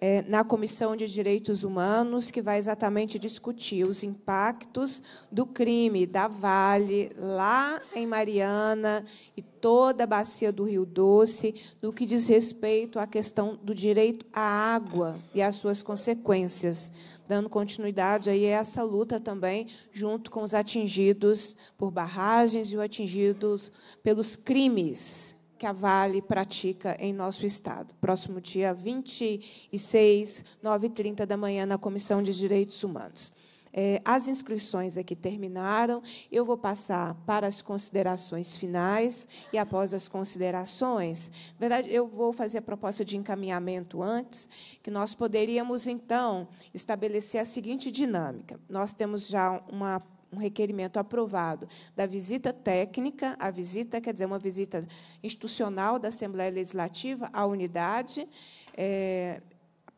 é, na Comissão de Direitos Humanos, que vai exatamente discutir os impactos do crime da Vale lá em Mariana e toda a bacia do Rio Doce, no que diz respeito à questão do direito à água e às suas consequências, dando continuidade aí a essa luta também junto com os atingidos por barragens e os atingidos pelos crimes que a Vale pratica em nosso Estado. Próximo dia 26, 9h30 da manhã, na Comissão de Direitos Humanos. É, as inscrições aqui terminaram. Eu vou passar para as considerações finais e após as considerações, na verdade, eu vou fazer a proposta de encaminhamento antes, que nós poderíamos então estabelecer a seguinte dinâmica. Nós temos já uma um requerimento aprovado da visita técnica, a visita, quer dizer, uma visita institucional da Assembleia Legislativa à unidade, é,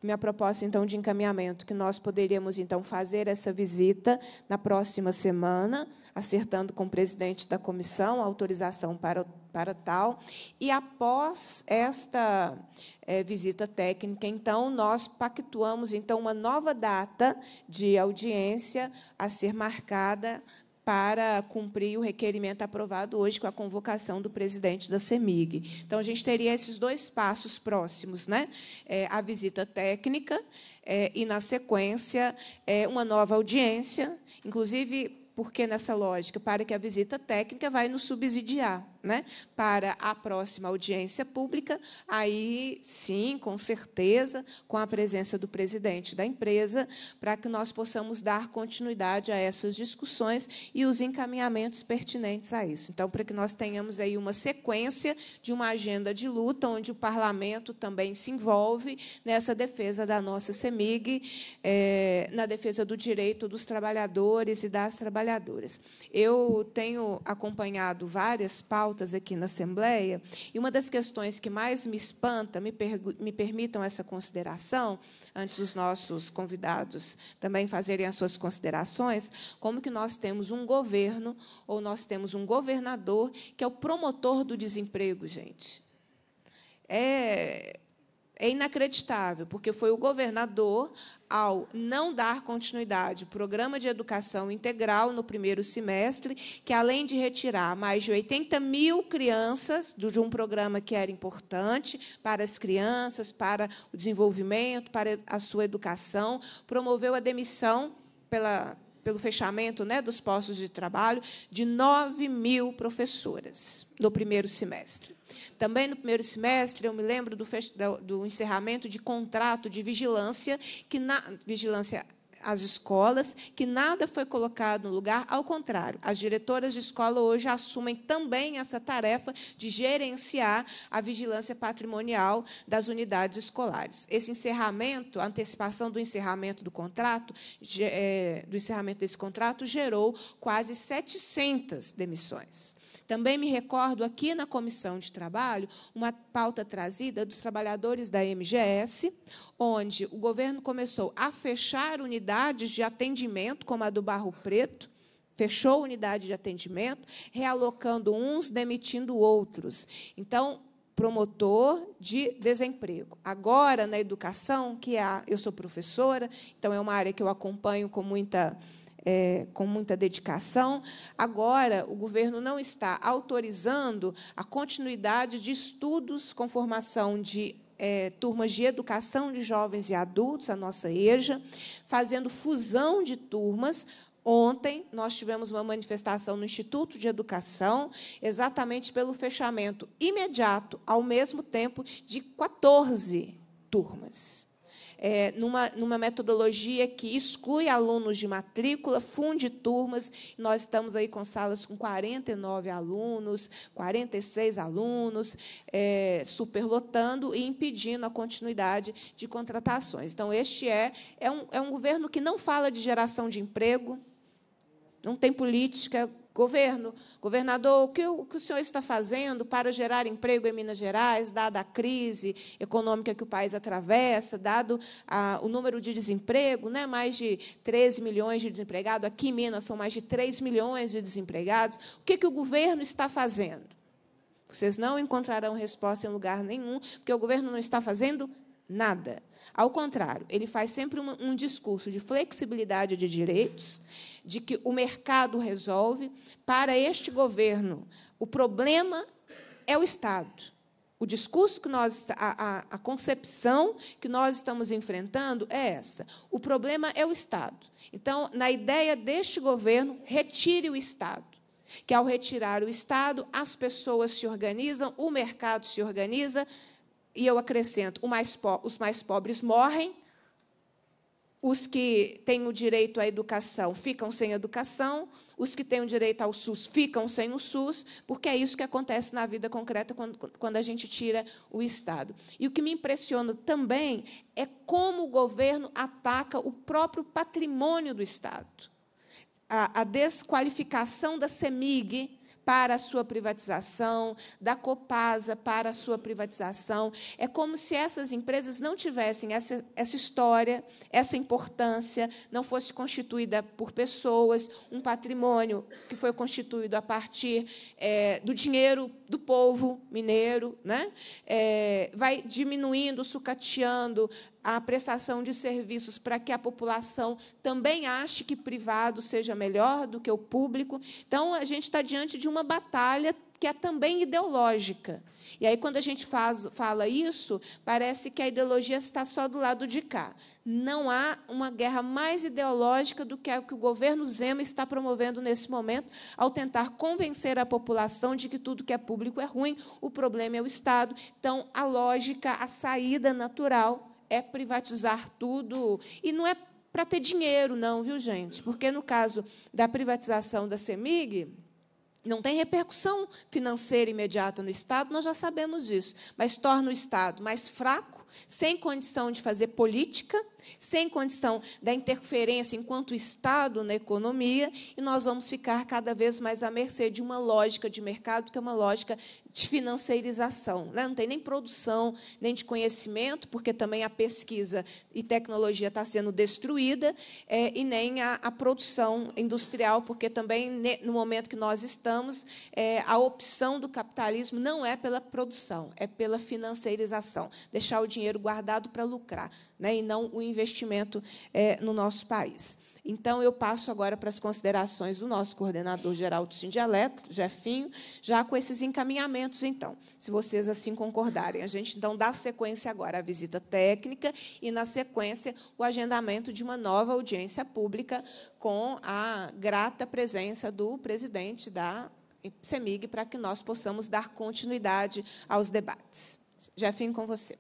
minha proposta então de encaminhamento que nós poderíamos então fazer essa visita na próxima semana, acertando com o presidente da comissão a autorização para, para tal, e após esta é, visita técnica, então nós pactuamos então uma nova data de audiência a ser marcada para cumprir o requerimento aprovado hoje com a convocação do presidente da CEMIG. Então, a gente teria esses dois passos próximos, né? É, a visita técnica é, e, na sequência, é, uma nova audiência, inclusive, porque nessa lógica, para que a visita técnica vai nos subsidiar, né, para a próxima audiência pública, aí sim, com certeza, com a presença do presidente da empresa, para que nós possamos dar continuidade a essas discussões e os encaminhamentos pertinentes a isso. Então, para que nós tenhamos aí uma sequência de uma agenda de luta, onde o parlamento também se envolve nessa defesa da nossa CEMIG, é, eh, na defesa do direito dos trabalhadores e das trabalhadoras. Eu tenho acompanhado várias pautas pautas aqui na Assembleia, e uma das questões que mais me espanta, me, me permitam essa consideração, antes dos nossos convidados também fazerem as suas considerações, como que nós temos um governo ou nós temos um governador que é o promotor do desemprego, gente. É, é inacreditável, porque foi o governador, ao não dar continuidade ao programa de educação integral no primeiro semestre, que além de retirar mais de 80 mil crianças de um programa que era importante para as crianças, para o desenvolvimento, para a sua educação, promoveu a demissão pela, pelo fechamento né, dos postos de trabalho de 9 mil professoras no primeiro semestre. Também no primeiro semestre, eu me lembro do, do encerramento de contrato de vigilância, que na vigilância as escolas, que nada foi colocado no lugar, ao contrário, as diretoras de escola hoje assumem também essa tarefa de gerenciar a vigilância patrimonial das unidades escolares. Esse encerramento, a antecipação do encerramento do contrato, eh, do encerramento desse contrato, gerou quase 700 demissões. Também me recordo aqui na comissão de trabalho uma pauta trazida dos trabalhadores da MGS, onde o governo começou a fechar unidades de atendimento, como a do Barro Preto, fechou unidade de atendimento, realocando uns, demitindo outros. Então, promotor de desemprego. Agora, na educação, que é a, eu sou professora, então é uma área que eu acompanho com muita é, com muita dedicação. Agora, o governo não está autorizando a continuidade de estudos com formação de é, turmas de educação de jovens e adultos, a nossa EJA, fazendo fusão de turmas. Ontem, nós tivemos uma manifestação no Instituto de Educação, exatamente pelo fechamento imediato, ao mesmo tempo, de 14 turmas é, numa, numa metodologia que exclui alunos de matrícula, funde turmas. Nós estamos aí com salas com 49 alunos, 46 alunos, é, superlotando e impedindo a continuidade de contratações. Então, este é, é, um, é um governo que não fala de geração de emprego, não tem política Governo, governador, o que, o que, o senhor está fazendo para gerar emprego em Minas Gerais, dada a crise econômica que o país atravessa, dado a, o número de desemprego, né, mais de 13 milhões de desempregados, aqui em Minas são mais de 3 milhões de desempregados. O que, que o governo está fazendo? Vocês não encontrarão resposta em lugar nenhum, porque o governo não está fazendo nada. Ao contrário, ele faz sempre um, um, discurso de flexibilidade de direitos, de que o mercado resolve. Para este governo, o problema é o Estado. O discurso que nós, a, a, a concepção que nós estamos enfrentando é essa. O problema é o Estado. Então, na ideia deste governo, retire o Estado que, ao retirar o Estado, as pessoas se organizam, o mercado se organiza, e eu acrescento, os mais pobres morrem, os que têm o direito à educação ficam sem educação, os que têm o direito ao SUS ficam sem o SUS, porque é isso que acontece na vida concreta quando, quando a gente tira o Estado. E o que me impressiona também é como o governo ataca o próprio patrimônio do Estado. A, a desqualificação da CEMIG, para a sua privatização, da Copasa para a sua privatização. É como se essas empresas não tivessem essa, essa história, essa importância, não fosse constituída por pessoas, um patrimônio que foi constituído a partir é, do dinheiro do povo mineiro, né? É, vai diminuindo, sucateando a prestação de serviços para que a população também ache que privado seja melhor do que o público. Então, a gente está diante de uma batalha que é também ideológica. E aí, quando a gente faz, fala isso, parece que a ideologia está só do lado de cá. Não há uma guerra mais ideológica do que a que o governo Zema está promovendo nesse momento, ao tentar convencer a população de que tudo que é público é ruim, o problema é o Estado. Então, a lógica, a saída natural é privatizar tudo. E não é para ter dinheiro, não, viu, gente? Porque no caso da privatização da CEMIG, não tem repercussão financeira imediata no Estado, nós já sabemos disso, mas torna o Estado mais fraco sem condição de fazer política, sem condição da interferência enquanto Estado na economia, e nós vamos ficar cada vez mais à mercê de uma lógica de mercado, que é uma lógica de financeirização. Né? Não tem nem produção, nem de conhecimento, porque também a pesquisa e tecnologia está sendo destruída, é, e nem a, produção industrial, porque também, no momento que nós estamos, é, a opção do capitalismo não é pela produção, é pela financeirização. Deixar o dinheiro dinheiro guardado para lucrar, né, e não o investimento é, no nosso país. Então, eu passo agora para as considerações do nosso coordenador geral do Sindialeto, Jefinho, já com esses encaminhamentos, então, se vocês assim concordarem. A gente, então, dá sequência agora à visita técnica e, na sequência, o agendamento de uma nova audiência pública com a grata presença do presidente da CEMIG, para que nós possamos dar continuidade aos debates. Jefinho, com você.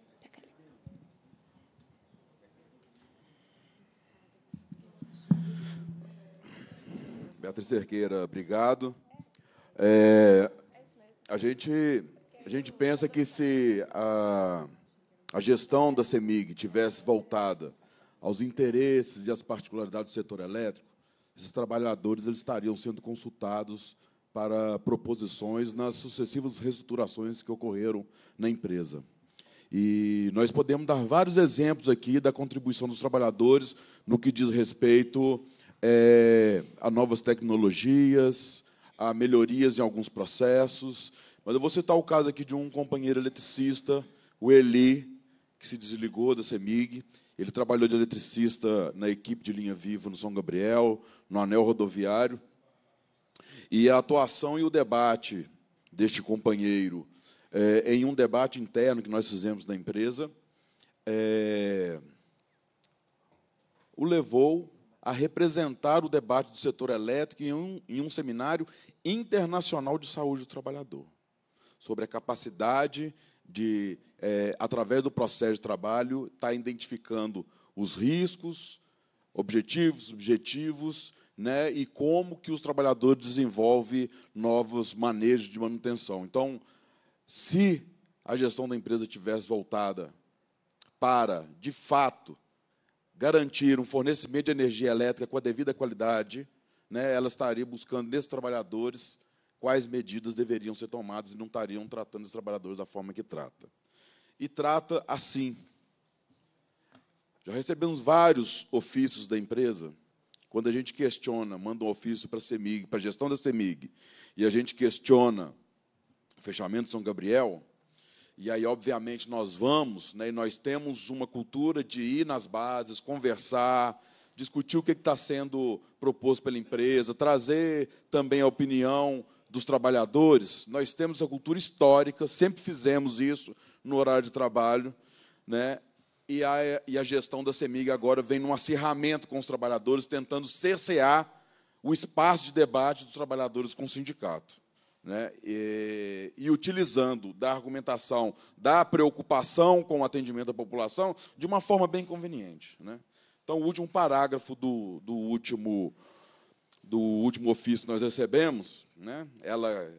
Beatriz Cerqueira, obrigado. É, a, gente, a gente pensa que se a, a gestão da CEMIG tivesse voltada aos interesses e às particularidades do setor elétrico, esses trabalhadores eles estariam sendo consultados para proposições nas sucessivas reestruturações que ocorreram na empresa. E nós podemos dar vários exemplos aqui da contribuição dos trabalhadores no que diz respeito é, a novas tecnologias, a melhorias em alguns processos. Mas eu vou citar o caso aqui de um companheiro eletricista, o Eli, que se desligou da CEMIG. Ele trabalhou de eletricista na equipe de linha viva no São Gabriel, no anel rodoviário. E a atuação e o debate deste companheiro é, em um debate interno que nós fizemos na empresa é, o levou a representar o debate do setor elétrico em um, em um seminário internacional de saúde do trabalhador, sobre a capacidade de, é, através do processo de trabalho, estar tá identificando os riscos, objetivos, objetivos, né, e como que os trabalhadores desenvolvem novos manejos de manutenção. Então, se a gestão da empresa tivesse voltada para, de fato, garantir um fornecimento de energia elétrica com a devida qualidade, né, ela estaria buscando nesses trabalhadores quais medidas deveriam ser tomadas e não estariam tratando os trabalhadores da forma que trata. E trata assim. Já recebemos vários ofícios da empresa, quando a gente questiona, manda um ofício para a CEMIG, para a gestão da CEMIG, e a gente questiona o fechamento de São Gabriel, e aí, obviamente, nós vamos, né, e nós temos uma cultura de ir nas bases, conversar, discutir o que está sendo proposto pela empresa, trazer também a opinião dos trabalhadores. Nós temos essa cultura histórica, sempre fizemos isso no horário de trabalho. Né? E, a, e a gestão da CEMIG agora vem num acirramento com os trabalhadores, tentando cercear o espaço de debate dos trabalhadores com o sindicato né, e, e, utilizando da argumentação da preocupação com o atendimento à população de uma forma bem conveniente. Né? Então, o último parágrafo do, do, último, do último ofício que nós recebemos, né, ela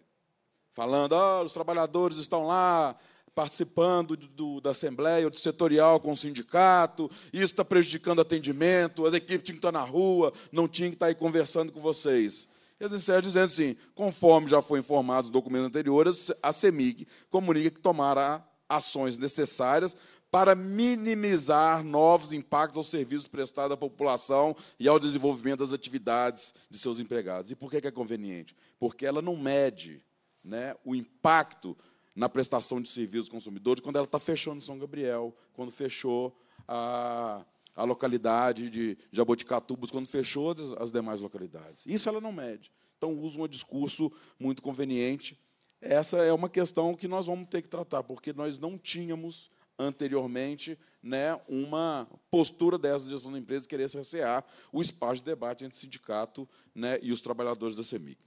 falando: oh, os trabalhadores estão lá participando do, da assembleia ou de setorial com o sindicato, isso está prejudicando o atendimento, as equipes tinham que estar na rua, não tinham que estar aí conversando com vocês. Eles encerram dizendo assim: conforme já foi informado nos documentos anteriores, a CEMIG comunica que tomará ações necessárias para minimizar novos impactos aos serviços prestados à população e ao desenvolvimento das atividades de seus empregados. E por que é conveniente? Porque ela não mede né, o impacto na prestação de serviços consumidores quando ela está fechando São Gabriel, quando fechou a. Ah, a localidade de Jaboticatubas quando fechou as demais localidades. Isso ela não mede. Então, usa um discurso muito conveniente. Essa é uma questão que nós vamos ter que tratar, porque nós não tínhamos anteriormente né, uma postura dessa gestão da empresa de querer cercear o espaço de debate entre o sindicato né, e os trabalhadores da CEMIG.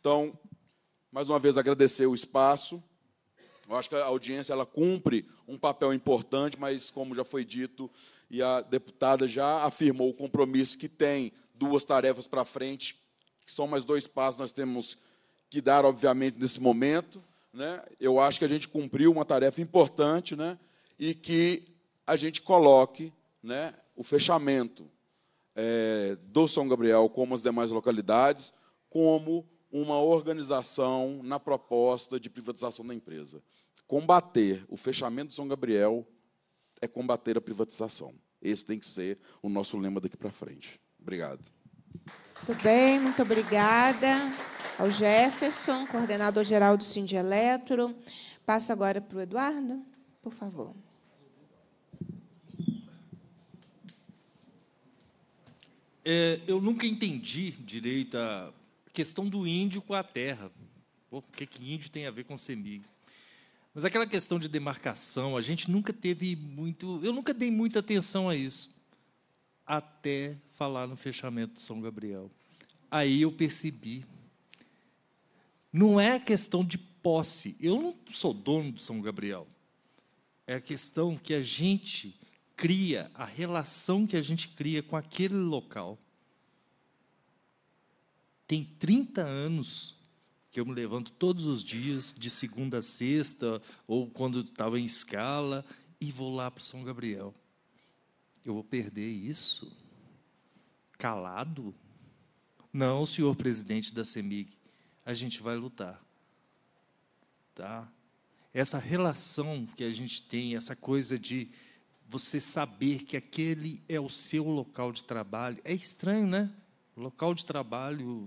Então, mais uma vez, agradecer o espaço. Eu acho que a audiência ela cumpre um papel importante, mas como já foi dito e a deputada já afirmou o compromisso que tem duas tarefas para frente, que são mais dois passos nós temos que dar, obviamente, nesse momento. Né? Eu acho que a gente cumpriu uma tarefa importante, né? E que a gente coloque, né? O fechamento é, do São Gabriel, como as demais localidades, como uma organização na proposta de privatização da empresa. Combater o fechamento de São Gabriel é combater a privatização. Esse tem que ser o nosso lema daqui para frente. Obrigado. Muito bem, muito obrigada ao Jefferson, coordenador geral do Cindy Eletro. Passo agora para o Eduardo, por favor. É, eu nunca entendi direito a questão do índio com a terra. Pô, o que, que índio tem a ver com semig Mas aquela questão de demarcação, a gente nunca teve muito. Eu nunca dei muita atenção a isso. Até falar no fechamento do São Gabriel. Aí eu percebi. Não é a questão de posse. Eu não sou dono do São Gabriel. É a questão que a gente cria, a relação que a gente cria com aquele local. Tem 30 anos que eu me levanto todos os dias, de segunda a sexta, ou quando estava em escala, e vou lá para São Gabriel. Eu vou perder isso? Calado? Não, senhor presidente da CEMIG, a gente vai lutar. Tá? Essa relação que a gente tem, essa coisa de você saber que aquele é o seu local de trabalho, é estranho, né? local de trabalho,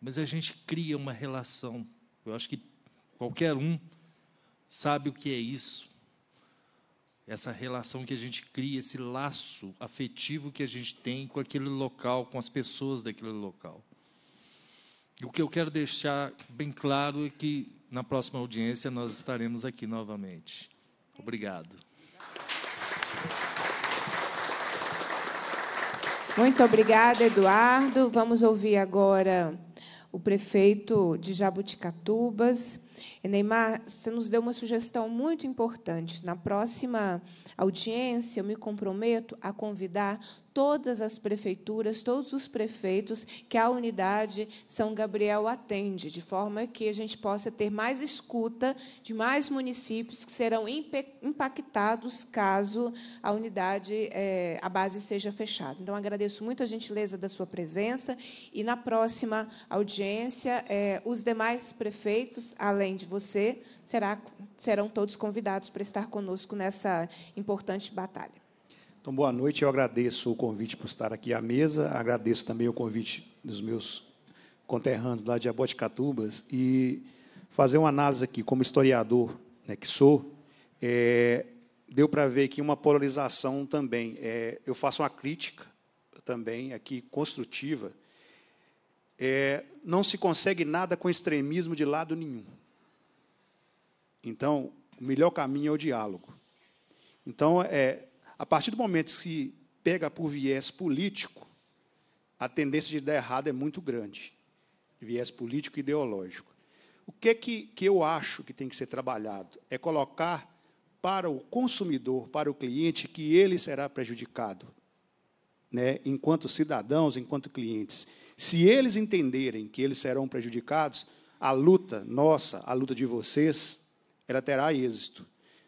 mas a gente cria uma relação. Eu acho que qualquer um sabe o que é isso. Essa relação que a gente cria, esse laço afetivo que a gente tem com aquele local, com as pessoas daquele local. E o que eu quero deixar bem claro é que na próxima audiência nós estaremos aqui novamente. Obrigado. Muito obrigada, Eduardo. Vamos ouvir agora o prefeito de Jabuticatubas, e Neymar, você nos deu uma sugestão muito importante. Na próxima audiência, eu me comprometo a convidar todas as prefeituras, todos os prefeitos que a unidade São Gabriel atende, de forma que a gente possa ter mais escuta de mais municípios que serão impactados caso a unidade, é, a base seja fechada. Então, agradeço muito a gentileza da sua presença e, na próxima audiência, é, os demais prefeitos, além além de você, será, serão todos convidados para estar conosco nessa importante batalha. Então, boa noite. Eu agradeço o convite por estar aqui à mesa. Agradeço também o convite dos meus conterrâneos lá de Aboticatubas e fazer uma análise aqui, como historiador né, que sou, é, deu para ver aqui uma polarização também. É, eu faço uma crítica também aqui construtiva. É, não se consegue nada com extremismo de lado nenhum. Então, o melhor caminho é o diálogo. Então, é, a partir do momento que se pega por viés político, a tendência de dar errado é muito grande, viés político e ideológico. O que, é que, que eu acho que tem que ser trabalhado? É colocar para o consumidor, para o cliente, que ele será prejudicado, né, enquanto cidadãos, enquanto clientes. Se eles entenderem que eles serão prejudicados, a luta nossa, a luta de vocês, ela terá êxito.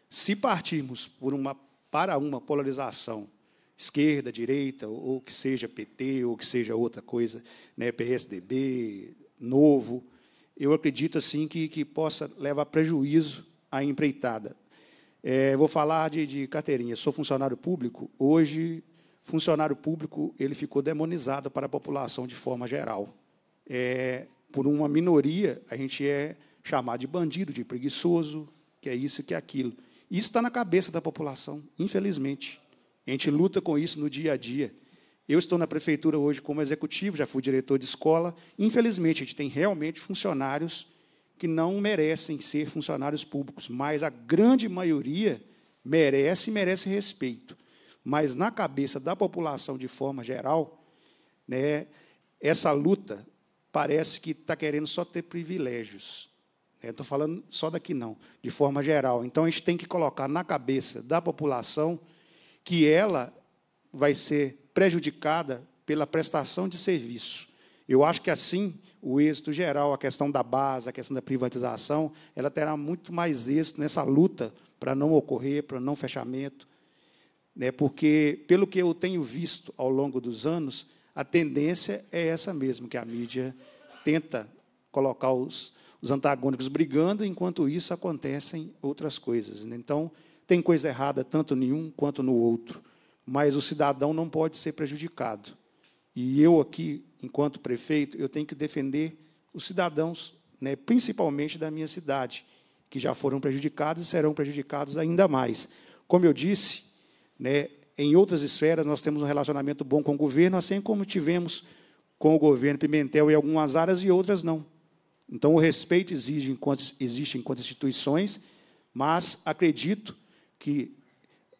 Se partirmos uma, para uma polarização, esquerda, direita, ou que seja PT, ou que seja outra coisa, né, PSDB, novo, eu acredito assim que, que possa levar prejuízo à empreitada. É, vou falar de, de carteirinha. Sou funcionário público. Hoje, funcionário público ele ficou demonizado para a população de forma geral. É, por uma minoria, a gente é chamado de bandido, de preguiçoso, que é isso, que é aquilo. Isso está na cabeça da população, infelizmente. A gente luta com isso no dia a dia. Eu estou na prefeitura hoje como executivo, já fui diretor de escola. Infelizmente, a gente tem realmente funcionários que não merecem ser funcionários públicos, mas a grande maioria merece e merece respeito. Mas na cabeça da população de forma geral, né, essa luta parece que está querendo só ter privilégios. Estou falando só daqui, não, de forma geral. Então, a gente tem que colocar na cabeça da população que ela vai ser prejudicada pela prestação de serviço. Eu acho que assim o êxito geral, a questão da base, a questão da privatização, ela terá muito mais êxito nessa luta para não ocorrer, para não fechamento, né? Porque pelo que eu tenho visto ao longo dos anos, a tendência é essa mesmo que a mídia tenta colocar os os antagônicos brigando, enquanto isso acontecem outras coisas. Né? Então, tem coisa errada tanto em um quanto no outro, mas o cidadão não pode ser prejudicado. E eu aqui, enquanto prefeito, eu tenho que defender os cidadãos, né, principalmente da minha cidade, que já foram prejudicados e serão prejudicados ainda mais. Como eu disse, né, em outras esferas nós temos um relacionamento bom com o governo, assim como tivemos com o governo Pimentel em algumas áreas e outras não. Então, o respeito exige enquanto, existe enquanto instituições, mas acredito que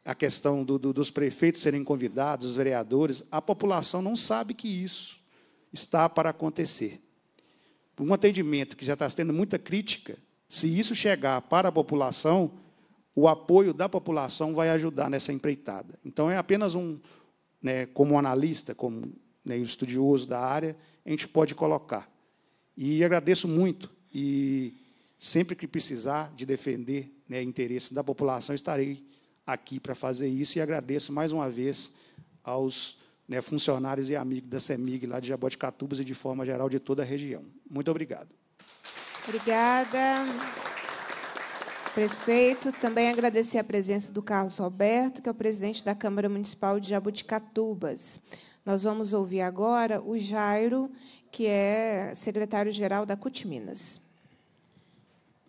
a questão do, do, dos prefeitos serem convidados, os vereadores, a população não sabe que isso está para acontecer. Um atendimento que já está tendo muita crítica, se isso chegar para a população, o apoio da população vai ajudar nessa empreitada. Então, é apenas um, né, como analista, como né, estudioso da área, a gente pode colocar. E agradeço muito. E sempre que precisar de defender né, interesse da população, estarei aqui para fazer isso. E agradeço mais uma vez aos né, funcionários e amigos da CEMIG lá de Jaboticatubas e de forma geral de toda a região. Muito obrigado. Obrigada. Prefeito, também agradecer a presença do Carlos Roberto, que é o presidente da Câmara Municipal de Jaboticatubas. Nós vamos ouvir agora o Jairo, que é secretário-geral da CUT Minas.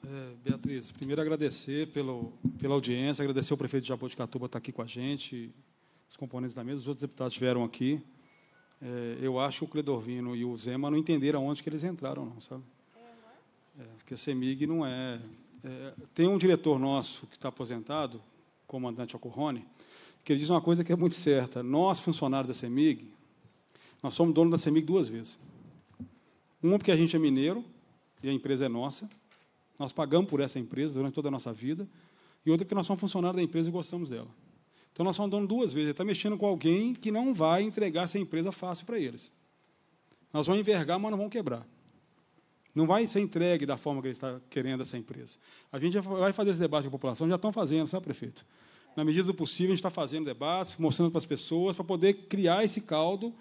É, Beatriz, primeiro agradecer pelo, pela audiência, agradecer ao prefeito de Jaboticatuba estar tá aqui com a gente, os componentes da mesa, os outros deputados estiveram aqui. É, eu acho que o Cledorvino e o Zema não entenderam onde que eles entraram, não, sabe? É, porque a CEMIG não é, é... Tem um diretor nosso que está aposentado, comandante Alcorrone, que ele diz uma coisa que é muito certa. Nós, funcionários da CEMIG, nós somos donos da CEMIG duas vezes. Uma porque a gente é mineiro e a empresa é nossa. Nós pagamos por essa empresa durante toda a nossa vida. E outra porque nós somos funcionários da empresa e gostamos dela. Então, nós somos donos duas vezes. Ele está mexendo com alguém que não vai entregar essa empresa fácil para eles. Nós vamos envergar, mas não vamos quebrar. Não vai ser entregue da forma que ele está querendo essa empresa. A gente vai fazer esse debate com a população, já estão fazendo, sabe, prefeito? na medida do possível, a gente está fazendo debates, mostrando para as pessoas, para poder criar esse caldo,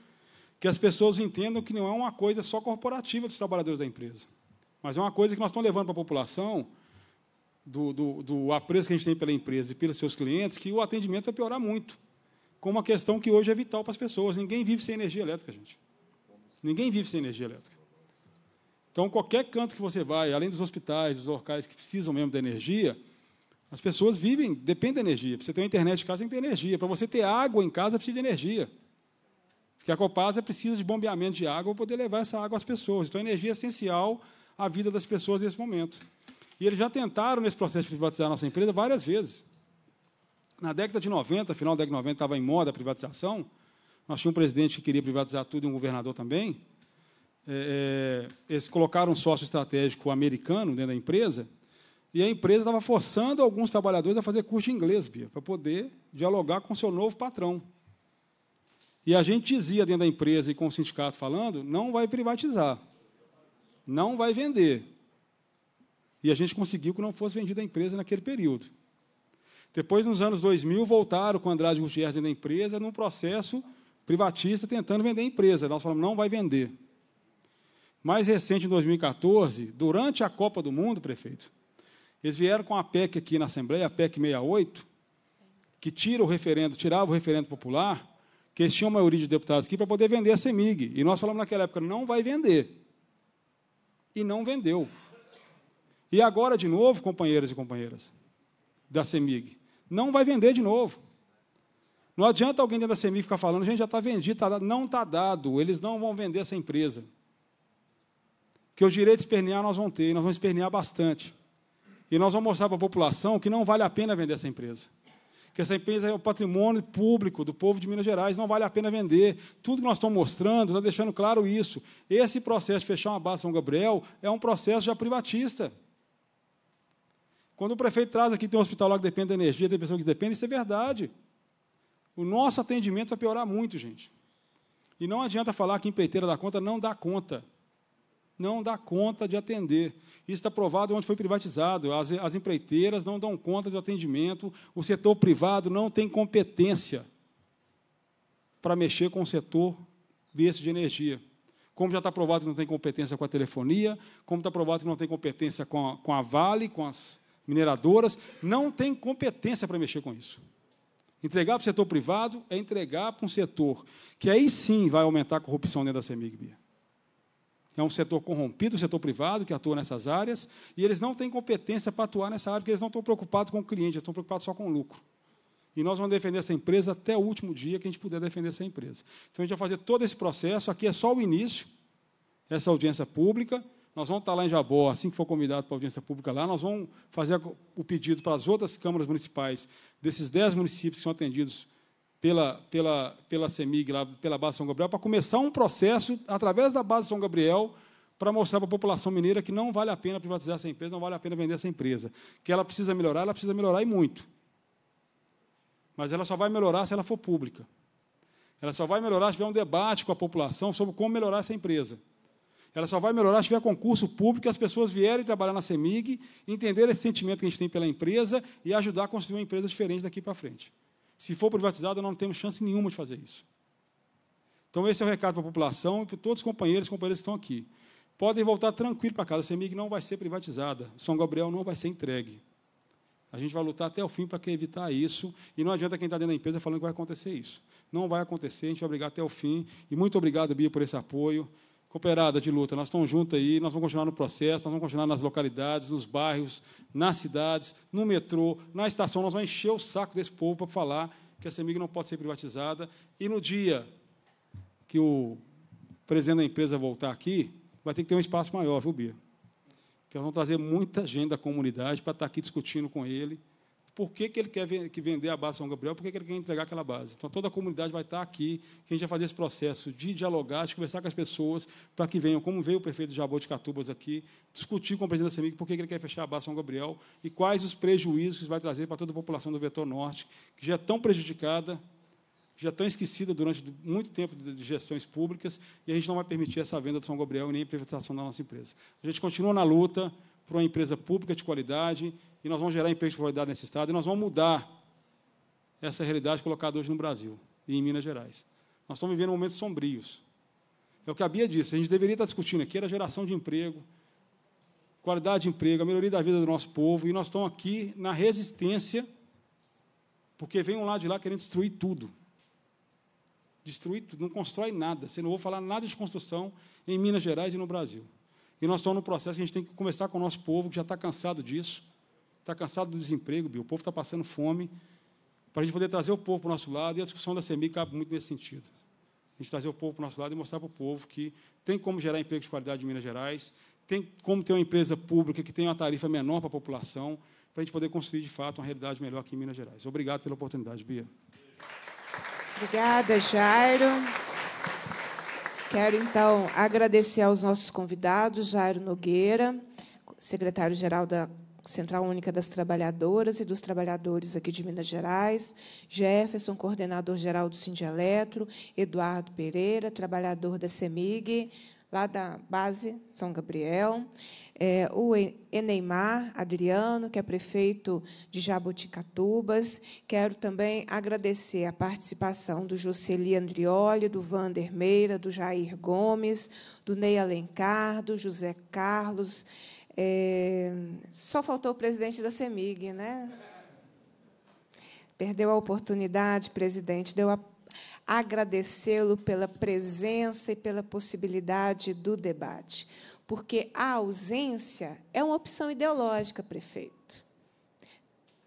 que as pessoas entendam que não é uma coisa só corporativa dos trabalhadores da empresa, mas é uma coisa que nós estamos levando para a população, do, do, do apreço que a gente tem pela empresa e pelos seus clientes, que o atendimento vai piorar muito, com uma questão que hoje é vital para as pessoas. Ninguém vive sem energia elétrica, gente. Ninguém vive sem energia elétrica. Então, qualquer canto que você vai, além dos hospitais, dos locais que precisam mesmo da energia, as pessoas vivem, dependem da energia. Para você ter uma internet em casa, tem que ter energia. Para você ter água em casa, precisa de energia. Porque a Copasa precisa de bombeamento de água para poder levar essa água às pessoas. Então, a energia é essencial à vida das pessoas nesse momento. E eles já tentaram, nesse processo de privatizar a nossa empresa, várias vezes. Na década de 90, final da década de 90, estava em moda a privatização. Nós tínhamos um presidente que queria privatizar tudo e um governador também. É, é eles colocaram um sócio estratégico americano dentro da empresa e a empresa estava forçando alguns trabalhadores a fazer curso de inglês, para poder dialogar com o seu novo patrão. E a gente dizia dentro da empresa e com o sindicato falando, não vai privatizar, não vai vender. E a gente conseguiu que não fosse vendida a empresa naquele período. Depois, nos anos 2000, voltaram com Andrade Gutierrez dentro da empresa num processo privatista tentando vender a empresa. Nós falamos, não vai vender. Mais recente, em 2014, durante a Copa do Mundo, prefeito, eles vieram com a PEC aqui na Assembleia, a PEC 68, que tira o referendo, tirava o referendo popular, que eles tinham maioria de deputados aqui para poder vender a CEMIG. E nós falamos naquela época, não vai vender. E não vendeu. E agora, de novo, companheiros e companheiras da CEMIG, não vai vender de novo. Não adianta alguém dentro da CEMIG ficar falando, gente, já está vendido, tá não está dado, eles não vão vender essa empresa. Que o direito de espernear nós vamos ter, e nós vamos espernear bastante. E nós vamos mostrar para a população que não vale a pena vender essa empresa. Que essa empresa é o patrimônio público do povo de Minas Gerais, não vale a pena vender. Tudo que nós estamos mostrando está deixando claro isso. Esse processo de fechar uma base São Gabriel é um processo já privatista. Quando o prefeito traz aqui, tem um hospital lá que depende da energia, tem pessoas que dependem, isso é verdade. O nosso atendimento vai piorar muito, gente. E não adianta falar que empreiteira dá conta, não dá conta não dá conta de atender. Isso está provado onde foi privatizado. As, as empreiteiras não dão conta do atendimento, o setor privado não tem competência para mexer com o setor desse de energia. Como já está provado que não tem competência com a telefonia, como está provado que não tem competência com a, com a Vale, com as mineradoras, não tem competência para mexer com isso. Entregar para o setor privado é entregar para um setor que aí sim vai aumentar a corrupção dentro da CEMIG, é um setor corrompido, o um setor privado que atua nessas áreas, e eles não têm competência para atuar nessa área, porque eles não estão preocupados com o cliente, eles estão preocupados só com o lucro. E nós vamos defender essa empresa até o último dia que a gente puder defender essa empresa. Então, a gente vai fazer todo esse processo, aqui é só o início, essa audiência pública, nós vamos estar lá em Jabó, assim que for convidado para a audiência pública lá, nós vamos fazer o pedido para as outras câmaras municipais desses dez municípios que são atendidos pela, pela, pela CEMIG, lá, pela base São Gabriel, para começar um processo através da base São Gabriel para mostrar para a população mineira que não vale a pena privatizar essa empresa, não vale a pena vender essa empresa. Que ela precisa melhorar, ela precisa melhorar e muito. Mas ela só vai melhorar se ela for pública. Ela só vai melhorar se tiver um debate com a população sobre como melhorar essa empresa. Ela só vai melhorar se tiver concurso público e as pessoas vierem trabalhar na CEMIG, entender esse sentimento que a gente tem pela empresa e ajudar a construir uma empresa diferente daqui para frente. Se for privatizada, nós não temos chance nenhuma de fazer isso. Então, esse é o recado para a população e para todos os companheiros e companheiras que estão aqui. Podem voltar tranquilo para casa. A CEMIG não vai ser privatizada. São Gabriel não vai ser entregue. A gente vai lutar até o fim para evitar isso. E não adianta quem está dentro da empresa falando que vai acontecer isso. Não vai acontecer, a gente vai brigar até o fim. E muito obrigado, Bia, por esse apoio. Cooperada de luta, nós estamos juntos aí, nós vamos continuar no processo, nós vamos continuar nas localidades, nos bairros, nas cidades, no metrô, na estação. Nós vamos encher o saco desse povo para falar que a CEMIG não pode ser privatizada. E no dia que o presidente da empresa voltar aqui, vai ter que ter um espaço maior, viu, Bia? Que nós vamos trazer muita gente da comunidade para estar aqui discutindo com ele por que, que ele quer que vender a base São Gabriel, por que, que ele quer entregar aquela base. Então, toda a comunidade vai estar aqui, que a gente vai fazer esse processo de dialogar, de conversar com as pessoas, para que venham, como veio o prefeito de Jaboticatubas aqui, discutir com o presidente da CEMIG por que, que ele quer fechar a base São Gabriel e quais os prejuízos que isso vai trazer para toda a população do Vetor Norte, que já é tão prejudicada, já é tão esquecida durante muito tempo de gestões públicas, e a gente não vai permitir essa venda do São Gabriel nem a privatização da nossa empresa. A gente continua na luta, para uma empresa pública de qualidade, e nós vamos gerar emprego de qualidade nesse Estado, e nós vamos mudar essa realidade colocada hoje no Brasil e em Minas Gerais. Nós estamos vivendo momentos sombrios. É o que a Bia disse, a gente deveria estar discutindo aqui era geração de emprego, qualidade de emprego, a melhoria da vida do nosso povo, e nós estamos aqui na resistência, porque vem um lado de lá querendo destruir tudo. Destruir tudo, não constrói nada. Você não vou falar nada de construção em Minas Gerais e no Brasil. E nós estamos no processo que a gente tem que conversar com o nosso povo, que já está cansado disso, está cansado do desemprego, Bill. o povo está passando fome, para a gente poder trazer o povo para o nosso lado, e a discussão da CEMI cabe muito nesse sentido. A gente trazer o povo para o nosso lado e mostrar para o povo que tem como gerar emprego de qualidade em Minas Gerais, tem como ter uma empresa pública que tenha uma tarifa menor para a população, para a gente poder construir, de fato, uma realidade melhor aqui em Minas Gerais. Obrigado pela oportunidade, Bia. Obrigada, Jairo. Quero, então, agradecer aos nossos convidados, Jairo Nogueira, secretário-geral da Central Única das Trabalhadoras e dos Trabalhadores aqui de Minas Gerais, Jefferson, coordenador-geral do Sindiletro, Eduardo Pereira, trabalhador da CEMIG, lá da base São Gabriel, é, o Eneimar Adriano, que é prefeito de Jaboticatubas. Quero também agradecer a participação do Juscelino Andrioli, do Vander Meira, do Jair Gomes, do Ney Alencar, do José Carlos. É, só faltou o presidente da CEMIG, né? Perdeu a oportunidade, presidente, deu a agradecê-lo pela presença e pela possibilidade do debate, porque a ausência é uma opção ideológica, prefeito.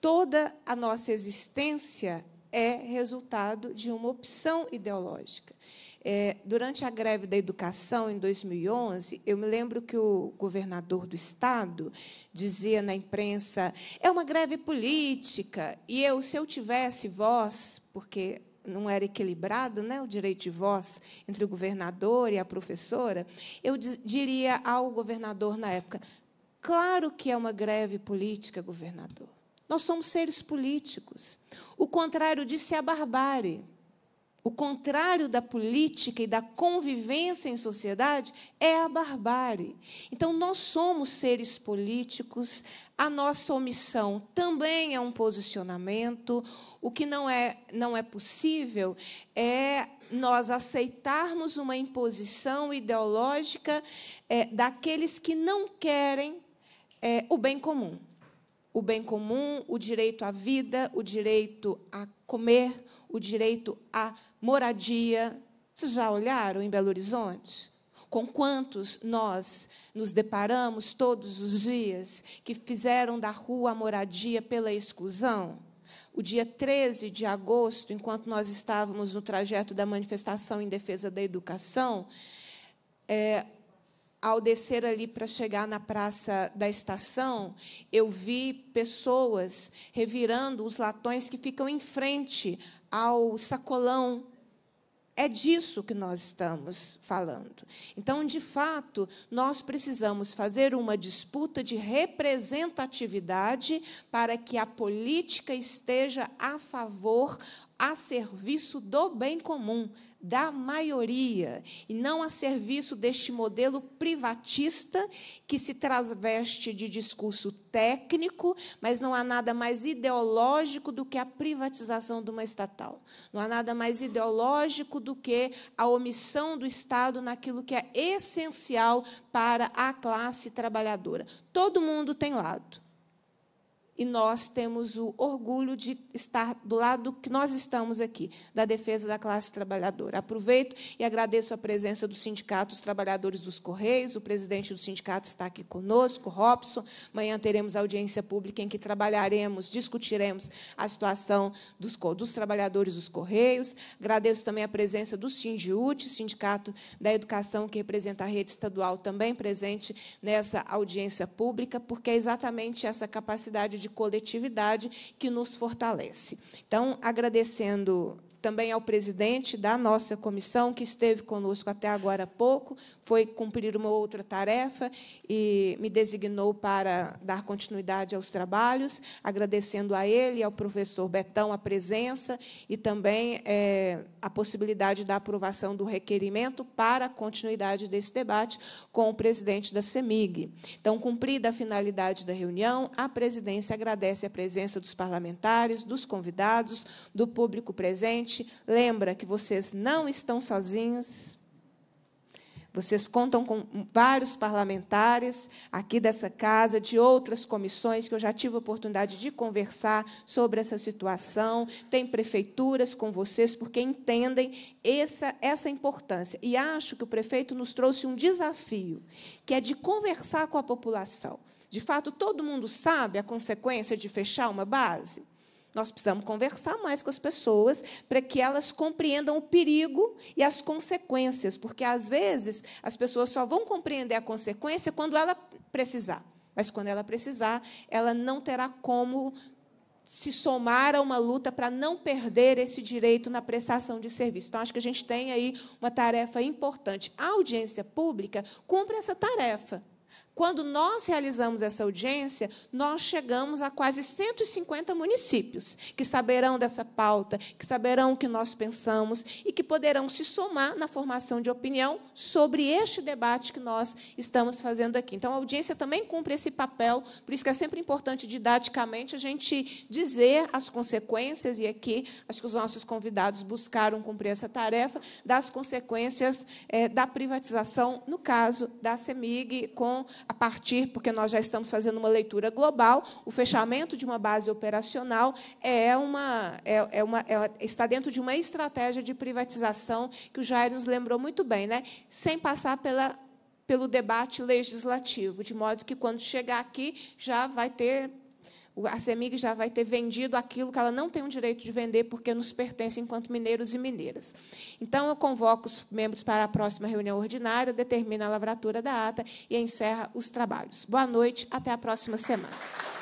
Toda a nossa existência é resultado de uma opção ideológica. É, durante a greve da educação, em 2011, eu me lembro que o governador do Estado dizia na imprensa: é uma greve política. E eu, se eu tivesse voz, porque não era equilibrado, né, o direito de voz entre o governador e a professora, eu diria ao governador na época: claro que é uma greve política, governador. Nós somos seres políticos. O contrário disso é a barbárie. O contrário da política e da convivência em sociedade é a barbárie. Então, nós somos seres políticos, a nossa omissão também é um posicionamento. O que não é, não é possível é nós aceitarmos uma imposição ideológica é, daqueles que não querem é, o bem comum o bem comum, o direito à vida, o direito a comer, o direito à moradia. Vocês já olharam em Belo Horizonte? Com quantos nós nos deparamos todos os dias que fizeram da rua a moradia pela exclusão? O dia 13 de agosto, enquanto nós estávamos no trajeto da manifestação em defesa da educação, é, ao descer ali para chegar na praça da estação, eu vi pessoas revirando os latões que ficam em frente ao sacolão. É disso que nós estamos falando. Então, de fato, nós precisamos fazer uma disputa de representatividade para que a política esteja a favor a serviço do bem comum, da maioria, e não a serviço deste modelo privatista que se traveste de discurso técnico, mas não há nada mais ideológico do que a privatização de uma estatal. Não há nada mais ideológico do que a omissão do Estado naquilo que é essencial para a classe trabalhadora. Todo mundo tem lado e nós temos o orgulho de estar do lado que nós estamos aqui, da defesa da classe trabalhadora. Aproveito e agradeço a presença do Sindicato dos Trabalhadores dos Correios, o presidente do sindicato está aqui conosco, Robson. Amanhã teremos audiência pública em que trabalharemos, discutiremos a situação dos, dos trabalhadores dos Correios. Agradeço também a presença do Sindiut, Sindicato da Educação, que representa a rede estadual, também presente nessa audiência pública, porque é exatamente essa capacidade de de coletividade que nos fortalece. Então, agradecendo também ao presidente da nossa comissão, que esteve conosco até agora há pouco, foi cumprir uma outra tarefa e me designou para dar continuidade aos trabalhos, agradecendo a ele, e ao professor Betão, a presença e também é, a possibilidade da aprovação do requerimento para a continuidade desse debate com o presidente da CEMIG. Então, cumprida a finalidade da reunião, a presidência agradece a presença dos parlamentares, dos convidados, do público presente lembra que vocês não estão sozinhos. Vocês contam com vários parlamentares aqui dessa casa, de outras comissões que eu já tive a oportunidade de conversar sobre essa situação. Tem prefeituras com vocês, porque entendem essa, essa importância. E acho que o prefeito nos trouxe um desafio, que é de conversar com a população. De fato, todo mundo sabe a consequência de fechar uma base? Nós precisamos conversar mais com as pessoas para que elas compreendam o perigo e as consequências, porque às vezes as pessoas só vão compreender a consequência quando ela precisar. Mas quando ela precisar, ela não terá como se somar a uma luta para não perder esse direito na prestação de serviço. Então, acho que a gente tem aí uma tarefa importante. A audiência pública cumpre essa tarefa. Quando nós realizamos essa audiência, nós chegamos a quase 150 municípios que saberão dessa pauta, que saberão o que nós pensamos e que poderão se somar na formação de opinião sobre este debate que nós estamos fazendo aqui. Então, a audiência também cumpre esse papel, por isso que é sempre importante, didaticamente, a gente dizer as consequências, e aqui acho que os nossos convidados buscaram cumprir essa tarefa, das consequências é, da privatização, no caso da CEMIG, com a partir, porque nós já estamos fazendo uma leitura global, o fechamento de uma base operacional é uma, é, é uma é, está dentro de uma estratégia de privatização que o Jair nos lembrou muito bem, né? sem passar pela, pelo debate legislativo, de modo que, quando chegar aqui, já vai ter a CEMIG já vai ter vendido aquilo que ela não tem o direito de vender, porque nos pertence enquanto mineiros e mineiras. Então, eu convoco os membros para a próxima reunião ordinária, determina a lavratura da ata e encerra os trabalhos. Boa noite, até a próxima semana.